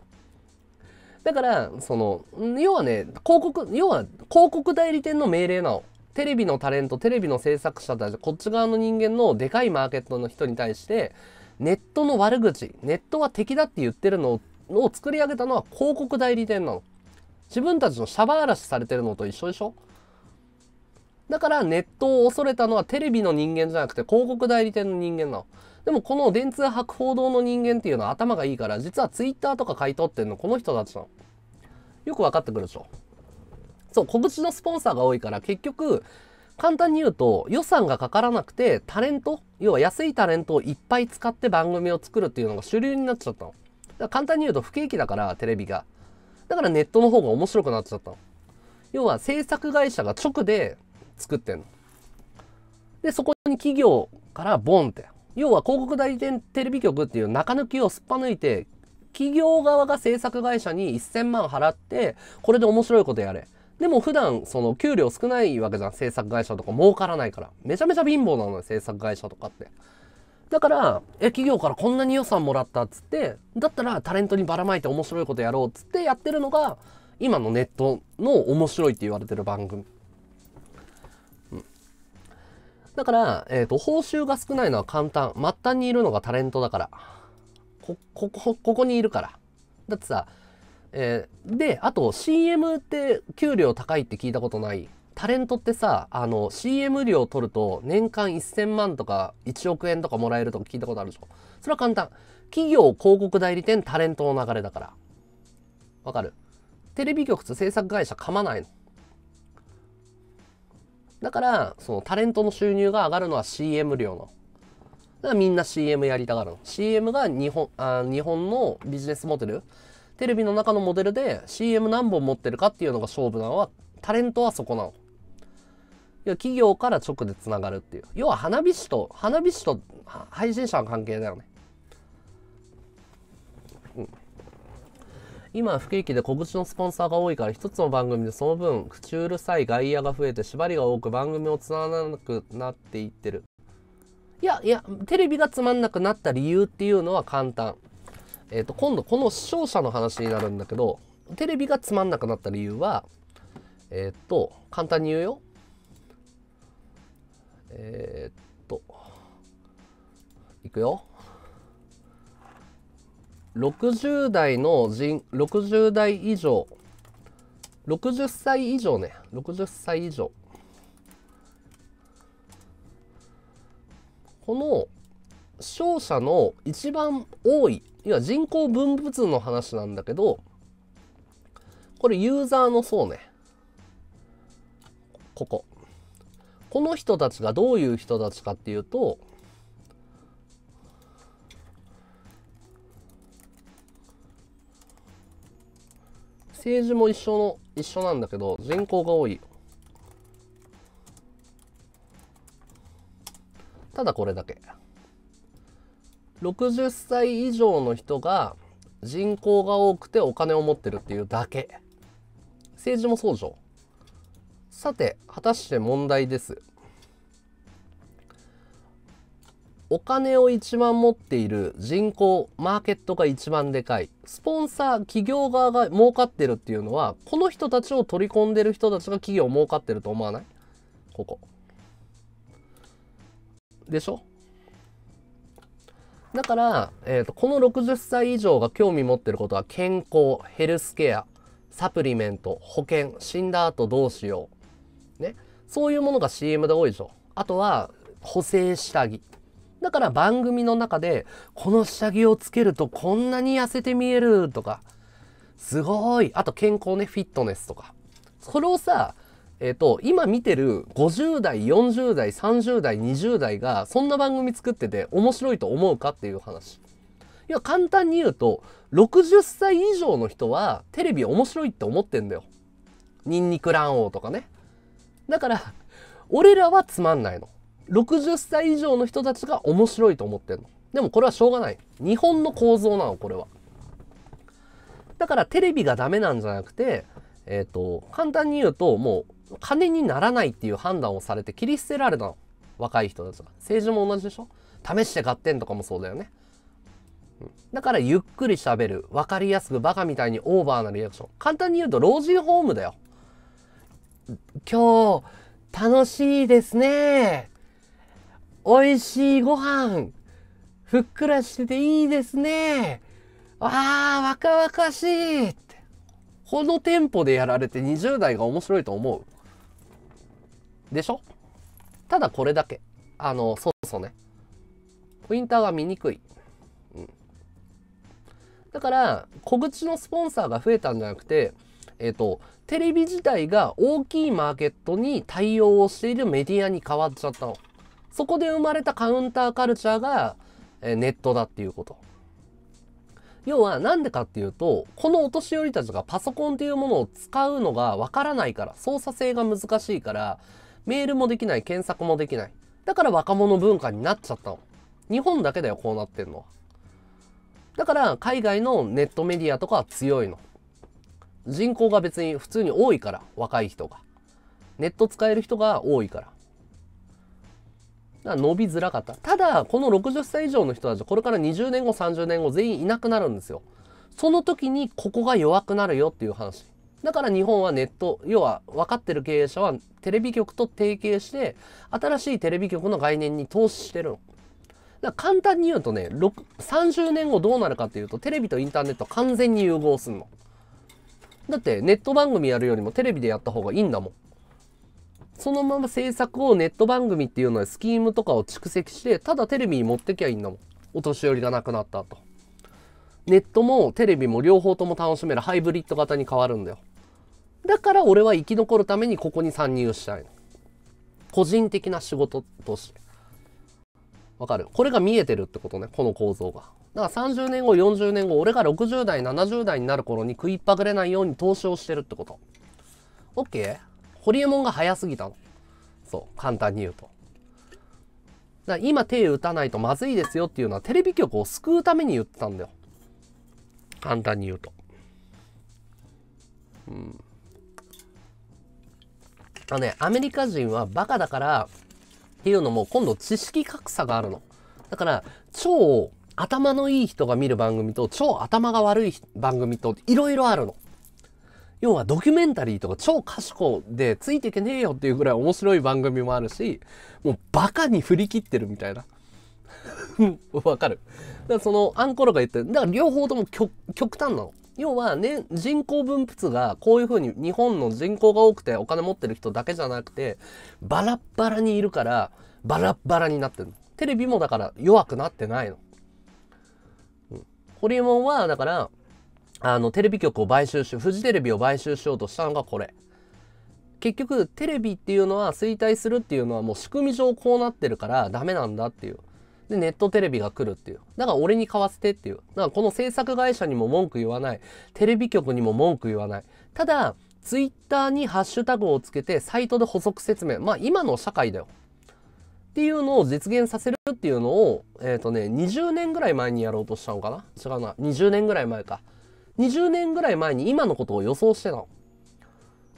Speaker 1: だから、その、要はね、広告、要は広告代理店の命令なの。テレビのタレント、テレビの制作者たち、こっち側の人間のでかいマーケットの人に対して、ネットの悪口、ネットは敵だって言ってるのを作り上げたのは広告代理店なの。自分たちのシャバ嵐されてるのと一緒でしょだからネットを恐れたのはテレビの人間じゃなくて広告代理店の人間なの。でもこの電通博報堂の人間っていうのは頭がいいから、実はツイッターとか買い取ってんのこの人たちなの。よく分かってくるでしょ。そう、小口のスポンサーが多いから結局、簡単に言うと予算がかからなくてタレント要は安いタレントをいっぱい使って番組を作るっていうのが主流になっちゃったの。だから簡単に言うと不景気だからテレビが。だからネットの方が面白くなっちゃったの。要は制作会社が直で作ってんの。で、そこに企業からボンって要は広告代理店テレビ局っていう中抜きをすっぱ抜いて企業側が制作会社に1000万払ってこれで面白いことやれでも普段その給料少ないわけじゃん制作会社とか儲からないからめちゃめちゃ貧乏なのよ制作会社とかってだからえ企業からこんなに予算もらったっつってだったらタレントにばらまいて面白いことやろうっつってやってるのが今のネットの面白いって言われてる番組だから、えっ、ー、と、報酬が少ないのは簡単。末端にいるのがタレントだから。こ、ここ、ここにいるから。だってさ、えー、で、あと CM って給料高いって聞いたことないタレントってさ、あの、CM 料取ると年間1000万とか1億円とかもらえるとか聞いたことあるでしょ。それは簡単。企業、広告代理店、タレントの流れだから。わかるテレビ局と制作会社噛まないの。だから、そのタレントの収入が上がるのは CM 料の。だからみんな CM やりたがるの。CM が日本あ日本のビジネスモデル。テレビの中のモデルで CM 何本持ってるかっていうのが勝負なのは、タレントはそこなの。いや企業から直でつながるっていう。要は花火師と、花火師と配信者は関係だよね。今は不景気で小口のスポンサーが多いから一つの番組でその分、口うるさい外野が増えて縛りが多く番組をつまらなくなっていってる。いやいや、テレビがつまんなくなった理由っていうのは簡単。えっ、ー、と、今度この視聴者の話になるんだけど、テレビがつまんなくなった理由は、えっ、ー、と、簡単に言うよ。えー、っと、いくよ。60代の人、60代以上、60歳以上ね、60歳以上。この商社の一番多い、要は人口分布図の話なんだけど、これユーザーの層ね。ここ。この人たちがどういう人たちかっていうと、政治も一緒の一緒なんだけど人口が多いただこれだけ60歳以上の人が人口が多くてお金を持ってるっていうだけ政治もそうじゃんさて果たして問題ですお金を一番持っている人口、マーケットが一番でかい。スポンサー、企業側が儲かってるっていうのは、この人たちを取り込んでる人たちが企業儲かってると思わないここ。でしょだから、えーと、この60歳以上が興味持ってることは健康、ヘルスケア、サプリメント、保険、死んだ後どうしよう。ね。そういうものが CM で多いでしょ。あとは、補正下着。だから番組の中で、この下着をつけるとこんなに痩せて見えるとか、すごい。あと健康ね、フィットネスとか。それをさ、えっ、ー、と、今見てる50代、40代、30代、20代が、そんな番組作ってて面白いと思うかっていう話。いや、簡単に言うと、60歳以上の人はテレビ面白いって思ってんだよ。ニンニク卵黄とかね。だから、俺らはつまんないの。60歳以上の人たちが面白いと思ってんの。でもこれはしょうがない。日本の構造なの、これは。だからテレビがダメなんじゃなくて、えっ、ー、と、簡単に言うと、もう金にならないっていう判断をされて切り捨てられたの。若い人たちが。政治も同じでしょ試して買ってんとかもそうだよね。だからゆっくり喋る。分かりやすくバカみたいにオーバーなリアクション。簡単に言うと老人ホームだよ。今日、楽しいですね。美味しいご飯ふっくらしてていいですねわあ若々しいってこの店舗でやられて20代が面白いと思うでしょただこれだけあのそうそうねプリンターが見にくい、うん、だから小口のスポンサーが増えたんじゃなくてえっ、ー、とテレビ自体が大きいマーケットに対応をしているメディアに変わっちゃったの。そこで生まれたカウンターカルチャーが、えネットだっていうこと。要はなんでかっていうと、このお年寄りたちがパソコンっていうものを使うのがわからないから、操作性が難しいから、メールもできない、検索もできない。だから若者文化になっちゃったの。日本だけだよ、こうなってんのは。だから海外のネットメディアとかは強いの。人口が別に普通に多いから、若い人が。ネット使える人が多いから。だ伸びづらかった。ただ、この60歳以上の人たち、これから20年後、30年後、全員いなくなるんですよ。その時に、ここが弱くなるよっていう話。だから日本はネット、要は分かってる経営者はテレビ局と提携して、新しいテレビ局の概念に投資してるの。だから簡単に言うとね、30年後どうなるかっていうと、テレビとインターネット完全に融合するの。だってネット番組やるよりもテレビでやった方がいいんだもん。そのまま制作をネット番組っていうのはスキームとかを蓄積して、ただテレビに持ってきゃいいんだもん。お年寄りが亡くなったと。ネットもテレビも両方とも楽しめるハイブリッド型に変わるんだよ。だから俺は生き残るためにここに参入したいの。個人的な仕事として。わかるこれが見えてるってことね、この構造が。だから30年後、40年後、俺が60代、70代になる頃に食いっぱぐれないように投資をしてるってこと。OK? ホリエモンが早すぎたの。そう、簡単に言うと。だ今手打たないとまずいですよっていうのはテレビ局を救うために言ってたんだよ。簡単に言うと。うん。あのね、アメリカ人はバカだからっていうのも今度知識格差があるの。だから超頭のいい人が見る番組と超頭が悪い番組といろいろあるの。要はドキュメンタリーとか超賢でついていけねえよっていうぐらい面白い番組もあるし、もうバカに振り切ってるみたいな。*laughs* わかる。だからそのアンコロが言ってる。だから両方とも極端なの。要はね、人口分布がこういうふうに日本の人口が多くてお金持ってる人だけじゃなくて、バラッバラにいるから、バラッバラになってるの。テレビもだから弱くなってないの。うん、ホリエモンはだから、あの、テレビ局を買収し、フジテレビを買収しようとしたのがこれ。結局、テレビっていうのは衰退するっていうのはもう仕組み上こうなってるからダメなんだっていう。で、ネットテレビが来るっていう。だから俺に買わせてっていう。だからこの制作会社にも文句言わない。テレビ局にも文句言わない。ただ、ツイッターにハッシュタグをつけて、サイトで補足説明。まあ今の社会だよ。っていうのを実現させるっていうのを、えっ、ー、とね、20年ぐらい前にやろうとしたのかな違うな。20年ぐらい前か。20年ぐらい前に今のことを予想してたの。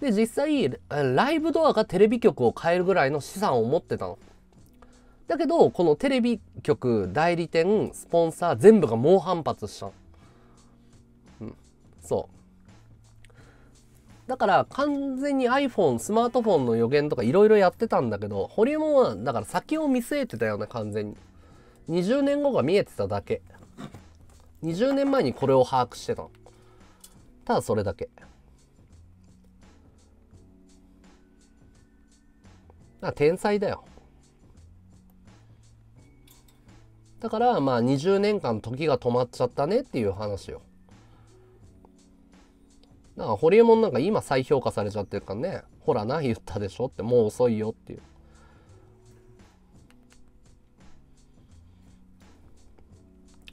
Speaker 1: で、実際、ライブドアがテレビ局を変えるぐらいの資産を持ってたの。だけど、このテレビ局、代理店、スポンサー、全部が猛反発したの。うん、そう。だから完全に iPhone、スマートフォンの予言とかいろいろやってたんだけど、ホリエモンはだから先を見据えてたよね、完全に。20年後が見えてただけ。20年前にこれを把握してたの。ただそれだけだ天才だよだからまあ20年間時が止まっちゃったねっていう話よだからホリエモンなんか今再評価されちゃってるからねほらな言ったでしょってもう遅いよっていう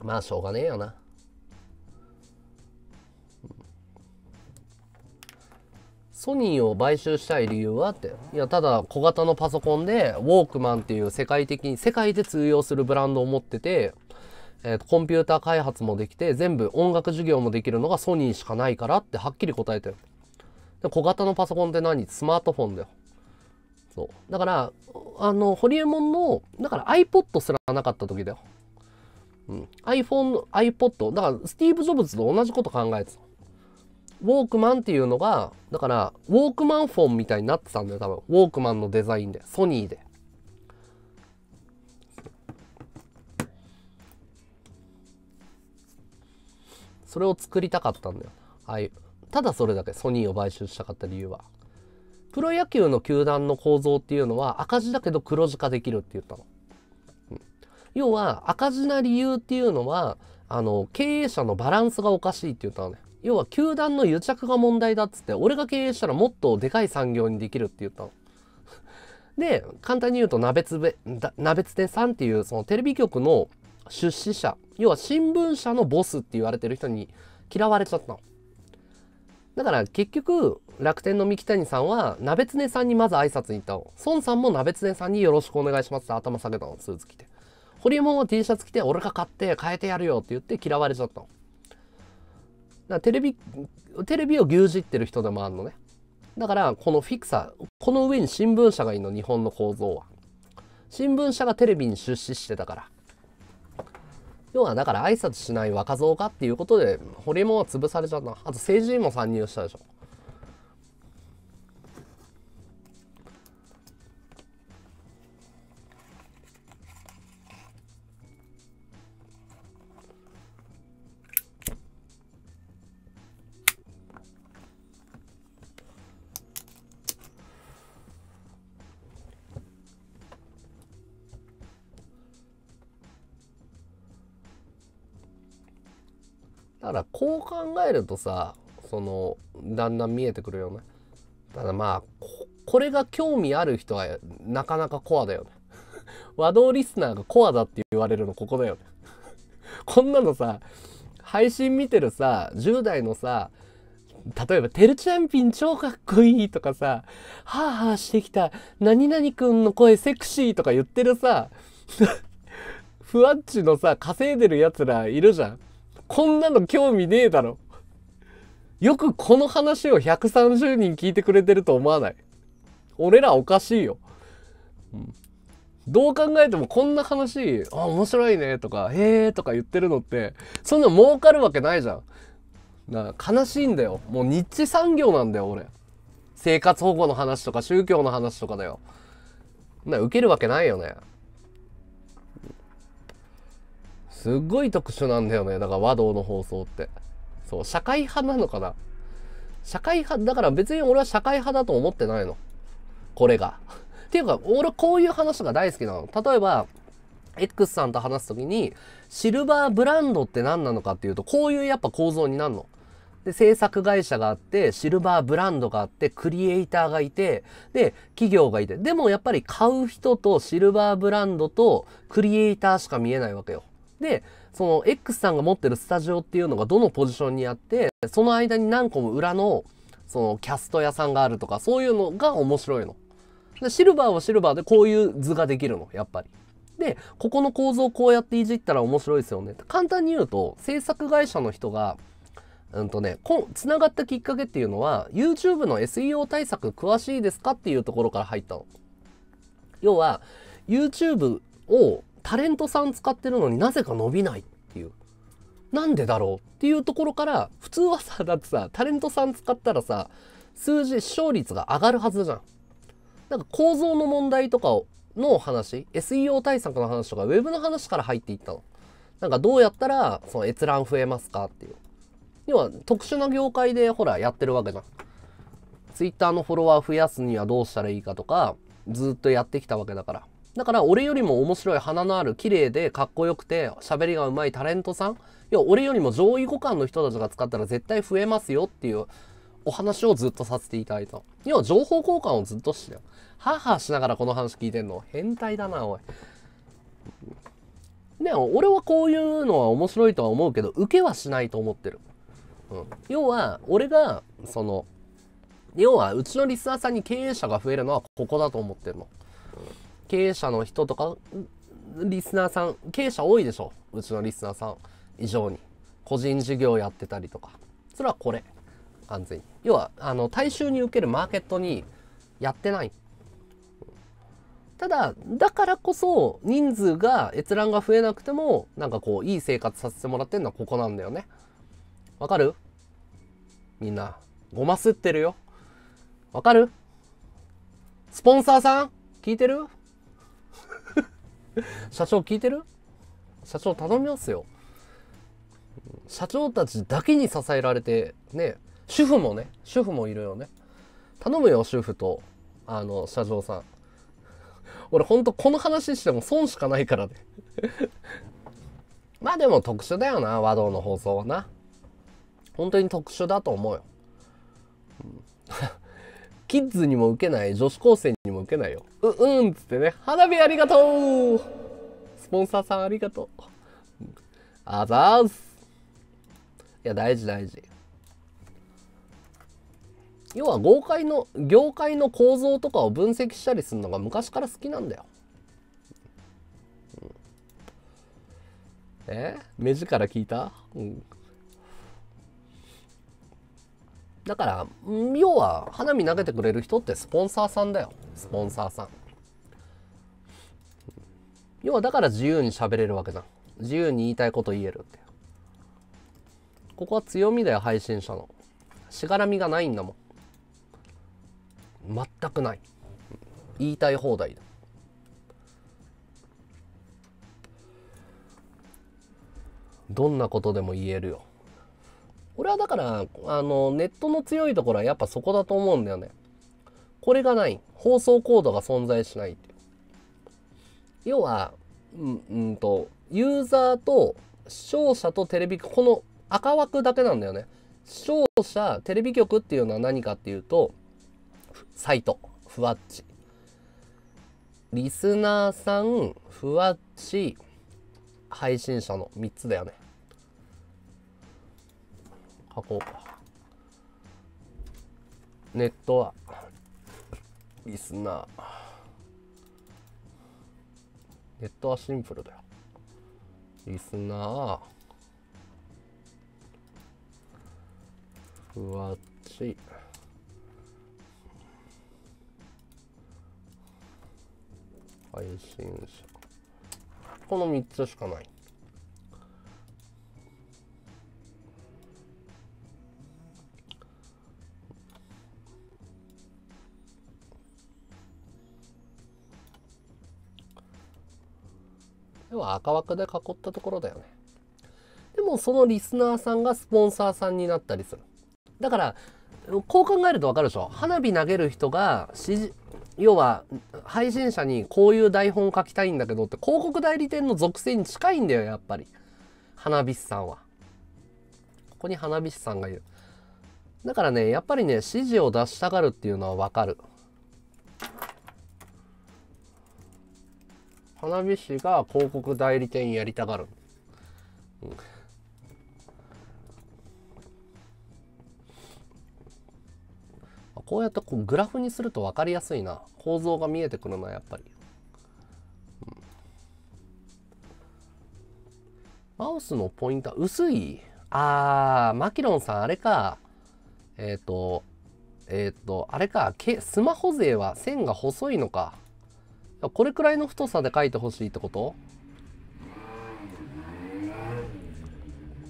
Speaker 1: まあしょうがねえよなソニーを買収したい理由はって。いや、ただ小型のパソコンで、ウォークマンっていう世界的に、世界で通用するブランドを持ってて、えー、コンピューター開発もできて、全部音楽授業もできるのがソニーしかないからってはっきり答えてる。で小型のパソコンって何スマートフォンだよ。そう。だから、あの、ホリエモンの、だから iPod すらなかった時だよ。うん。iPhone、iPod。だから、スティーブ・ジョブズと同じこと考えてた。ウォークマンっていうのが、だから、ウォークマンフォンみたいになってたんだよ、多分。ウォークマンのデザインで、ソニーで。それを作りたかったんだよ。はいただそれだけ、ソニーを買収したかった理由は。プロ野球の球団の構造っていうのは赤字だけど黒字化できるって言ったの。要は赤字な理由っていうのはあの経営者のバランスがおかしいって言ったのね。要は球団の癒着が問題だっつって、俺が経営したらもっとでかい産業にできるって言ったの。で、簡単に言うと、鍋つべ、鍋つてさんっていう、そのテレビ局の出資者、要は新聞社のボスって言われてる人に嫌われちゃったの。だから結局、楽天の三木谷さんは、鍋ねさんにまず挨拶に行ったの。孫さんも鍋ねさんによろしくお願いしますって頭下げたの、スーツ着て。ホリエモンは T シャツ着て、俺が買って変えてやるよって言って嫌われちゃったの。だテレビ、テレビを牛耳ってる人でもあるのね。だから、このフィクサー、この上に新聞社がいいの、日本の構造は。新聞社がテレビに出資してたから。要は、だから挨拶しない若造かっていうことで、ホリエモンは潰されちゃった。あと政治にも参入したでしょ。だからこう考えるとさそのだんだん見えてくるよねただまあこれが興味ある人はなかなかコアだよね *laughs* 和道リスナーがコアだって言われるのここだよね *laughs* こんなのさ配信見てるさ10代のさ例えば、てるチャンピン超かっこいいとかさ、はあ、はあしてきた、何々くんの声セクシーとか言ってるさ、*laughs* ふわっちのさ、稼いでるやつらいるじゃん。こんなの興味ねえだろ。よくこの話を130人聞いてくれてると思わない。俺らおかしいよ。うん、どう考えてもこんな話、あ、面白いねとか、へえとか言ってるのって、そんな儲かるわけないじゃん。な悲しいんだよ。もう日地産業なんだよ、俺。生活保護の話とか宗教の話とかだよ。な、受けるわけないよね。すっごい特殊なんだよね。だから和道の放送って。そう、社会派なのかな。社会派、だから別に俺は社会派だと思ってないの。これが。*laughs* っていうか、俺こういう話が大好きなの。例えば、X さんと話すときに、シルバーブランドって何なのかっていうと、こういうやっぱ構造になるの。で、制作会社があって、シルバーブランドがあって、クリエイターがいて、で、企業がいて。でもやっぱり買う人とシルバーブランドとクリエイターしか見えないわけよ。で、その X さんが持ってるスタジオっていうのがどのポジションにあって、その間に何個も裏の、そのキャスト屋さんがあるとか、そういうのが面白いの。で、シルバーはシルバーでこういう図ができるの、やっぱり。で、ここの構造こうやっていじったら面白いですよね。簡単に言うと、制作会社の人が、うんとね、こつながったきっかけっていうのは、YouTube の SEO 対策詳しいですかっていうところから入ったの。要は、YouTube をタレントさん使ってるのになぜか伸びないっていう。なんでだろうっていうところから、普通はさ、だってさ、タレントさん使ったらさ、数字、視聴率が上がるはずじゃん。なんか構造の問題とかの話、SEO 対策の話とか、ウェブの話から入っていったの。なんかどうやったら、その閲覧増えますかっていう。要は特殊な業界でほらやってるわけじゃん。Twitter のフォロワー増やすにはどうしたらいいかとか、ずっとやってきたわけだから。だから俺よりも面白い花のある綺麗でかっこよくて喋りがうまいタレントさん要は俺よりも上位互換の人たちが使ったら絶対増えますよっていうお話をずっとさせていただいた。要は情報交換をずっとしてたよ。ははしながらこの話聞いてんの。変態だな、おい。ね俺はこういうのは面白いとは思うけど、受けはしないと思ってる。うん。要は、俺が、その、要は、うちのリスナーさんに経営者が増えるのはここだと思ってるの。経営者の人とか、リスナーさん、経営者多いでしょうちのリスナーさん以上に。個人事業やってたりとか。それはこれ。完全に。要は、あの、大衆に受けるマーケットにやってない。ただ、だからこそ、人数が、閲覧が増えなくても、なんかこう、いい生活させてもらってるのはここなんだよね。わかるみんな、ごますってるよ。わかるスポンサーさん聞いてる *laughs* 社長聞いてる社長頼みますよ。社長たちだけに支えられて、ね、主婦もね、主婦もいるよね。頼むよ、主婦と、あの、社長さん。俺ほんとこの話しても損しかないからね *laughs* まあでも特殊だよな、和道の放送はな。本当に特殊だと思うよ。キッズにも受けない、女子高生にも受けないよ。う、うんっつってね、花火ありがとうスポンサーさんありがとう。あざーすいや、大事大事。要は業界の、業界の構造とかを分析したりするのが昔から好きなんだよ。え目力聞いたうん。だから要は花火投げてくれる人ってスポンサーさんだよスポンサーさん要はだから自由に喋れるわけじゃん自由に言いたいこと言えるってここは強みだよ配信者のしがらみがないんだもん全くない言いたい放題だどんなことでも言えるよ俺はだから、あの、ネットの強いところはやっぱそこだと思うんだよね。これがない。放送コードが存在しないい要は、うん、うんと、ユーザーと視聴者とテレビ、この赤枠だけなんだよね。視聴者、テレビ局っていうのは何かっていうと、サイト、ふわっち。リスナーさん、ふわっち、配信者の3つだよね。書こうか。ネットは、リスナー。ネットはシンプルだよ。リスナー、ふわっち。配信者。この3つしかない。要は赤枠で囲ったところだよね。でもそのリスナーさんがスポンサーさんになったりする。だから、こう考えるとわかるでしょ花火投げる人が指示、要は配信者にこういう台本を書きたいんだけどって広告代理店の属性に近いんだよやっぱり花火師さんはここに花火師さんがいるだからねやっぱりね指示を出したがるっていうのはわかる花火師が広告代理店やりたがる、うん、こうやってこうグラフにすると分かりやすいな構造が見えてくるなやっぱり、うん、マウスのポイントは薄いあーマキロンさんあれかえっ、ー、とえっ、ー、とあれかけスマホ勢は線が細いのかこれくらいの太さで書いてほしいってこと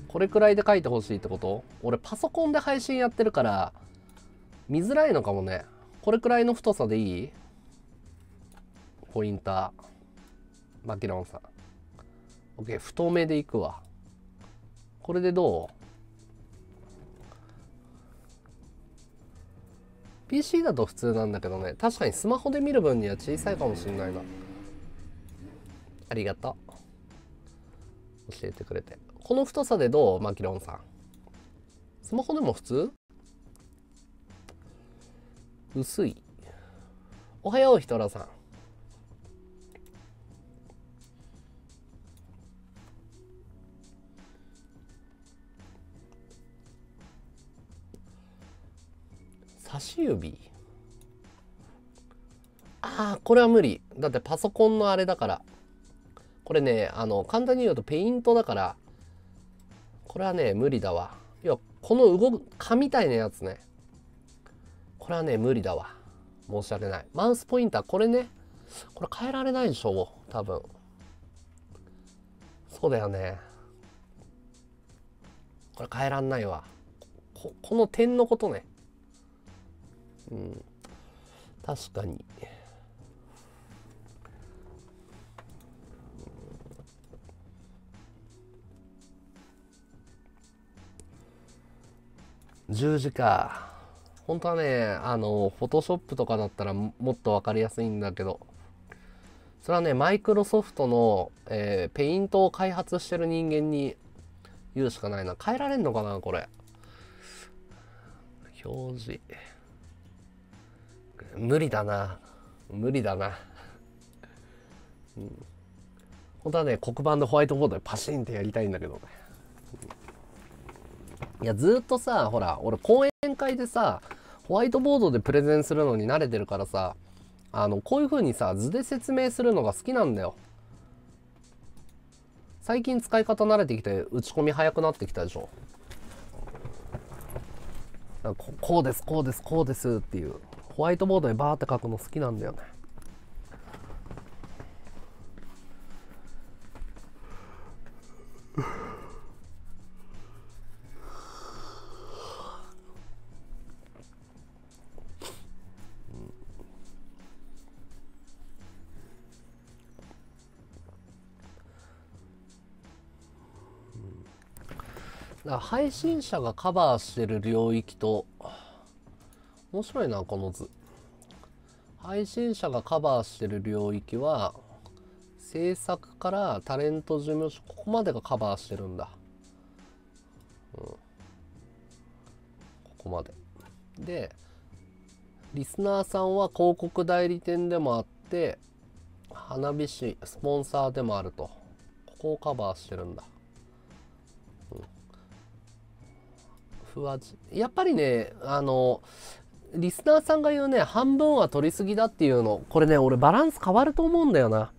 Speaker 1: これくらいで書いてほしいってこと俺パソコンで配信やってるから見づらいのかもねこれくらいの太さでいいポインターマキロンさん OK 太めでいくわこれでどう PC だと普通なんだけどね確かにスマホで見る分には小さいかもしんないなありがとう教えてくれてこの太さでどうマキロンさんスマホでも普通薄いおはようヒトラさん差し指ああこれは無理だってパソコンのあれだからこれねあの簡単に言うとペイントだからこれはね無理だわいやこの動く蚊みたいなやつねこれはね無理だわ申し訳ないマウスポインターこれねこれ変えられないでしょ多分そうだよねこれ変えらんないわこの点のことねうん、確かに。十字か。本当はね、あの、フォトショップとかだったらもっと分かりやすいんだけど、それはね、マイクロソフトの、えー、ペイントを開発してる人間に言うしかないな。変えられんのかな、これ。表示。無理だな無理だな、うん、本当はね黒板のホワイトボードでパシンってやりたいんだけどね、いやずっとさほら俺講演会でさホワイトボードでプレゼンするのに慣れてるからさあのこういう風にさ図で説明するのが好きなんだよ最近使い方慣れてきて打ち込み早くなってきたでしょここうですこうですこうですっていうホワイトボードでバーって書くの好きなんだよね配信者がカバーしてる領域と面白いな、この図。配信者がカバーしてる領域は、制作からタレント事務所、ここまでがカバーしてるんだ。うん。ここまで。で、リスナーさんは広告代理店でもあって、花火師、スポンサーでもあると。ここをカバーしてるんだ。ふわじやっぱりねあのリスナーさんが言うね、半分は取りすぎだっていうの、これね、俺バランス変わると思うんだよな。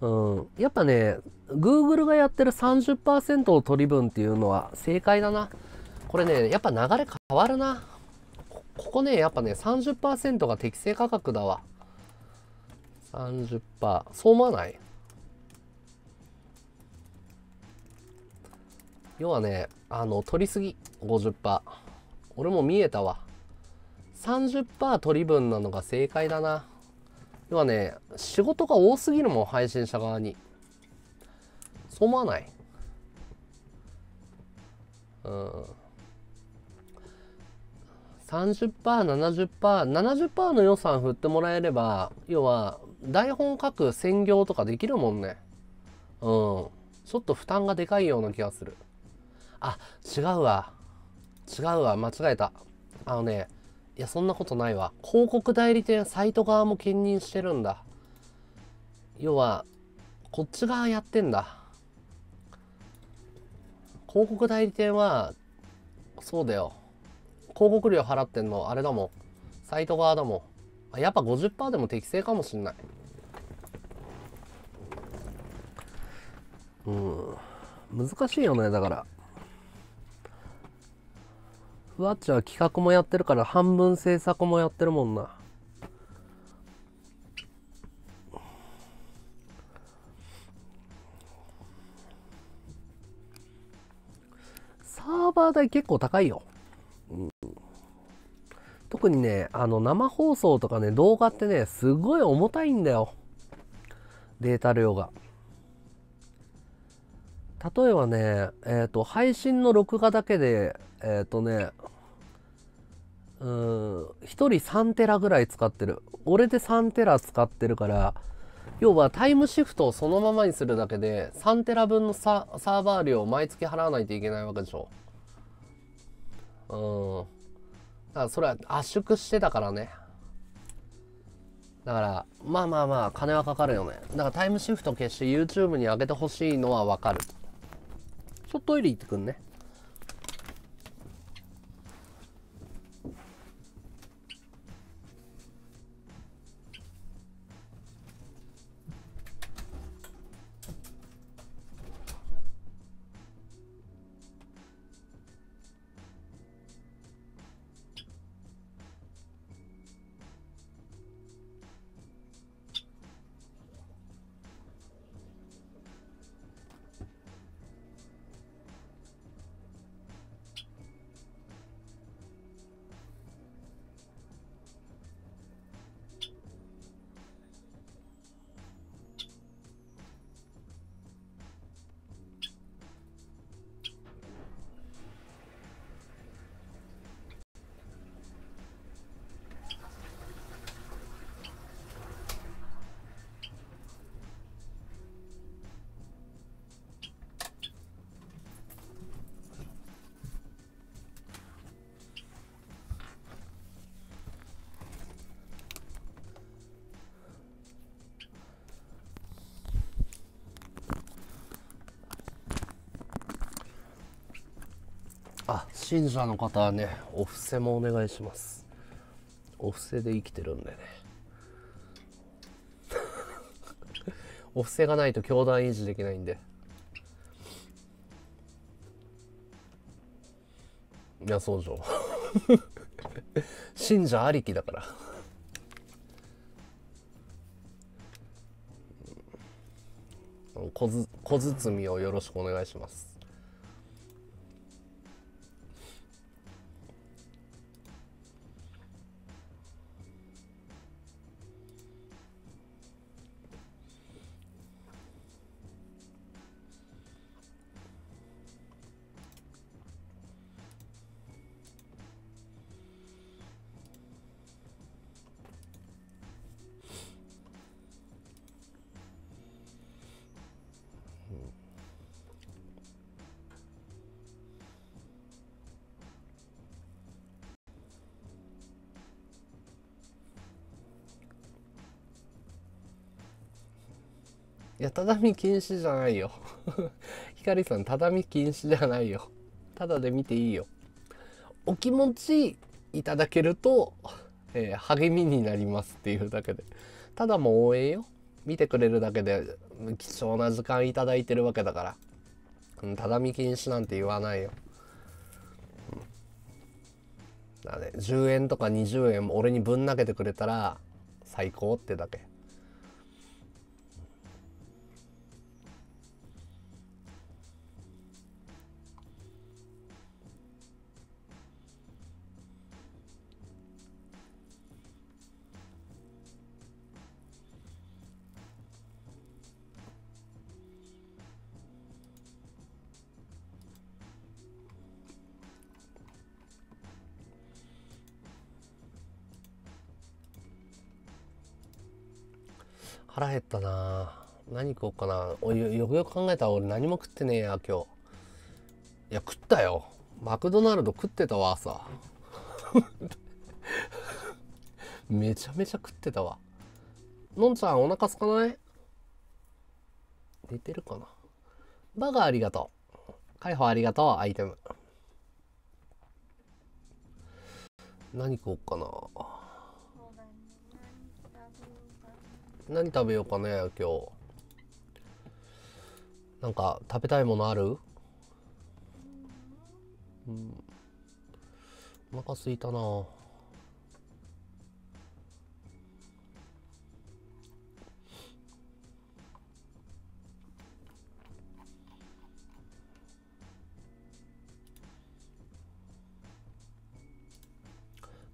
Speaker 1: うん。やっぱね、Google がやってる30%を取り分っていうのは正解だな。これね、やっぱ流れ変わるな。ここね、やっぱね、30%が適正価格だわ。30%。そう思わない要はね、あの、取りすぎ。50%。俺も見えたわ。30%取り分なのが正解だな。要はね、仕事が多すぎるもん、配信者側に。そう思わないうん。30%、70%、70%の予算振ってもらえれば、要は、台本書く専業とかできるもんね。うん。ちょっと負担がでかいような気がする。あ、違うわ。違うわ。間違えた。あのね、いや、そんなことないわ。広告代理店、サイト側も兼任してるんだ。要は、こっち側やってんだ。広告代理店は、そうだよ。広告料払ってんの、あれだもん。サイト側だもん。やっぱ50%でも適正かもしんない。うん。難しいよね、だから。ふわっちは企画もやってるから半分制作もやってるもんな。サーバー代結構高いよ。うん、特にね、あの生放送とかね、動画ってね、すごい重たいんだよ。データ量が。例えばね、えっ、ー、と、配信の録画だけで、えっ、ー、とね、うん、1人3テラぐらい使ってる。俺で3テラ使ってるから、要はタイムシフトをそのままにするだけで、3テラ分のサーバー料を毎月払わないといけないわけでしょ。うん。だからそれは圧縮してたからね。だから、まあまあまあ、金はかかるよね。だからタイムシフト消して YouTube に上げてほしいのはわかる。ちょっとトイレ行ってくんね信者の方はねお布施もお願いしますお布施で生きてるんでね *laughs* お布施がないと教団維持できないんでいやそうじゃん *laughs* 信者ありきだから小包をよろしくお願いしますいや、畳禁止じゃないよ。*laughs* ひかりさん、畳禁止じゃないよ。ただで見ていいよ。お気持ちいただけると、えー、励みになりますっていうだけで。ただもう応援よ。見てくれるだけで貴重な時間いただいてるわけだから。うん、畳禁止なんて言わないよ。だね、10円とか20円俺にぶん投げてくれたら最高ってだけ。減ったな何食おうかなおよくよく考えたら俺何も食ってねえや今日いや食ったよマクドナルド食ってたわ朝 *laughs* めちゃめちゃ食ってたわのんちゃんお腹すかない出てるかなバガーありがとう解放ありがとうアイテム何食おうかな何食べようかね今日なんか食べたいものあるうんお腹すいたな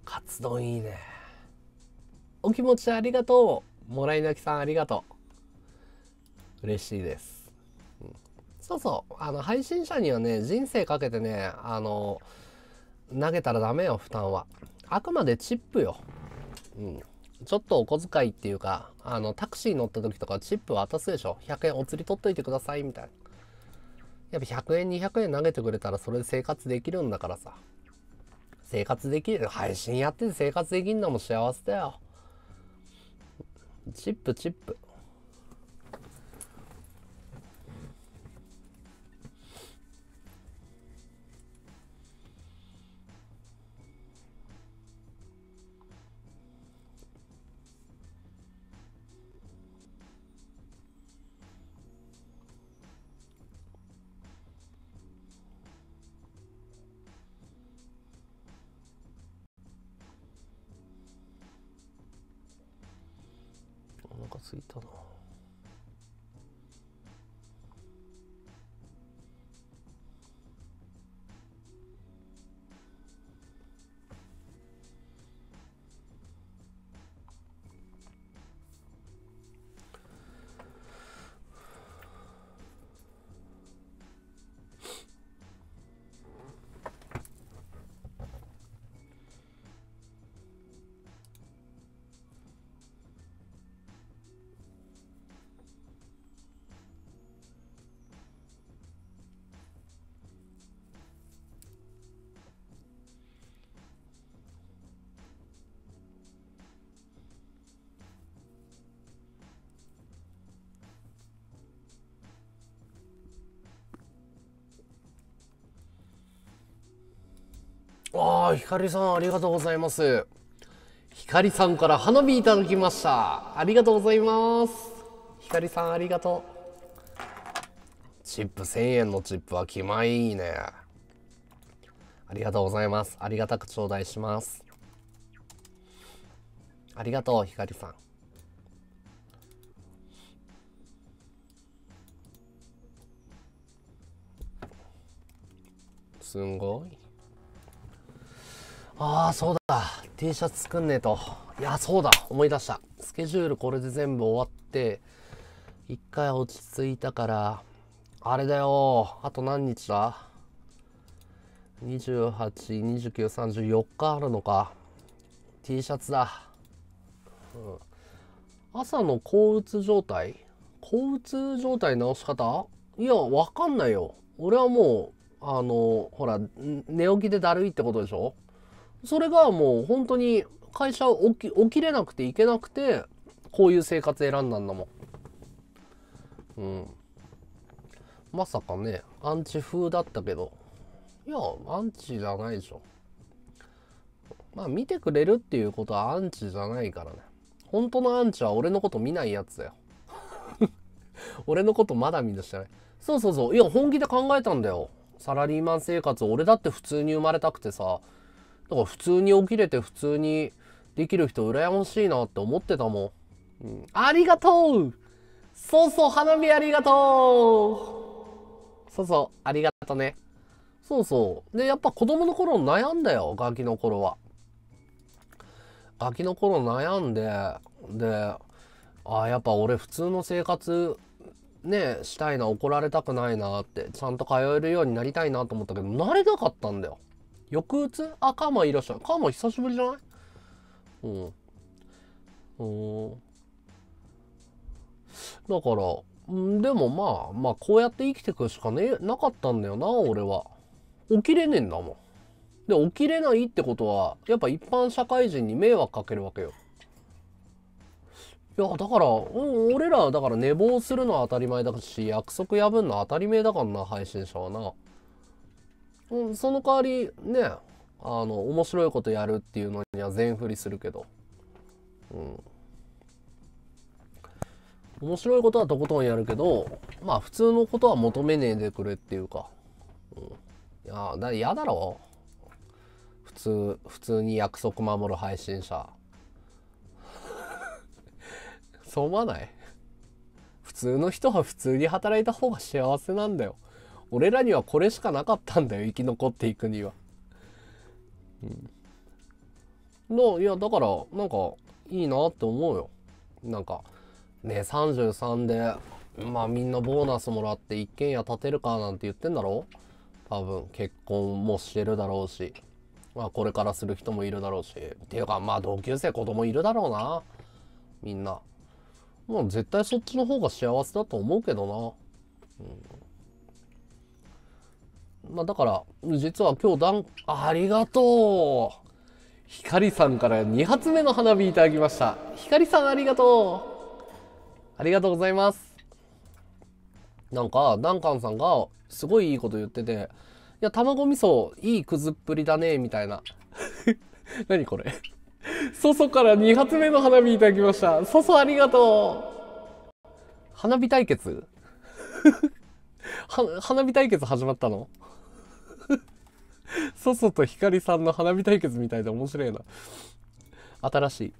Speaker 1: カツ丼いいねお気持ちありがとうもらい泣きさんありがとう。嬉しいです。そうそう。あの、配信者にはね、人生かけてね、あの、投げたらダメよ、負担は。あくまでチップよ。うん。ちょっとお小遣いっていうか、あの、タクシー乗った時とかチップ渡すでしょ。100円お釣り取っといてください、みたいな。やっぱ100円、200円投げてくれたらそれで生活できるんだからさ。生活できる。配信やってて生活できんのも幸せだよ。チップチップあ、ひかりさんありがとうございます。ひかりさんから花火いただきました。ありがとうございます。ひかりさんありがとう。チップ1000円のチップは気まいいね。ありがとうございます。ありがたく頂戴します。ありがとう、ひかりさん。すんごい。ああそうだ T シャツ作んねえといやそうだ思い出したスケジュールこれで全部終わって一回落ち着いたからあれだよあと何日だ282934日あるのか T シャツだ、うん、朝の抗うつ状態抗うつ状態直し方いやわかんないよ俺はもうあのほら寝起きでだるいってことでしょそれがもう本当に会社を起きれなくていけなくて、こういう生活選んだんだもん。うん。まさかね、アンチ風だったけど。いや、アンチじゃないでしょ。まあ見てくれるっていうことはアンチじゃないからね。本当のアンチは俺のこと見ないやつだよ。*laughs* 俺のことまだ見出してない。そうそうそう。いや、本気で考えたんだよ。サラリーマン生活、俺だって普通に生まれたくてさ、だから普通に起きれて普通にできる人羨ましいなって思ってたもん。うん、ありがとうそうそう、花火ありがとうそうそう、ありがとね。そうそう。で、やっぱ子供の頃悩んだよ、ガキの頃は。ガキの頃悩んで、で、ああ、やっぱ俺普通の生活、ね、したいな、怒られたくないなって、ちゃんと通えるようになりたいなと思ったけど、慣れなかったんだよ。抑うつあ、カーマいらっしゃる。カーマ久しぶりじゃないうん。うん。だから、んでもまあ、まあ、こうやって生きてくしかね、なかったんだよな、俺は。起きれねえんだもん。で、起きれないってことは、やっぱ一般社会人に迷惑かけるわけよ。いや、だから、うん、俺ら、だから寝坊するのは当たり前だし、約束破るのは当たり前だからな、配信者はな。うん、その代わりねあの面白いことやるっていうのには全振りするけど、うん、面白いことはとことんやるけどまあ普通のことは求めねえでくれっていうか、うん、いやだやだろ普通普通に約束守る配信者 *laughs* そう思わない普通の人は普通に働いた方が幸せなんだよ俺らにはこれしかなかったんだよ生き残っていくには。うん、のいやだからなんかいいなって思うよ。なんかね33でまあみんなボーナスもらって一軒家建てるかなんて言ってんだろ多分結婚もしてるだろうし、まあ、これからする人もいるだろうしっていうかまあ同級生子供いるだろうなみんなもう絶対そっちの方が幸せだと思うけどなうんまあ、だから、実は今日だん、ありがとうひかりさんから2発目の花火いただきました。ひかりさんありがとうありがとうございます。なんか、ダンカンさんがすごいいいこと言ってて、いや、卵味噌いいくずっぷりだね、みたいな。*laughs* 何これ。ソソから2発目の花火いただきました。ソソありがとう花火対決 *laughs* 花火対決始まったの *laughs* ソソとヒカリさんの花火対決みたいで面白いな。新しい。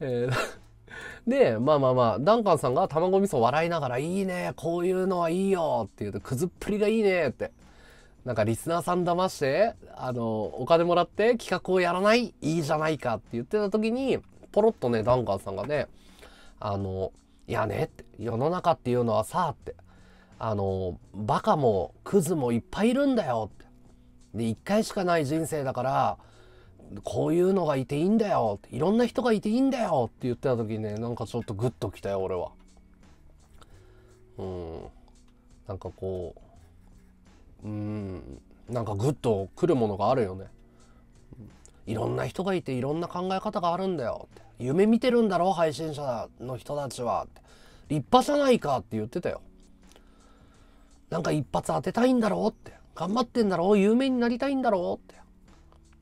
Speaker 1: えー、*laughs* で、まあまあまあ、ダンカンさんが卵味噌笑いながら、いいね、こういうのはいいよって言うと、くずっぷりがいいねって。なんかリスナーさん騙して、あの、お金もらって企画をやらないいいじゃないかって言ってた時に、ポロッとね、ダンカンさんがね、あの、いやねって、世の中っていうのはさ、って、あのバカもクズもいっぱいいるんだよってで1回しかない人生だからこういうのがいていいんだよっていろんな人がいていいんだよって言ってた時ねなんかちょっとグッときたよ俺は。うんなんかこううんなんかグッとくるものがあるよね。いろんな人がいていろんな考え方があるんだよって夢見てるんだろ配信者の人たちはって立派じゃないかって言ってたよ。なんか一発当てたいんだろうって頑張ってんだろう有名になりたいんだろうって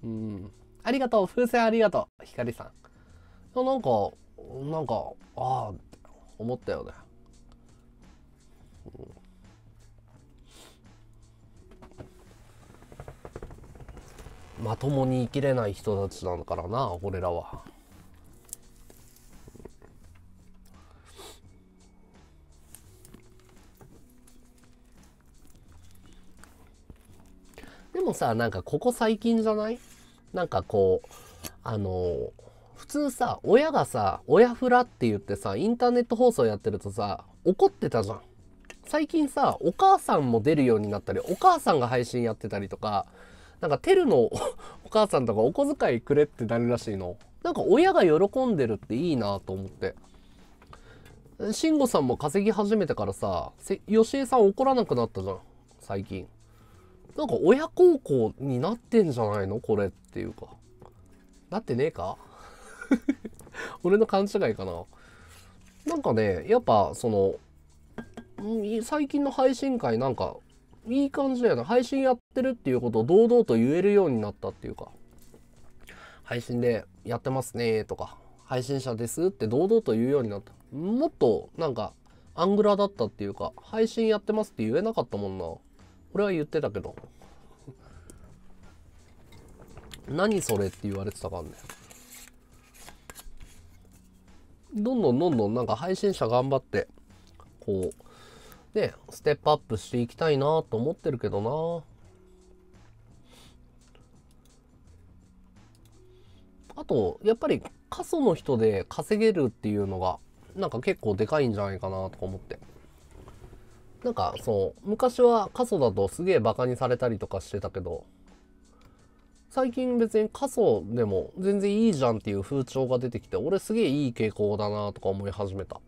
Speaker 1: うんありがとう風船ありがとう光さんなんかなんかああって思ったよね、まともに生きれない人たちなんだからな俺らは。でもさ、なんかここ最近じゃないなんかこう、あのー、普通さ、親がさ、親フラって言ってさ、インターネット放送やってるとさ、怒ってたじゃん。最近さ、お母さんも出るようになったり、お母さんが配信やってたりとか、なんかテルの *laughs* お母さんとかお小遣いくれってなるらしいの。なんか親が喜んでるっていいなと思って。慎吾さんも稼ぎ始めてからさ、よしえさん怒らなくなったじゃん。最近。なんか親孝行になってんじゃないのこれっていうか。なってねえか *laughs* 俺の勘違いかな。なんかね、やっぱその、最近の配信会なんか、いい感じだよな。配信やってるっていうことを堂々と言えるようになったっていうか、配信でやってますねとか、配信者ですって堂々と言うようになった。もっとなんか、アングラだったっていうか、配信やってますって言えなかったもんな。俺は言ってたけど。何それって言われてたかんね。どんどんどんどんなんか配信者頑張って、こう、ね、ステップアップしていきたいなと思ってるけどなあと、やっぱり過疎の人で稼げるっていうのが、なんか結構でかいんじゃないかなとか思って。なんかそう昔は過疎だとすげえバカにされたりとかしてたけど最近別に過疎でも全然いいじゃんっていう風潮が出てきて俺すげえいい傾向だなとか思い始めた。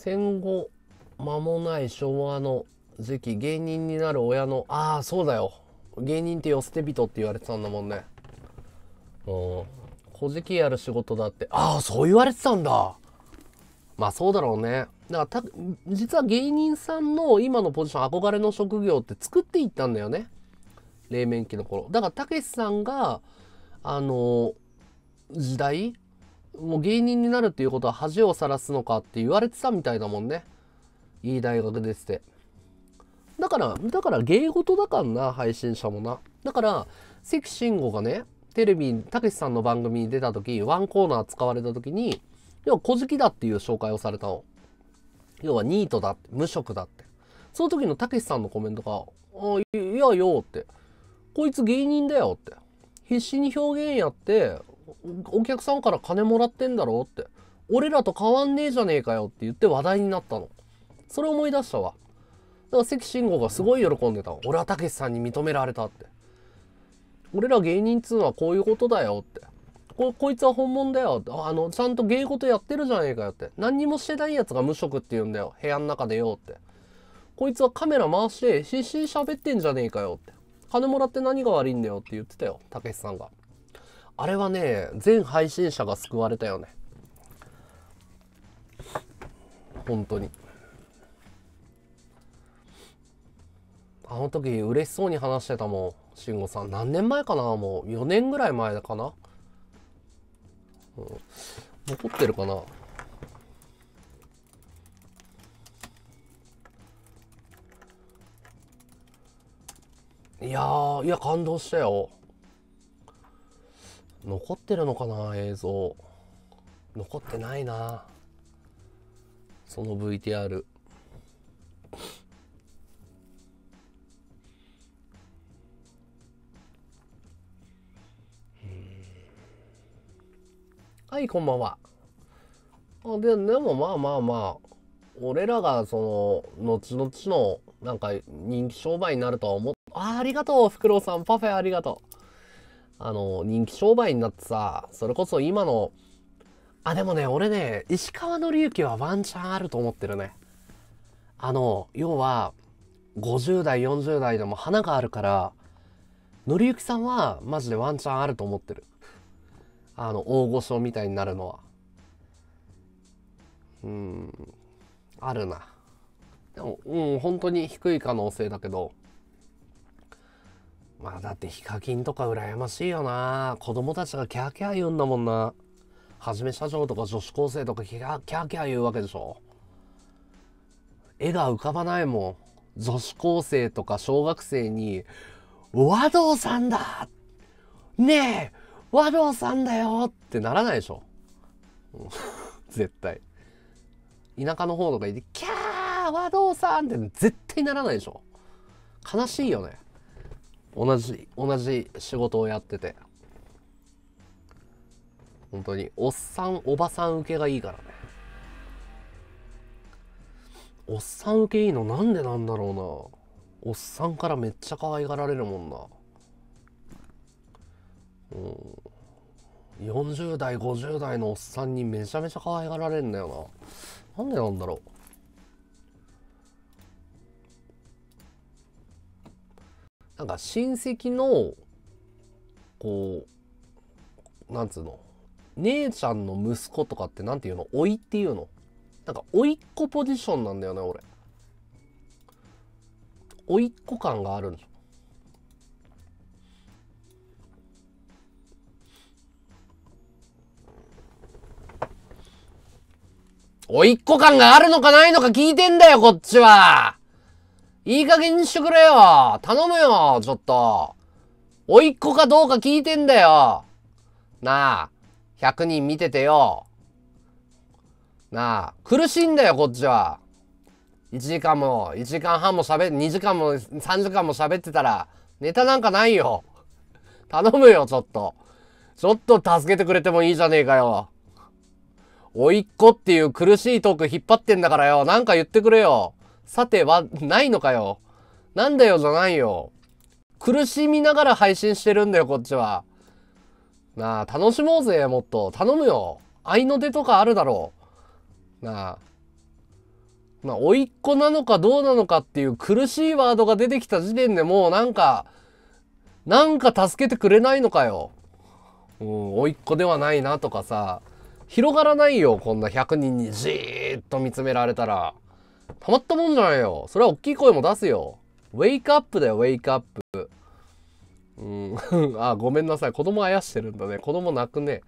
Speaker 1: 戦後間もない昭和の時期芸人になる親のああそうだよ芸人ってよ捨て人って言われてたんだもんねうん古事記やる仕事だってああそう言われてたんだまあそうだろうねだからた実は芸人さんの今のポジション憧れの職業って作っていったんだよね冷麺期の頃だからたけしさんがあの時代もう芸人になるっていうことは恥をさらすのかって言われてたみたいだもんね。いい大学出てて。だから、だから芸事だからな、配信者もな。だから、関慎吾がね、テレビ、たけしさんの番組に出た時、ワンコーナー使われた時に、要は小好きだっていう紹介をされたの。要はニートだって、無職だって。その時のたけしさんのコメントが、あいやよって、こいつ芸人だよって。必死に表現やって、お客さんから金もらってんだろって、俺らと変わんねえじゃねえかよって言って話題になったの。それ思い出したわ。だから関慎吾がすごい喜んでた俺はたけしさんに認められたって。俺ら芸人っつうのはこういうことだよって。ここいつは本物だよあの、ちゃんと芸事やってるじゃねえかよって。何にもしてないやつが無職って言うんだよ。部屋の中でよって。こいつはカメラ回して、しっし喋ってんじゃねえかよって。金もらって何が悪いんだよって言ってたよ。たけしさんが。あれはね、全配信者が救われたよね。本当に。あの時嬉しそうに話してたもん、慎吾さん。何年前かなもう4年ぐらい前かな、うん、残ってるかないやいや、感動したよ。残ってるのかな映像残ってないなその VTR はい、こんばんは。あで、でもまあまあまあ、俺らがその、後々の、なんか人気商売になるとは思っ、あ、ありがとう、フクロウさん、パフェありがとうあの、人気商売になってさ、それこそ今の、あ、でもね、俺ね、石川紀之はワンチャンあると思ってるね。あの、要は、50代、40代でも花があるから、紀之さんはマジでワンチャンあると思ってる。あの、大御所みたいになるのは。うん、あるな。でも、うん、本当に低い可能性だけど、まあだってヒカキンとか羨ましいよな子供たちがキャーキャー言うんだもんなはじめ社長とか女子高生とかキャーキャー言うわけでしょ絵が浮かばないもん女子高生とか小学生に「和道さんだねえ和道さんだよ!」ってならないでしょ *laughs* 絶対田舎の方とか行って「キャー和道さん!」って絶対ならないでしょ悲しいよね同じ同じ仕事をやってて本当におっさんおばさん受けがいいからねおっさん受けいいのなんでなんだろうなおっさんからめっちゃ可愛がられるもんなうん40代50代のおっさんにめちゃめちゃ可愛がられるんだよななんでなんだろうなんか親戚のこうなんつうの姉ちゃんの息子とかって何て言うのいっていうのなんかいっ子ポジションなんだよね俺いっ子感があるんでいっ子感があるのかないのか聞いてんだよこっちはいい加減にしてくれよ頼むよちょっとおいっ子かどうか聞いてんだよなあ、100人見ててよ。なあ、苦しいんだよ、こっちは。1時間も、1時間半も喋、っ2時間も、3時間も喋ってたら、ネタなんかないよ。頼むよ、ちょっと。ちょっと助けてくれてもいいじゃねえかよ。おいっ子っていう苦しいトーク引っ張ってんだからよ。なんか言ってくれよ。さては、ないのかよ。なんだよじゃないよ。苦しみながら配信してるんだよ、こっちは。なあ、楽しもうぜ、もっと。頼むよ。合いの手とかあるだろう。なあ。まあ、おいっ子なのかどうなのかっていう苦しいワードが出てきた時点でもうなんか、なんか助けてくれないのかよ。うん、おいっ子ではないなとかさ、広がらないよ、こんな100人にじーっと見つめられたら。たまったもんじゃないよ。それは大きい声も出すよ。ウェイクアップだよ、ウェイクアップ。うん。*laughs* あ、ごめんなさい。子供あやしてるんだね。子供泣くね。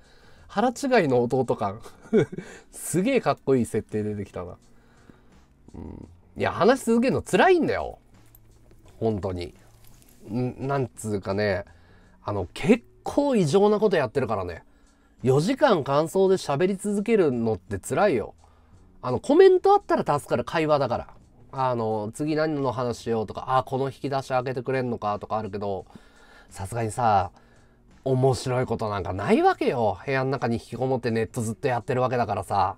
Speaker 1: 腹違いの弟感。*laughs* すげえかっこいい設定出てきたな。うん。いや、話し続けるの辛いんだよ。本当に。んなんつうかね、あの、結構異常なことやってるからね。4時間感想で喋り続けるのって辛いよ。あの、コメントあったら助かる会話だから。あの、次何の話しようとか、あ、この引き出し開けてくれんのかとかあるけど、さすがにさ、面白いことなんかないわけよ。部屋の中に引きこもってネットずっとやってるわけだからさ。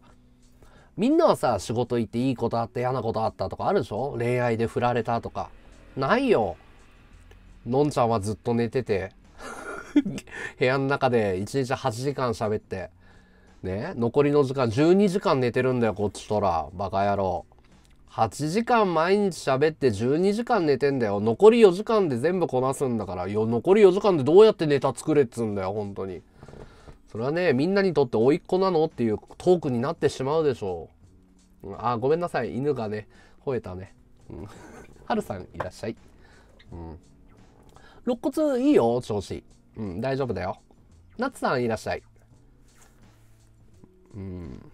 Speaker 1: みんなはさ、仕事行っていいことあって嫌なことあったとかあるでしょ恋愛で振られたとか。ないよ。のんちゃんはずっと寝てて、*laughs* 部屋の中で1日8時間喋って、ね、残りの時間、12時間寝てるんだよ、こっちとら。バカ野郎。8時間毎日喋って12時間寝てんだよ。残り4時間で全部こなすんだから。よ、残り4時間でどうやってネタ作れっつうんだよ、本当に。それはね、みんなにとって甥いっ子なのっていうトークになってしまうでしょう。うん、あ、ごめんなさい。犬がね、吠えたね。うん。は *laughs* るさん、いらっしゃい。うん。肋骨いいよ、調子。うん、大丈夫だよ。なつさん、いらっしゃい。うん。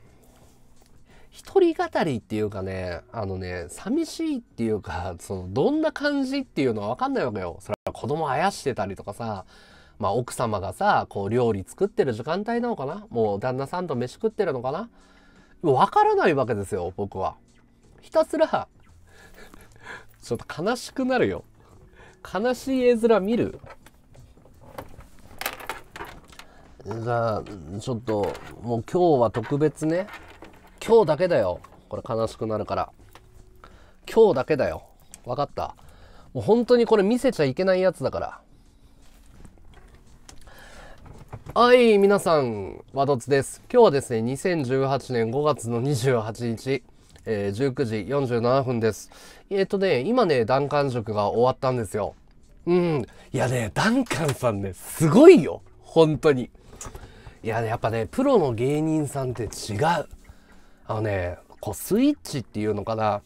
Speaker 1: 一人語りっていうかね、あのね、寂しいっていうか、*laughs* その、どんな感じっていうのはわかんないわけよ。それは子供あやしてたりとかさ、まあ奥様がさ、こう料理作ってる時間帯なのかなもう旦那さんと飯食ってるのかなわからないわけですよ、僕は。ひたすら、*laughs* ちょっと悲しくなるよ。悲しい絵面見るじゃあちょっともう今日は特別ね今日だけだよこれ悲しくなるから今日だけだよ分かったもう本当にこれ見せちゃいけないやつだからはい皆さん和ドつです今日はですね2018年5月の28日えー、19時47分です。えっ、ー、とね、今ね、ダン塾が終わったんですよ。うん。いやね、ダンカンさんね、すごいよ。本当に。いや、やっぱねプロの芸人さんって違うあのねこうスイッチっていうのかな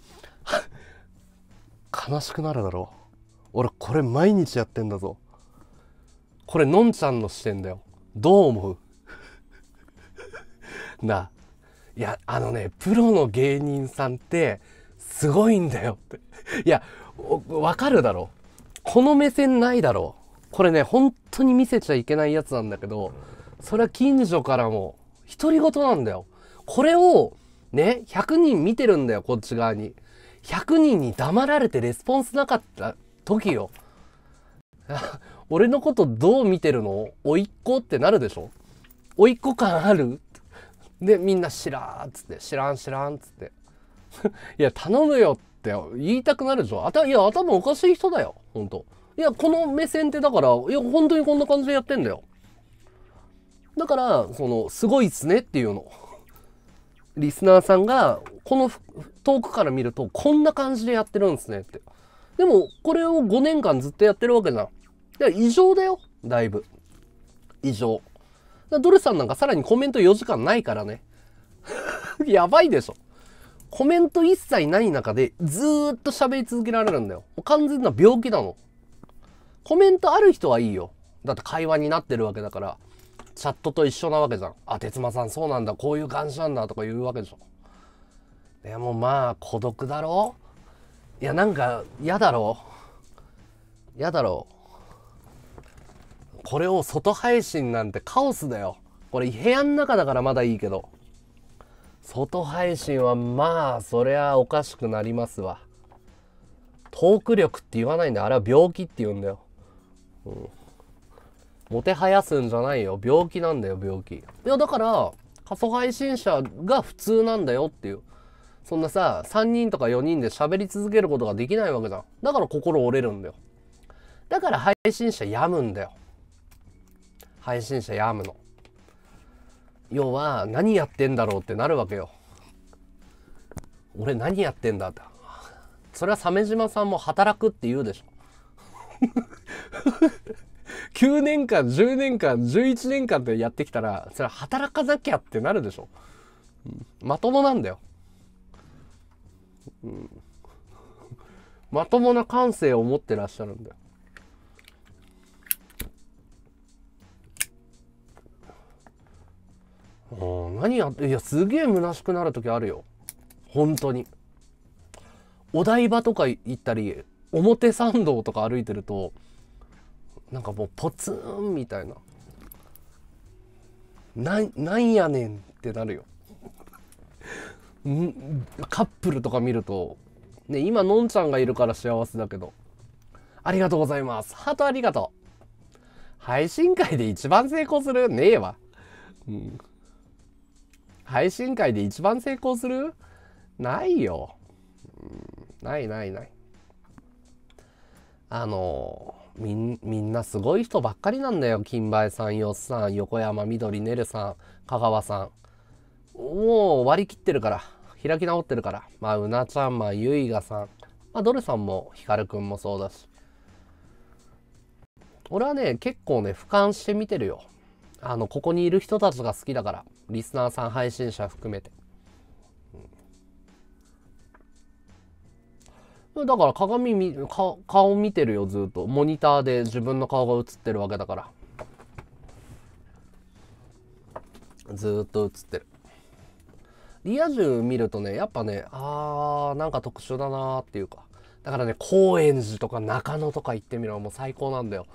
Speaker 1: *laughs* 悲しくなるだろう俺これ毎日やってんだぞこれのんちゃんの視点だよどう思う *laughs* ないやあのねプロの芸人さんってすごいんだよっていやわかるだろこの目線ないだろこれね本当に見せちゃいけないやつなんだけどそれは近所からも独り言なんだよこれをね100人見てるんだよこっち側に100人に黙られてレスポンスなかった時よ *laughs* 俺のことどう見てるのおいっ子ってなるでしょおいっ子感あるでみんな知らんっつって知らん知らんっつって *laughs* いや頼むよって言いたくなるでしょあたいや頭おかしい人だよほんといやこの目線ってだからいや本当にこんな感じでやってんだよだから、その、すごいっすねっていうの。リスナーさんが、この遠くから見ると、こんな感じでやってるんですねって。でも、これを5年間ずっとやってるわけじゃん。いや異常だよ、だいぶ。異常。ドルさんなんかさらにコメント4時間ないからね。*laughs* やばいでしょ。コメント一切ない中でずーっと喋り続けられるんだよ。もう完全な病気なの。コメントある人はいいよ。だって会話になってるわけだから。チャットと一緒なわけじゃん。あ、哲馬さんそうなんだ、こういう感じなんだとか言うわけでしょ。でもまあ、孤独だろいや、なんか嫌だろ嫌だろこれを外配信なんてカオスだよ。これ部屋の中だからまだいいけど。外配信はまあ、そりゃおかしくなりますわ。トーク力って言わないんだ。あれは病気って言うんだよ。うんもてはやすんじゃないよ。病気なんだよ、病気。いや、だから、過疎配信者が普通なんだよっていう。そんなさ、3人とか4人で喋り続けることができないわけじゃん。だから心折れるんだよ。だから配信者病むんだよ。配信者病むの。要は、何やってんだろうってなるわけよ。俺何やってんだって。それは鮫島さんも働くって言うでしょ。9年間、10年間、11年間でやってきたら、それ働かなきゃってなるでしょ。まともなんだよ。うん、まともな感性を持ってらっしゃるんだよ。何やっていやすげえ虚しくなる時あるよ本当にお台場とか行ったり表参道とか歩いてるとなんかもうポツンみたいなななんやねんってなるよカップルとか見ると、ね、今のんちゃんがいるから幸せだけどありがとうございますハートありがとう配信会で一番成功するねえわ、うん、配信会で一番成功するないよ、うん、ないないないあのーみんみんなすごい人ばっかりなんだよ金梅さんよっさん横山みどりねるさん香川さんもう割り切ってるから開き直ってるからまあうなちゃんまあゆいがさんまあドルさんもひかるくんもそうだし俺はね結構ね俯瞰して見てるよあのここにいる人たちが好きだからリスナーさん配信者含めてだから鏡見顔顔見てるよずっとモニターで自分の顔が映ってるわけだからずっと映ってるリア充見るとねやっぱねあーなんか特殊だなーっていうかだからね高円寺とか中野とか行ってみろもう最高なんだよ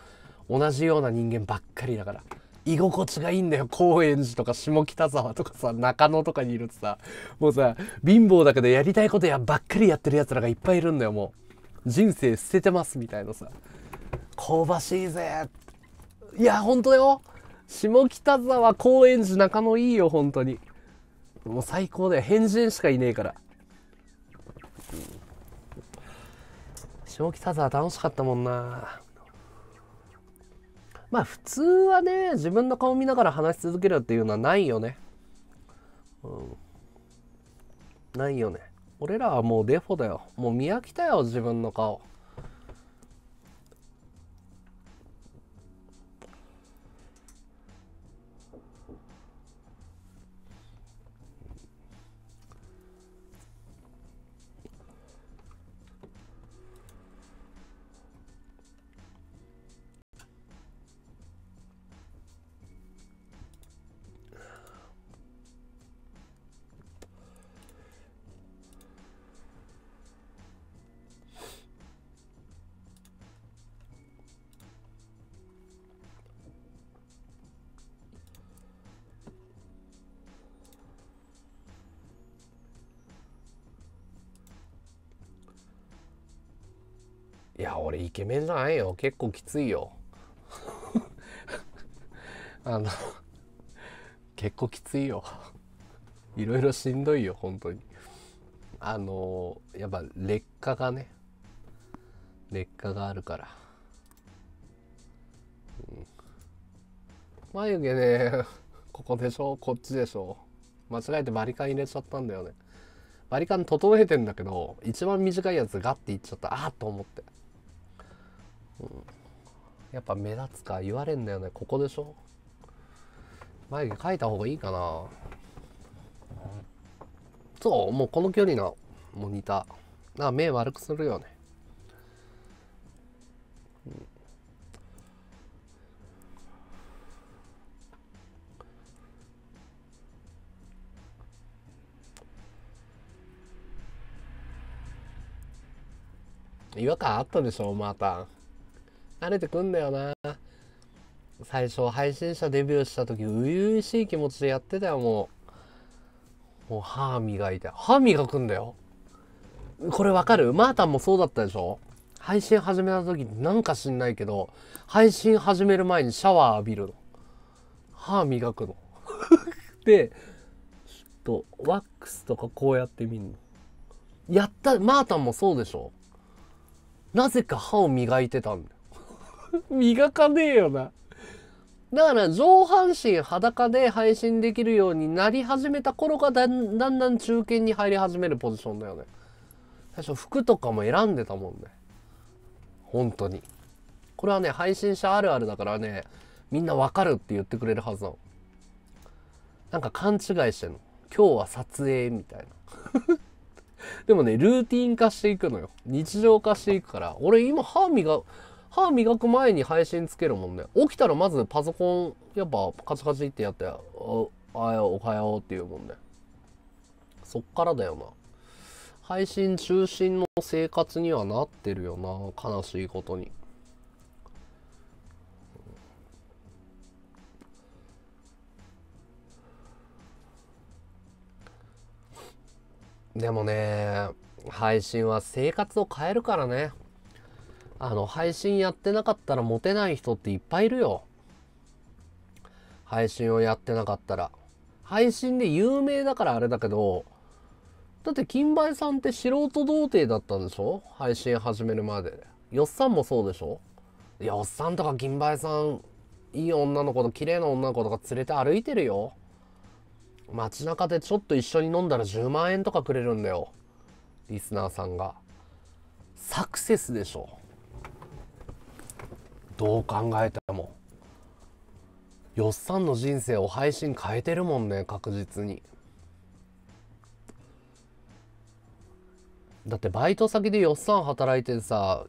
Speaker 1: 同じような人間ばっかりだから居心地がいいんだよ高円寺とか下北沢とかさ中野とかにいるとさもうさ貧乏だけどやりたいことやばっかりやってるやつらがいっぱいいるんだよもう人生捨ててますみたいなさ香ばしいぜいやほんとよ下北沢高円寺中野いいよ本当にもう最高だよ変人しかいねえから下北沢楽しかったもんなまあ普通はね、自分の顔見ながら話し続けるっていうのはないよね。うん。ないよね。俺らはもうデフォだよ。もう見飽きたよ、自分の顔。ケメンじゃないよ結構きついよ *laughs* あの結構きついよいろいろしんどいよ本当にあのやっぱ劣化がね劣化があるから、うん、眉毛ねここでしょこっちでしょ間違えてバリカン入れちゃったんだよねバリカン整えてんだけど一番短いやつガッていっちゃったああと思ってうん、やっぱ目立つか言われんだよねここでしょ眉毛描いた方がいいかなそうもうこの距離のモニターな目悪くするよね、うん、違和感あったでしょまた。慣れてくんだよな最初配信者デビューした時初々しい気持ちでやってたよもうもう歯磨いて歯磨くんだよこれわかるマータンもそうだったでしょ配信始めた時なんか知んないけど配信始める前にシャワー浴びるの歯磨くの *laughs* でちょっとワックスとかこうやってみんのやったマータンもそうでしょなぜか歯を磨いてたんだよ *laughs* 磨かねえよな。だから上半身裸で配信できるようになり始めた頃がだんだんだん中堅に入り始めるポジションだよね。最初服とかも選んでたもんね。本当に。これはね、配信者あるあるだからね、みんなわかるって言ってくれるはずなの。なんか勘違いしてんの。今日は撮影みたいな。*laughs* でもね、ルーティン化していくのよ。日常化していくから。俺今歯磨、歯磨く前に配信つけるもんね。起きたらまずパソコン、やっぱカチカチってやって、おはよう、おはようって言うもんね。そっからだよな。配信中心の生活にはなってるよな。悲しいことに。でもね、配信は生活を変えるからね。あの、配信やってなかったらモテない人っていっぱいいるよ。配信をやってなかったら。配信で有名だからあれだけど、だって金梅さんって素人童貞だったんでしょ配信始めるまで。よっさんもそうでしょよっさんとか金梅さん、いい女の子と綺麗な女の子とか連れて歩いてるよ。街中でちょっと一緒に飲んだら10万円とかくれるんだよ。リスナーさんが。サクセスでしょ。どう考えてもよっさんの人生を配信変えてるもんね確実にだってバイト先でよっさん働いてさ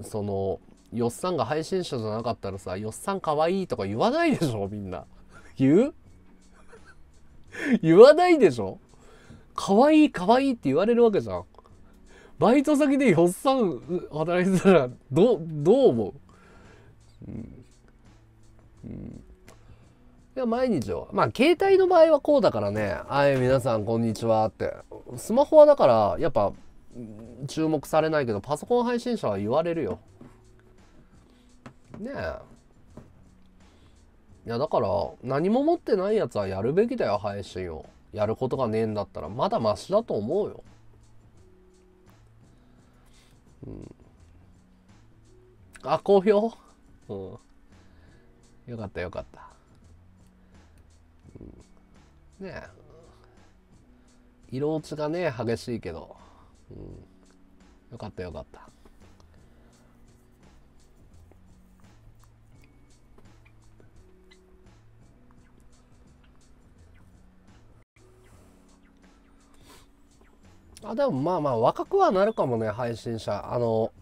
Speaker 1: そのよっさんが配信者じゃなかったらさよっさんかわいいとか言わないでしょみんな言う *laughs* 言わないでしょかわいいかわいいって言われるわけじゃんバイト先でよっさん働いてたらどどう思ううん、いや毎日はまあ携帯の場合はこうだからね「はい皆さんこんにちは」ってスマホはだからやっぱ注目されないけどパソコン配信者は言われるよねえいやだから何も持ってないやつはやるべきだよ配信をやることがねえんだったらまだマシだと思うようんあ好評うん。よかったよかった。うん、ねえ。色落ちがね、激しいけど。うん。よかったよかった。あ、でもまあまあ若くはなるかもね、配信者。あの、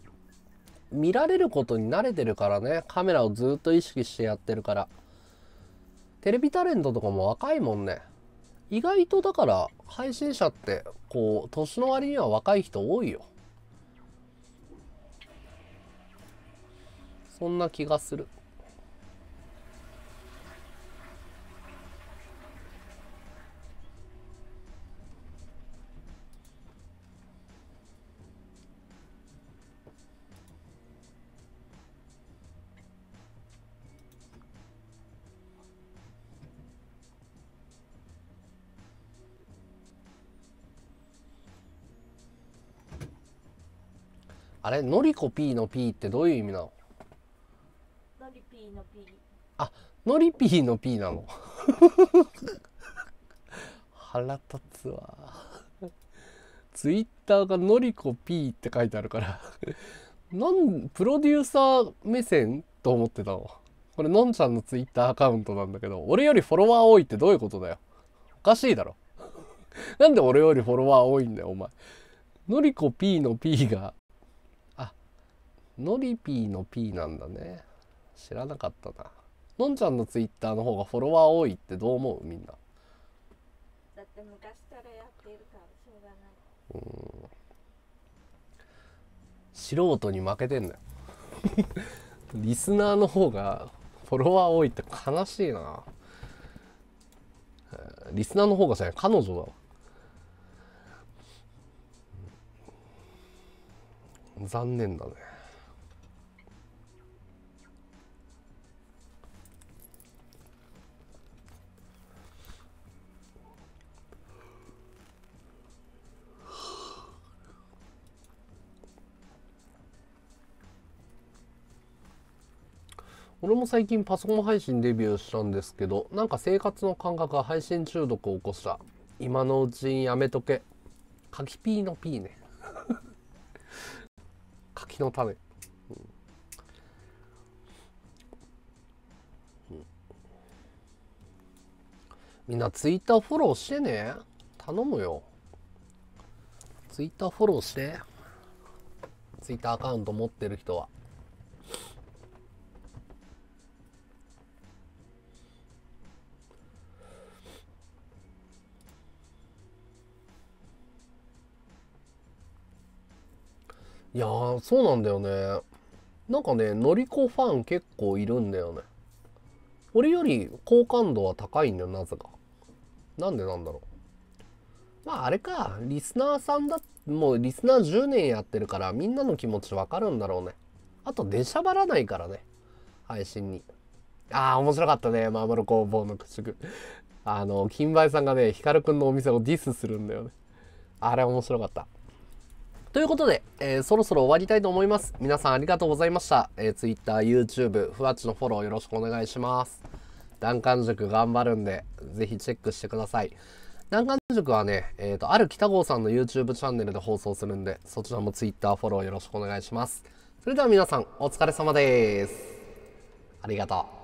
Speaker 1: 見られることに慣れてるからね。カメラをずっと意識してやってるから。テレビタレントとかも若いもんね。意外とだから配信者ってこう年の割には若い人多いよそんな気がするあれのりこ P の P ってどういう意味なの
Speaker 2: のり P の P
Speaker 1: あのり P の P なの *laughs* 腹立つわツイッターがのりこ P って書いてあるからなんプロデューサー目線と思ってたのこれのんちゃんのツイッターアカウントなんだけど俺よりフォロワー多いってどういうことだよおかしいだろなんで俺よりフォロワー多いんだよお前のりこ P の P がのりぴーの P なんだね。知らなかったな。のんちゃんのツイッターの方がフォロワー多いってどう思うみんな。
Speaker 2: だって昔からやってるからしょうが
Speaker 1: ない。うん。素人に負けてんだよ。*laughs* リスナーの方がフォロワー多いって悲しいな。リスナーの方がじゃない彼女だわ。残念だね。俺も最近パソコン配信デビューしたんですけど、なんか生活の感覚が配信中毒を起こした。今のうちにやめとけ。柿ピーのピーね。柿 *laughs* の種。みんなツイッターフォローしてね。頼むよ。ツイッターフォローして。ツイッターアカウント持ってる人は。いやーそうなんだよねなんかねのりこファン結構いるんだよね俺より好感度は高いんだよなぜかなんでなんだろうまああれかリスナーさんだもうリスナー10年やってるからみんなの気持ちわかるんだろうねあと出しゃばらないからね配信にああ面白かったねマーマル工房の駆逐あの金梅さんがね光くんのお店をディスするんだよねあれ面白かったということで、えー、そろそろ終わりたいと思います。皆さんありがとうございました。えー、Twitter、YouTube、ふわっちのフォローよろしくお願いします。難関塾頑張るんで、ぜひチェックしてください。難関塾はね、えっ、ー、と、ある北郷さんの YouTube チャンネルで放送するんで、そちらも Twitter フォローよろしくお願いします。それでは皆さん、お疲れ様です。ありがとう。